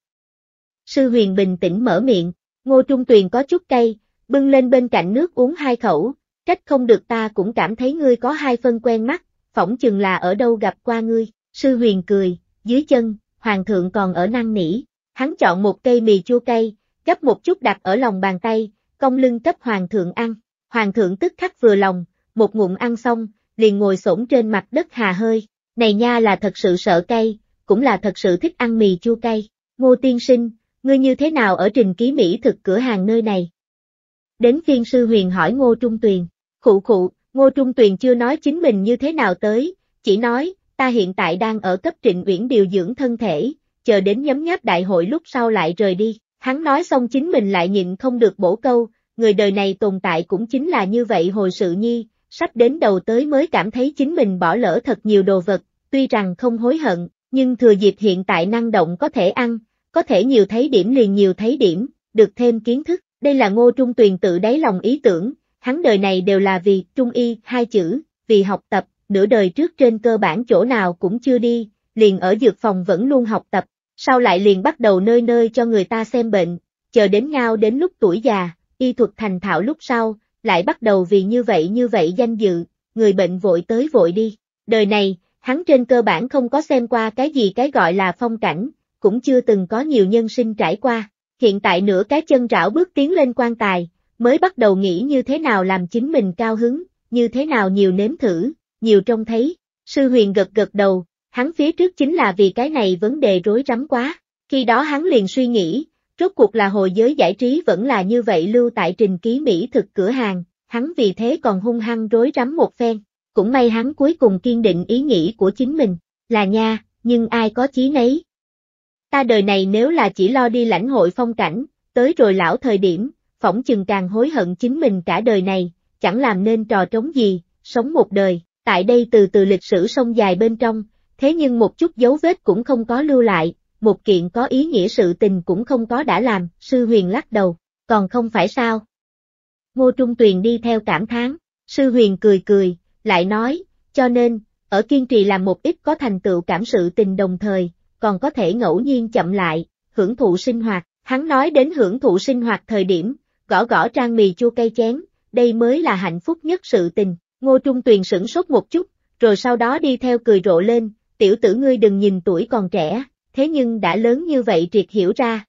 Sư huyền bình tĩnh mở miệng, Ngô Trung Tuyền có chút cay, bưng lên bên cạnh nước uống hai khẩu, Cách không được ta cũng cảm thấy ngươi có hai phân quen mắt, phỏng chừng là ở đâu gặp qua ngươi, sư huyền cười, dưới chân, hoàng thượng còn ở năng nỉ, hắn chọn một cây mì chua cay, gấp một chút đặt ở lòng bàn tay, cong lưng cấp hoàng thượng ăn, hoàng thượng tức khắc vừa lòng, một ngụm ăn xong, liền ngồi xổm trên mặt đất hà hơi, này nha là thật sự sợ cay, cũng là thật sự thích ăn mì chua cay. Ngô tiên sinh, ngươi như thế nào ở trình ký Mỹ thực cửa hàng nơi này? Đến phiên sư huyền hỏi Ngô Trung Tuyền, khụ khụ, Ngô Trung Tuyền chưa nói chính mình như thế nào tới, chỉ nói, ta hiện tại đang ở cấp trịnh uyển điều dưỡng thân thể, chờ đến nhấm nháp đại hội lúc sau lại rời đi. Hắn nói xong chính mình lại nhịn không được bổ câu, người đời này tồn tại cũng chính là như vậy hồi sự nhi, sắp đến đầu tới mới cảm thấy chính mình bỏ lỡ thật nhiều đồ vật, tuy rằng không hối hận, nhưng thừa dịp hiện tại năng động có thể ăn, có thể nhiều thấy điểm liền nhiều thấy điểm, được thêm kiến thức, đây là ngô trung tuyền tự đáy lòng ý tưởng, hắn đời này đều là vì trung y hai chữ, vì học tập, nửa đời trước trên cơ bản chỗ nào cũng chưa đi, liền ở dược phòng vẫn luôn học tập, sau lại liền bắt đầu nơi nơi cho người ta xem bệnh, chờ đến ngao đến lúc tuổi già, y thuật thành thạo lúc sau, lại bắt đầu vì như vậy như vậy danh dự, người bệnh vội tới vội đi. Đời này, hắn trên cơ bản không có xem qua cái gì cái gọi là phong cảnh, cũng chưa từng có nhiều nhân sinh trải qua. Hiện tại nửa cái chân rảo bước tiến lên quan tài, mới bắt đầu nghĩ như thế nào làm chính mình cao hứng, như thế nào nhiều nếm thử, nhiều trông thấy. Sư huyền gật gật đầu, hắn phía trước chính là vì cái này vấn đề rối rắm quá. Khi đó hắn liền suy nghĩ, Rốt cuộc là hồi giới giải trí vẫn là như vậy lưu tại trình ký Mỹ thực cửa hàng, hắn vì thế còn hung hăng rối rắm một phen. Cũng may hắn cuối cùng kiên định ý nghĩ của chính mình, là nha, nhưng ai có chí nấy. Ta đời này nếu là chỉ lo đi lãnh hội phong cảnh, tới rồi lão thời điểm, phỏng chừng càng hối hận chính mình cả đời này, chẳng làm nên trò trống gì, sống một đời, tại đây từ từ lịch sử sông dài bên trong, thế nhưng một chút dấu vết cũng không có lưu lại, một kiện có ý nghĩa sự tình cũng không có đã làm, sư huyền lắc đầu, còn không phải sao. Ngô Trung Tuyền đi theo cảm thán, sư huyền cười cười, lại nói, cho nên, ở kiên trì làm một ít có thành tựu cảm sự tình đồng thời, còn có thể ngẫu nhiên chậm lại, hưởng thụ sinh hoạt, hắn nói đến hưởng thụ sinh hoạt thời điểm, gõ gõ trang mì chua cây chén, đây mới là hạnh phúc nhất sự tình, Ngô Trung Tuyền sửng sốt một chút, rồi sau đó đi theo cười rộ lên, tiểu tử ngươi đừng nhìn tuổi còn trẻ, thế nhưng đã lớn như vậy triệt hiểu ra.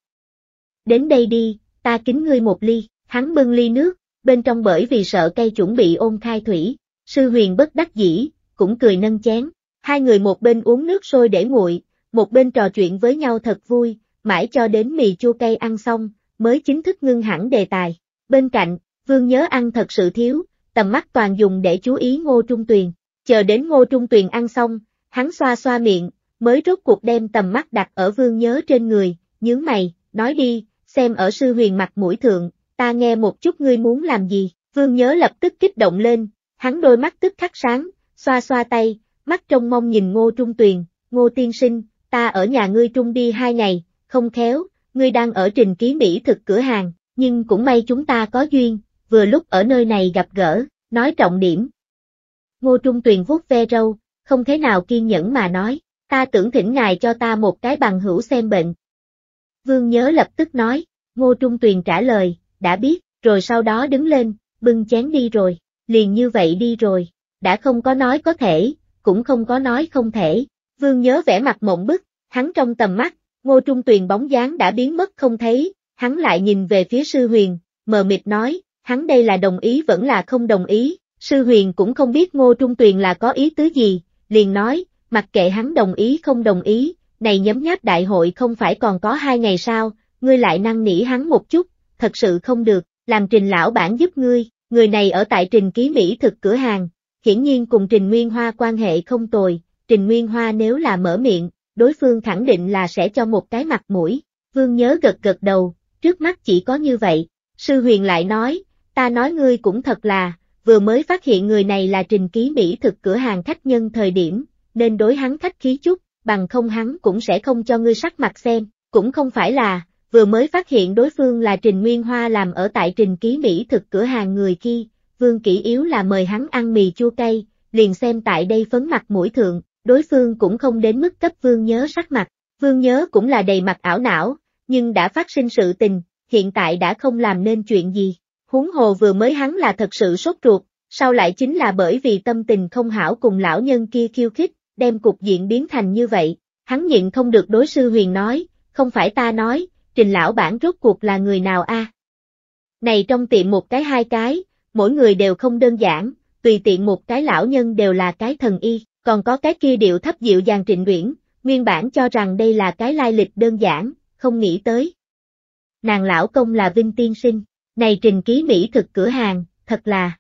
Đến đây đi, ta kính ngươi một ly, hắn bưng ly nước, bên trong bởi vì sợ cây chuẩn bị ôn khai thủy, sư huyền bất đắc dĩ, cũng cười nâng chén, hai người một bên uống nước sôi để nguội, một bên trò chuyện với nhau thật vui, mãi cho đến mì chua cây ăn xong, mới chính thức ngưng hẳn đề tài. Bên cạnh, vương nhớ ăn thật sự thiếu, tầm mắt toàn dùng để chú ý ngô trung tuyền, chờ đến ngô trung tuyền ăn xong, hắn xoa xoa miệng, mới rốt cuộc đem tầm mắt đặt ở vương nhớ trên người, nhướng mày, nói đi, xem ở sư huyền mặt mũi thượng, ta nghe một chút ngươi muốn làm gì, vương nhớ lập tức kích động lên, hắn đôi mắt tức khắc sáng, xoa xoa tay, mắt trong mong nhìn ngô trung tuyền, ngô tiên sinh, ta ở nhà ngươi trung đi hai ngày, không khéo, ngươi đang ở trình ký Mỹ thực cửa hàng, nhưng cũng may chúng ta có duyên, vừa lúc ở nơi này gặp gỡ, nói trọng điểm. Ngô Trung Tuyền vuốt ve râu, không thế nào kiên nhẫn mà nói, ta tưởng thỉnh ngài cho ta một cái bằng hữu xem bệnh. Vương nhớ lập tức nói, Ngô Trung Tuyền trả lời, đã biết, rồi sau đó đứng lên, bưng chén đi rồi, liền như vậy đi rồi, đã không có nói có thể, cũng không có nói không thể. Vương nhớ vẻ mặt mộng bức, hắn trong tầm mắt, Ngô Trung Tuyền bóng dáng đã biến mất không thấy, hắn lại nhìn về phía sư huyền, mờ mịt nói, hắn đây là đồng ý vẫn là không đồng ý, sư huyền cũng không biết Ngô Trung Tuyền là có ý tứ gì, liền nói, mặc kệ hắn đồng ý không đồng ý, này nhấm nháp đại hội không phải còn có hai ngày sao, ngươi lại năn nỉ hắn một chút, thật sự không được, làm trình lão bản giúp ngươi, người này ở tại trình ký Mỹ thực cửa hàng, hiển nhiên cùng trình Nguyên Hoa quan hệ không tồi, trình Nguyên Hoa nếu là mở miệng, đối phương khẳng định là sẽ cho một cái mặt mũi, vương nhớ gật gật đầu, trước mắt chỉ có như vậy, sư huyền lại nói, ta nói ngươi cũng thật là, vừa mới phát hiện người này là trình ký Mỹ thực cửa hàng khách nhân thời điểm, nên đối hắn khách khí chút, bằng không hắn cũng sẽ không cho ngươi sắc mặt xem, cũng không phải là, vừa mới phát hiện đối phương là Trình Nguyên Hoa làm ở tại Trình Ký Mỹ thực cửa hàng người kia, Vương Kỷ Yếu là mời hắn ăn mì chua cay, liền xem tại đây phấn mặt mũi thượng, đối phương cũng không đến mức cấp Vương Nhớ sắc mặt, Vương Nhớ cũng là đầy mặt ảo não, nhưng đã phát sinh sự tình, hiện tại đã không làm nên chuyện gì, huống hồ vừa mới hắn là thật sự sốt ruột, sau lại chính là bởi vì tâm tình không hảo cùng lão nhân kia khiêu khích, đem cục diện biến thành như vậy, hắn nhịn không được đối sư huyền nói, không phải ta nói, trình lão bản rốt cuộc là người nào a? Này trong tiệm một cái hai cái, mỗi người đều không đơn giản, tùy tiện một cái lão nhân đều là cái thần y, còn có cái kia điệu thấp dịu dàng trịnh nguyễn, nguyên bản cho rằng đây là cái lai lịch đơn giản, không nghĩ tới. Nàng lão công là Vinh Tiên Sinh, này trình ký Mỹ thực cửa hàng, thật là.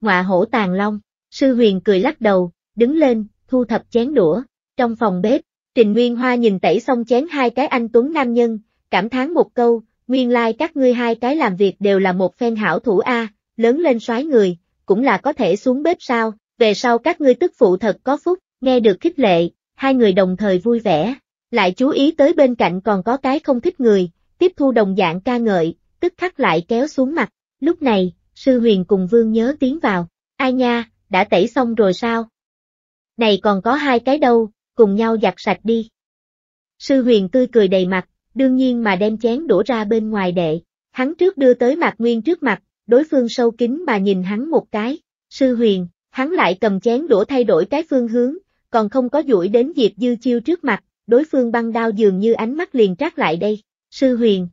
Ngọa hổ tàn long, sư huyền cười lắc đầu, đứng lên, thu thập chén đũa. Trong phòng bếp, Trình Nguyên Hoa nhìn tẩy xong chén hai cái anh Tuấn Nam Nhân, cảm thán một câu, nguyên lai like các ngươi hai cái làm việc đều là một phen hảo thủ A, lớn lên soái người, cũng là có thể xuống bếp sao, về sau các ngươi tức phụ thật có phúc, nghe được khích lệ, hai người đồng thời vui vẻ, lại chú ý tới bên cạnh còn có cái không thích người, tiếp thu đồng dạng ca ngợi, tức khắc lại kéo xuống mặt, lúc này, sư huyền cùng vương nhớ tiến vào, ai nha, đã tẩy xong rồi sao, này còn có hai cái đâu, cùng nhau giặt sạch đi. Sư huyền tươi cười đầy mặt, đương nhiên mà đem chén đổ ra bên ngoài đệ, hắn trước đưa tới mặt nguyên trước mặt, đối phương sâu kín mà nhìn hắn một cái, sư huyền, hắn lại cầm chén đổ thay đổi cái phương hướng, còn không có duỗi đến Diệp Dư Chiêu trước mặt, đối phương băng đao dường như ánh mắt liền trát lại đây, sư huyền.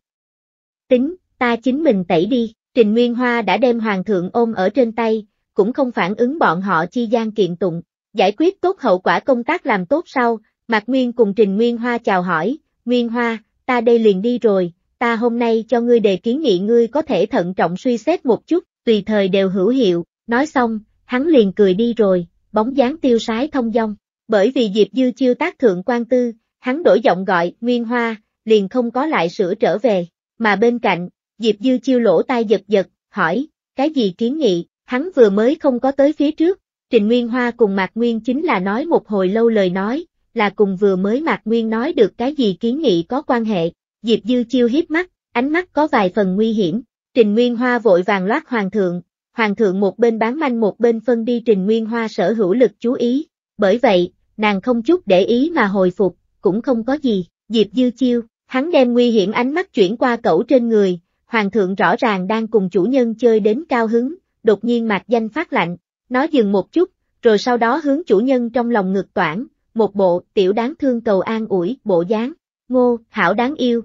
Tính, ta chính mình tẩy đi, Trình Nguyên Hoa đã đem hoàng thượng ôm ở trên tay, cũng không phản ứng bọn họ chi gian kiện tụng, Giải quyết tốt hậu quả công tác làm tốt sau, Mạc Nguyên cùng Trình Nguyên Hoa chào hỏi, Nguyên Hoa, ta đây liền đi rồi, ta hôm nay cho ngươi đề kiến nghị ngươi có thể thận trọng suy xét một chút, tùy thời đều hữu hiệu, nói xong, hắn liền cười đi rồi, bóng dáng tiêu sái thông dong, bởi vì Diệp Dư chiêu tác thượng quan tư, hắn đổi giọng gọi Nguyên Hoa, liền không có lại sửa trở về, mà bên cạnh, Diệp Dư chiêu lỗ tai giật giật, hỏi, cái gì kiến nghị, hắn vừa mới không có tới phía trước, Trình Nguyên Hoa cùng Mạc Nguyên chính là nói một hồi lâu lời nói, là cùng vừa mới Mạc Nguyên nói được cái gì kiến nghị có quan hệ, Diệp Dư Chiêu hiếp mắt, ánh mắt có vài phần nguy hiểm, Trình Nguyên Hoa vội vàng loát Hoàng thượng, Hoàng thượng một bên bán manh một bên phân đi Trình Nguyên Hoa sở hữu lực chú ý, bởi vậy, nàng không chút để ý mà hồi phục, cũng không có gì, Diệp Dư Chiêu, hắn đem nguy hiểm ánh mắt chuyển qua cẩu trên người, Hoàng thượng rõ ràng đang cùng chủ nhân chơi đến cao hứng, đột nhiên mạc danh phát lạnh, nó dừng một chút, rồi sau đó hướng chủ nhân trong lòng ngực toản, một bộ tiểu đáng thương cầu an ủi bộ dáng, ngô, hảo đáng yêu.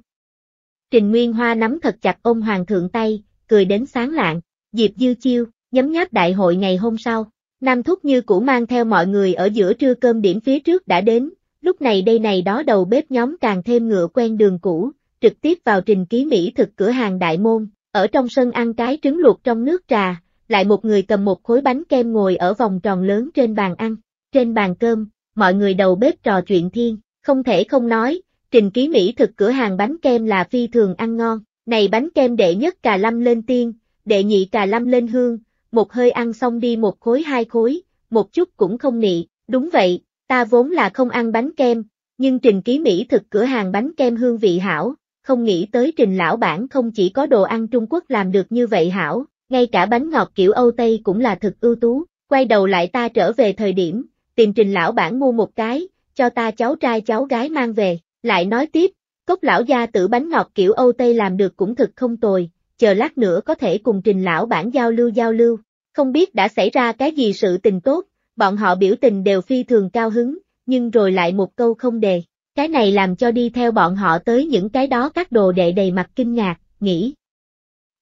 Trình Nguyên Hoa nắm thật chặt ôm hoàng thượng tay, cười đến sáng lạng, dịp dư chiêu, nhấm nháp đại hội ngày hôm sau. Nam Thúc như cũ mang theo mọi người ở giữa trưa cơm điểm phía trước đã đến, lúc này đây này đó đầu bếp nhóm càng thêm ngựa quen đường cũ, trực tiếp vào trình ký mỹ thực cửa hàng đại môn, ở trong sân ăn cái trứng luộc trong nước trà, lại một người cầm một khối bánh kem ngồi ở vòng tròn lớn trên bàn ăn. Trên bàn cơm, mọi người đầu bếp trò chuyện thiên, không thể không nói, trình ký Mỹ thực cửa hàng bánh kem là phi thường ăn ngon, này bánh kem đệ nhất cà lâm lên tiên, đệ nhị cà lâm lên hương, một hơi ăn xong đi một khối hai khối, một chút cũng không nị, đúng vậy, ta vốn là không ăn bánh kem, nhưng trình ký Mỹ thực cửa hàng bánh kem hương vị hảo, không nghĩ tới trình lão bản không chỉ có đồ ăn Trung Quốc làm được như vậy hảo, ngay cả bánh ngọt kiểu Âu Tây cũng là thực ưu tú, quay đầu lại ta trở về thời điểm, tìm trình lão bản mua một cái, cho ta cháu trai cháu gái mang về, lại nói tiếp, cốc lão gia tử bánh ngọt kiểu Âu Tây làm được cũng thực không tồi, chờ lát nữa có thể cùng trình lão bản giao lưu giao lưu, không biết đã xảy ra cái gì sự tình tốt, bọn họ biểu tình đều phi thường cao hứng, nhưng rồi lại một câu không đề, cái này làm cho đi theo bọn họ tới những cái đó các đồ đệ đầy mặt kinh ngạc, nghĩ,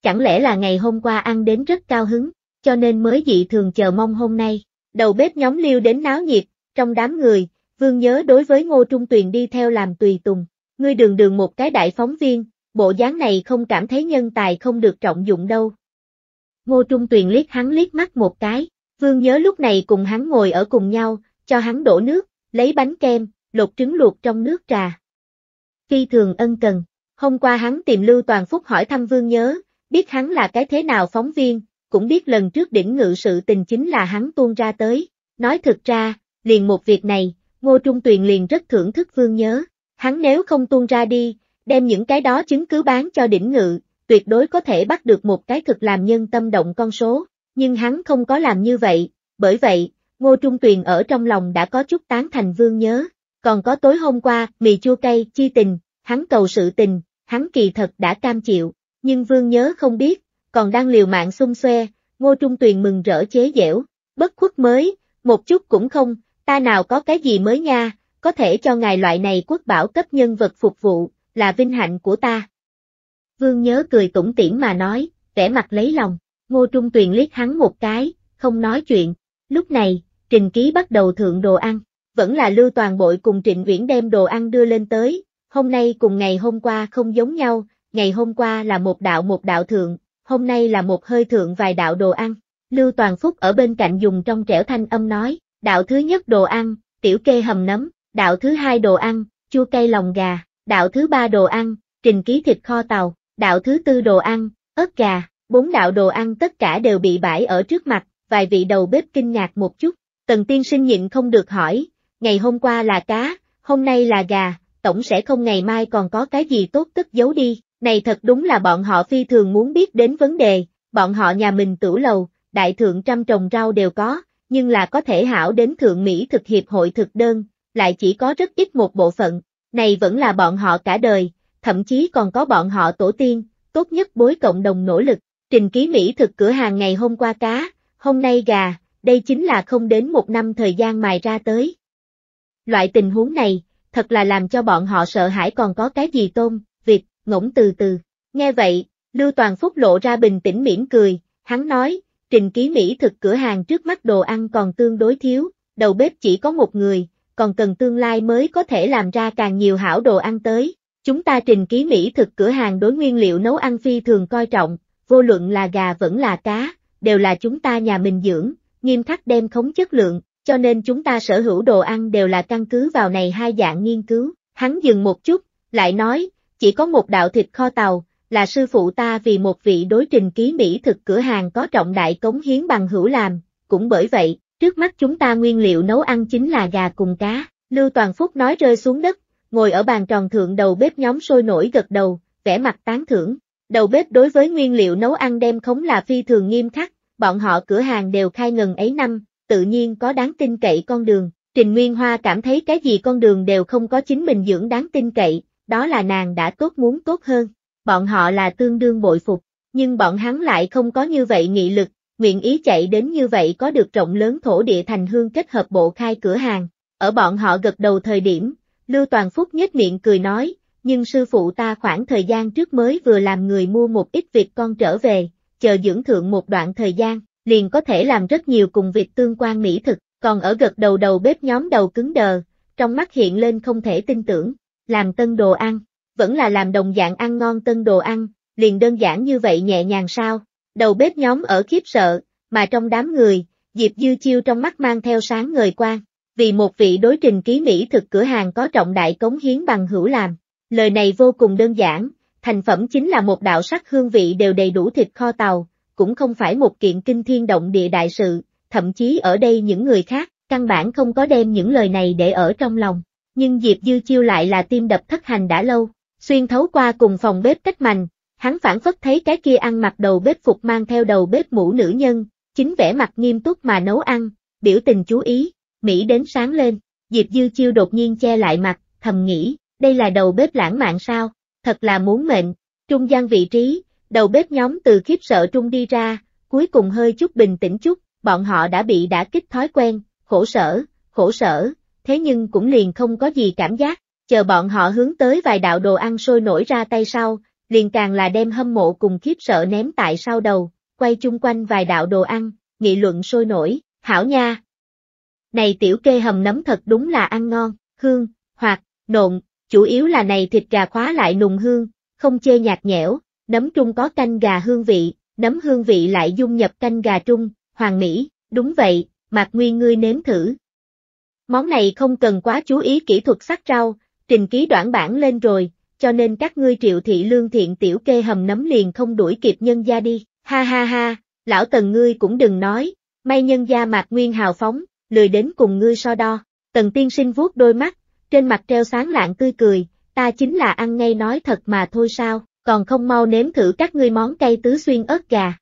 Chẳng lẽ là ngày hôm qua ăn đến rất cao hứng, cho nên mới dị thường chờ mong hôm nay. Đầu bếp nhóm liêu đến náo nhiệt, trong đám người, vương nhớ đối với ngô trung tuyền đi theo làm tùy tùng. Ngươi đường đường một cái đại phóng viên, bộ dáng này không cảm thấy nhân tài không được trọng dụng đâu. Ngô Trung Tuyền liếc hắn liếc mắt một cái, Vương nhớ lúc này cùng hắn ngồi ở cùng nhau, cho hắn đổ nước, lấy bánh kem, lột trứng luộc trong nước trà. Phi thường ân cần, hôm qua hắn tìm Lưu Toàn Phúc hỏi thăm Vương nhớ, Biết hắn là cái thế nào phóng viên, cũng biết lần trước đỉnh ngự sự tình chính là hắn tuôn ra tới. Nói thực ra, liền một việc này, Ngô Trung Tuyền liền rất thưởng thức Vương Nhớ. Hắn nếu không tuôn ra đi, đem những cái đó chứng cứ bán cho đỉnh ngự, tuyệt đối có thể bắt được một cái thực làm nhân tâm động con số. Nhưng hắn không có làm như vậy, bởi vậy, Ngô Trung Tuyền ở trong lòng đã có chút tán thành Vương Nhớ. Còn có tối hôm qua, mì chua cay, chi tình, hắn cầu sự tình, hắn kỳ thật đã cam chịu nhưng vương nhớ không biết, còn đang liều mạng xung xoe, ngô trung tuyền mừng rỡ chế dẻo, bất khuất mới, một chút cũng không, ta nào có cái gì mới nha, có thể cho ngài loại này quốc bảo cấp nhân vật phục vụ, là vinh hạnh của ta. Vương nhớ cười tủm tỉm mà nói, vẻ mặt lấy lòng, ngô trung tuyền liếc hắn một cái, không nói chuyện, lúc này, trình ký bắt đầu thượng đồ ăn, vẫn là lưu toàn bội cùng trịnh Viễn đem đồ ăn đưa lên tới, hôm nay cùng ngày hôm qua không giống nhau, ngày hôm qua là một đạo một đạo thượng, hôm nay là một hơi thượng vài đạo đồ ăn. Lưu Toàn Phúc ở bên cạnh dùng trong trẻo thanh âm nói, đạo thứ nhất đồ ăn, tiểu kê hầm nấm, đạo thứ hai đồ ăn, chua cây lòng gà, đạo thứ ba đồ ăn, trình ký thịt kho tàu, đạo thứ tư đồ ăn, ớt gà, bốn đạo đồ ăn tất cả đều bị bãi ở trước mặt, vài vị đầu bếp kinh ngạc một chút, tần tiên sinh nhịn không được hỏi, ngày hôm qua là cá, hôm nay là gà, tổng sẽ không ngày mai còn có cái gì tốt tức giấu đi, này thật đúng là bọn họ phi thường muốn biết đến vấn đề, bọn họ nhà mình tửu lầu, đại thượng trăm trồng rau đều có, nhưng là có thể hảo đến thượng Mỹ thực hiệp hội thực đơn, lại chỉ có rất ít một bộ phận, này vẫn là bọn họ cả đời, thậm chí còn có bọn họ tổ tiên, tốt nhất bối cộng đồng nỗ lực, trình ký Mỹ thực cửa hàng ngày hôm qua cá, hôm nay gà, đây chính là không đến một năm thời gian mài ra tới. Loại tình huống này, thật là làm cho bọn họ sợ hãi còn có cái gì tôm, ngỗng từ từ. Nghe vậy, Lưu Toàn Phúc lộ ra bình tĩnh mỉm cười, hắn nói, trình ký Mỹ thực cửa hàng trước mắt đồ ăn còn tương đối thiếu, đầu bếp chỉ có một người, còn cần tương lai mới có thể làm ra càng nhiều hảo đồ ăn tới. Chúng ta trình ký Mỹ thực cửa hàng đối nguyên liệu nấu ăn phi thường coi trọng, vô luận là gà vẫn là cá, đều là chúng ta nhà mình dưỡng, nghiêm khắc đem khống chất lượng, cho nên chúng ta sở hữu đồ ăn đều là căn cứ vào này hai dạng nghiên cứu. Hắn dừng một chút, lại nói, chỉ có một đạo thịt kho tàu, là sư phụ ta vì một vị đối trình ký mỹ thực cửa hàng có trọng đại cống hiến bằng hữu làm, cũng bởi vậy, trước mắt chúng ta nguyên liệu nấu ăn chính là gà cùng cá, Lưu Toàn Phúc nói rơi xuống đất, ngồi ở bàn tròn thượng đầu bếp nhóm sôi nổi gật đầu, vẻ mặt tán thưởng, đầu bếp đối với nguyên liệu nấu ăn đem khống là phi thường nghiêm khắc, bọn họ cửa hàng đều khai ngần ấy năm, tự nhiên có đáng tin cậy con đường, Trình Nguyên Hoa cảm thấy cái gì con đường đều không có chính mình dưỡng đáng tin cậy, đó là nàng đã tốt muốn tốt hơn. Bọn họ là tương đương bội phục, nhưng bọn hắn lại không có như vậy nghị lực, nguyện ý chạy đến như vậy có được rộng lớn thổ địa thành hương kết hợp bộ khai cửa hàng. Ở bọn họ gật đầu thời điểm, Lưu Toàn Phúc nhếch miệng cười nói, nhưng sư phụ ta khoảng thời gian trước mới vừa làm người mua một ít vịt con trở về, chờ dưỡng thượng một đoạn thời gian, liền có thể làm rất nhiều cùng vịt tương quan mỹ thực, còn ở gật đầu đầu bếp nhóm đầu cứng đờ, trong mắt hiện lên không thể tin tưởng làm tân đồ ăn, vẫn là làm đồng dạng ăn ngon tân đồ ăn, liền đơn giản như vậy nhẹ nhàng sao, đầu bếp nhóm ở khiếp sợ, mà trong đám người, Diệp Dư Chiêu trong mắt mang theo sáng ngời quan vì một vị đối trình ký Mỹ thực cửa hàng có trọng đại cống hiến bằng hữu làm, lời này vô cùng đơn giản, thành phẩm chính là một đạo sắc hương vị đều đầy đủ thịt kho tàu, cũng không phải một kiện kinh thiên động địa đại sự, thậm chí ở đây những người khác, căn bản không có đem những lời này để ở trong lòng nhưng Diệp Dư Chiêu lại là tim đập thất hành đã lâu, xuyên thấu qua cùng phòng bếp cách mành, hắn phản phất thấy cái kia ăn mặc đầu bếp phục mang theo đầu bếp mũ nữ nhân, chính vẻ mặt nghiêm túc mà nấu ăn, biểu tình chú ý, Mỹ đến sáng lên, Diệp Dư Chiêu đột nhiên che lại mặt, thầm nghĩ, đây là đầu bếp lãng mạn sao, thật là muốn mệnh, trung gian vị trí, đầu bếp nhóm từ khiếp sợ trung đi ra, cuối cùng hơi chút bình tĩnh chút, bọn họ đã bị đã kích thói quen, khổ sở, khổ sở, thế nhưng cũng liền không có gì cảm giác, chờ bọn họ hướng tới vài đạo đồ ăn sôi nổi ra tay sau, liền càng là đem hâm mộ cùng khiếp sợ ném tại sau đầu, quay chung quanh vài đạo đồ ăn, nghị luận sôi nổi, hảo nha. Này tiểu kê hầm nấm thật đúng là ăn ngon, hương, hoặc, nộn, chủ yếu là này thịt gà khóa lại nùng hương, không chê nhạt nhẽo, nấm trung có canh gà hương vị, nấm hương vị lại dung nhập canh gà trung, hoàng mỹ, đúng vậy, Mạc Nguyên ngươi nếm thử, Món này không cần quá chú ý kỹ thuật sắc rau, trình ký đoạn bản lên rồi, cho nên các ngươi triệu thị lương thiện tiểu kê hầm nấm liền không đuổi kịp nhân gia đi, ha ha ha, lão tần ngươi cũng đừng nói, may nhân gia mạc nguyên hào phóng, lười đến cùng ngươi so đo, tần tiên sinh vuốt đôi mắt, trên mặt treo sáng lạng tươi cười, ta chính là ăn ngay nói thật mà thôi sao, còn không mau nếm thử các ngươi món cây tứ xuyên ớt gà.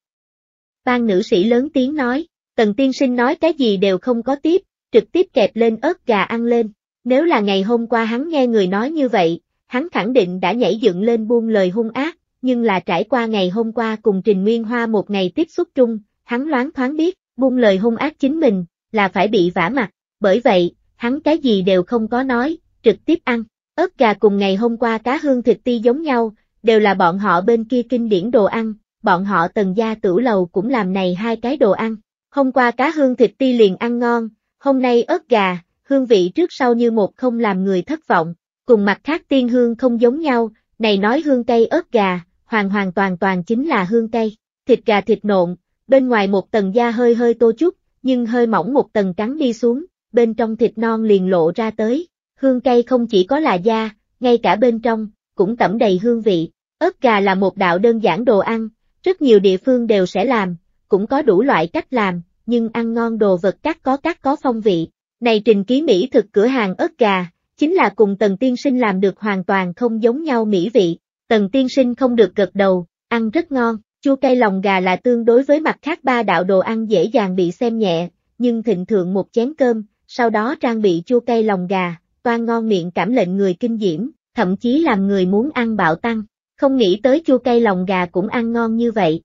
Ban nữ sĩ lớn tiếng nói, tần tiên sinh nói cái gì đều không có tiếp, trực tiếp kẹp lên ớt gà ăn lên. Nếu là ngày hôm qua hắn nghe người nói như vậy, hắn khẳng định đã nhảy dựng lên buông lời hung ác, nhưng là trải qua ngày hôm qua cùng Trình Nguyên Hoa một ngày tiếp xúc chung, hắn loáng thoáng biết, buông lời hung ác chính mình, là phải bị vả mặt, bởi vậy, hắn cái gì đều không có nói, trực tiếp ăn. ớt gà cùng ngày hôm qua cá hương thịt ti giống nhau, đều là bọn họ bên kia kinh điển đồ ăn, bọn họ tần gia tử lầu cũng làm này hai cái đồ ăn. Hôm qua cá hương thịt ti liền ăn ngon, Hôm nay ớt gà, hương vị trước sau như một không làm người thất vọng, cùng mặt khác tiên hương không giống nhau, này nói hương cây ớt gà, hoàn hoàn toàn toàn chính là hương cây, thịt gà thịt nộn, bên ngoài một tầng da hơi hơi tô chút, nhưng hơi mỏng một tầng trắng đi xuống, bên trong thịt non liền lộ ra tới, hương cây không chỉ có là da, ngay cả bên trong, cũng tẩm đầy hương vị, ớt gà là một đạo đơn giản đồ ăn, rất nhiều địa phương đều sẽ làm, cũng có đủ loại cách làm, nhưng ăn ngon đồ vật cắt có cắt có phong vị. Này trình ký mỹ thực cửa hàng ớt gà, chính là cùng Tần Tiên Sinh làm được hoàn toàn không giống nhau mỹ vị. Tần Tiên Sinh không được gật đầu, ăn rất ngon, chua cay lòng gà là tương đối với mặt khác ba đạo đồ ăn dễ dàng bị xem nhẹ, nhưng thịnh thượng một chén cơm, sau đó trang bị chua cay lòng gà, toan ngon miệng cảm lệnh người kinh diễm, thậm chí làm người muốn ăn bạo tăng, không nghĩ tới chua cay lòng gà cũng ăn ngon như vậy.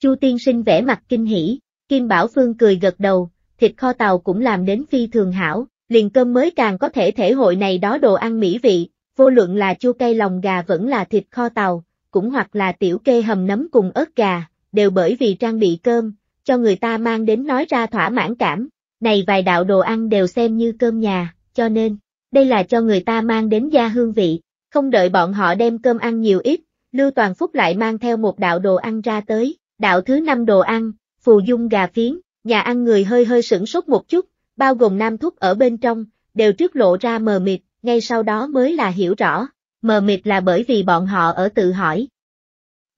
Chu tiên sinh vẻ mặt kinh hỉ, Kim Bảo Phương cười gật đầu, thịt kho tàu cũng làm đến phi thường hảo, liền cơm mới càng có thể thể hội này đó đồ ăn mỹ vị, vô luận là chua cây lòng gà vẫn là thịt kho tàu, cũng hoặc là tiểu kê hầm nấm cùng ớt gà, đều bởi vì trang bị cơm, cho người ta mang đến nói ra thỏa mãn cảm, này vài đạo đồ ăn đều xem như cơm nhà, cho nên, đây là cho người ta mang đến gia hương vị, không đợi bọn họ đem cơm ăn nhiều ít, Lưu Toàn Phúc lại mang theo một đạo đồ ăn ra tới, đạo thứ năm đồ ăn, phù dung gà phiến, nhà ăn người hơi hơi sửng sốt một chút, bao gồm nam thúc ở bên trong, đều trước lộ ra mờ mịt, ngay sau đó mới là hiểu rõ, mờ mịt là bởi vì bọn họ ở tự hỏi.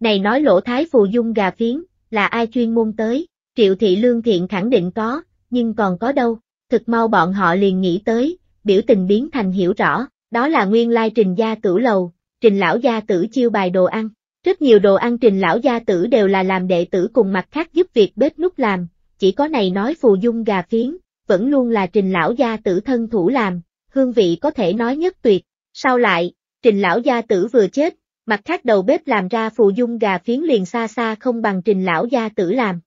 Này nói lỗ thái phù dung gà phiến, là ai chuyên môn tới, triệu thị lương thiện khẳng định có, nhưng còn có đâu, thực mau bọn họ liền nghĩ tới, biểu tình biến thành hiểu rõ, đó là nguyên lai trình gia tử lầu, trình lão gia tử chiêu bài đồ ăn, rất nhiều đồ ăn trình lão gia tử đều là làm đệ tử cùng mặt khác giúp việc bếp nút làm, chỉ có này nói phù dung gà phiến, vẫn luôn là trình lão gia tử thân thủ làm, hương vị có thể nói nhất tuyệt. Sau lại, trình lão gia tử vừa chết, mặt khác đầu bếp làm ra phù dung gà phiến liền xa xa không bằng trình lão gia tử làm.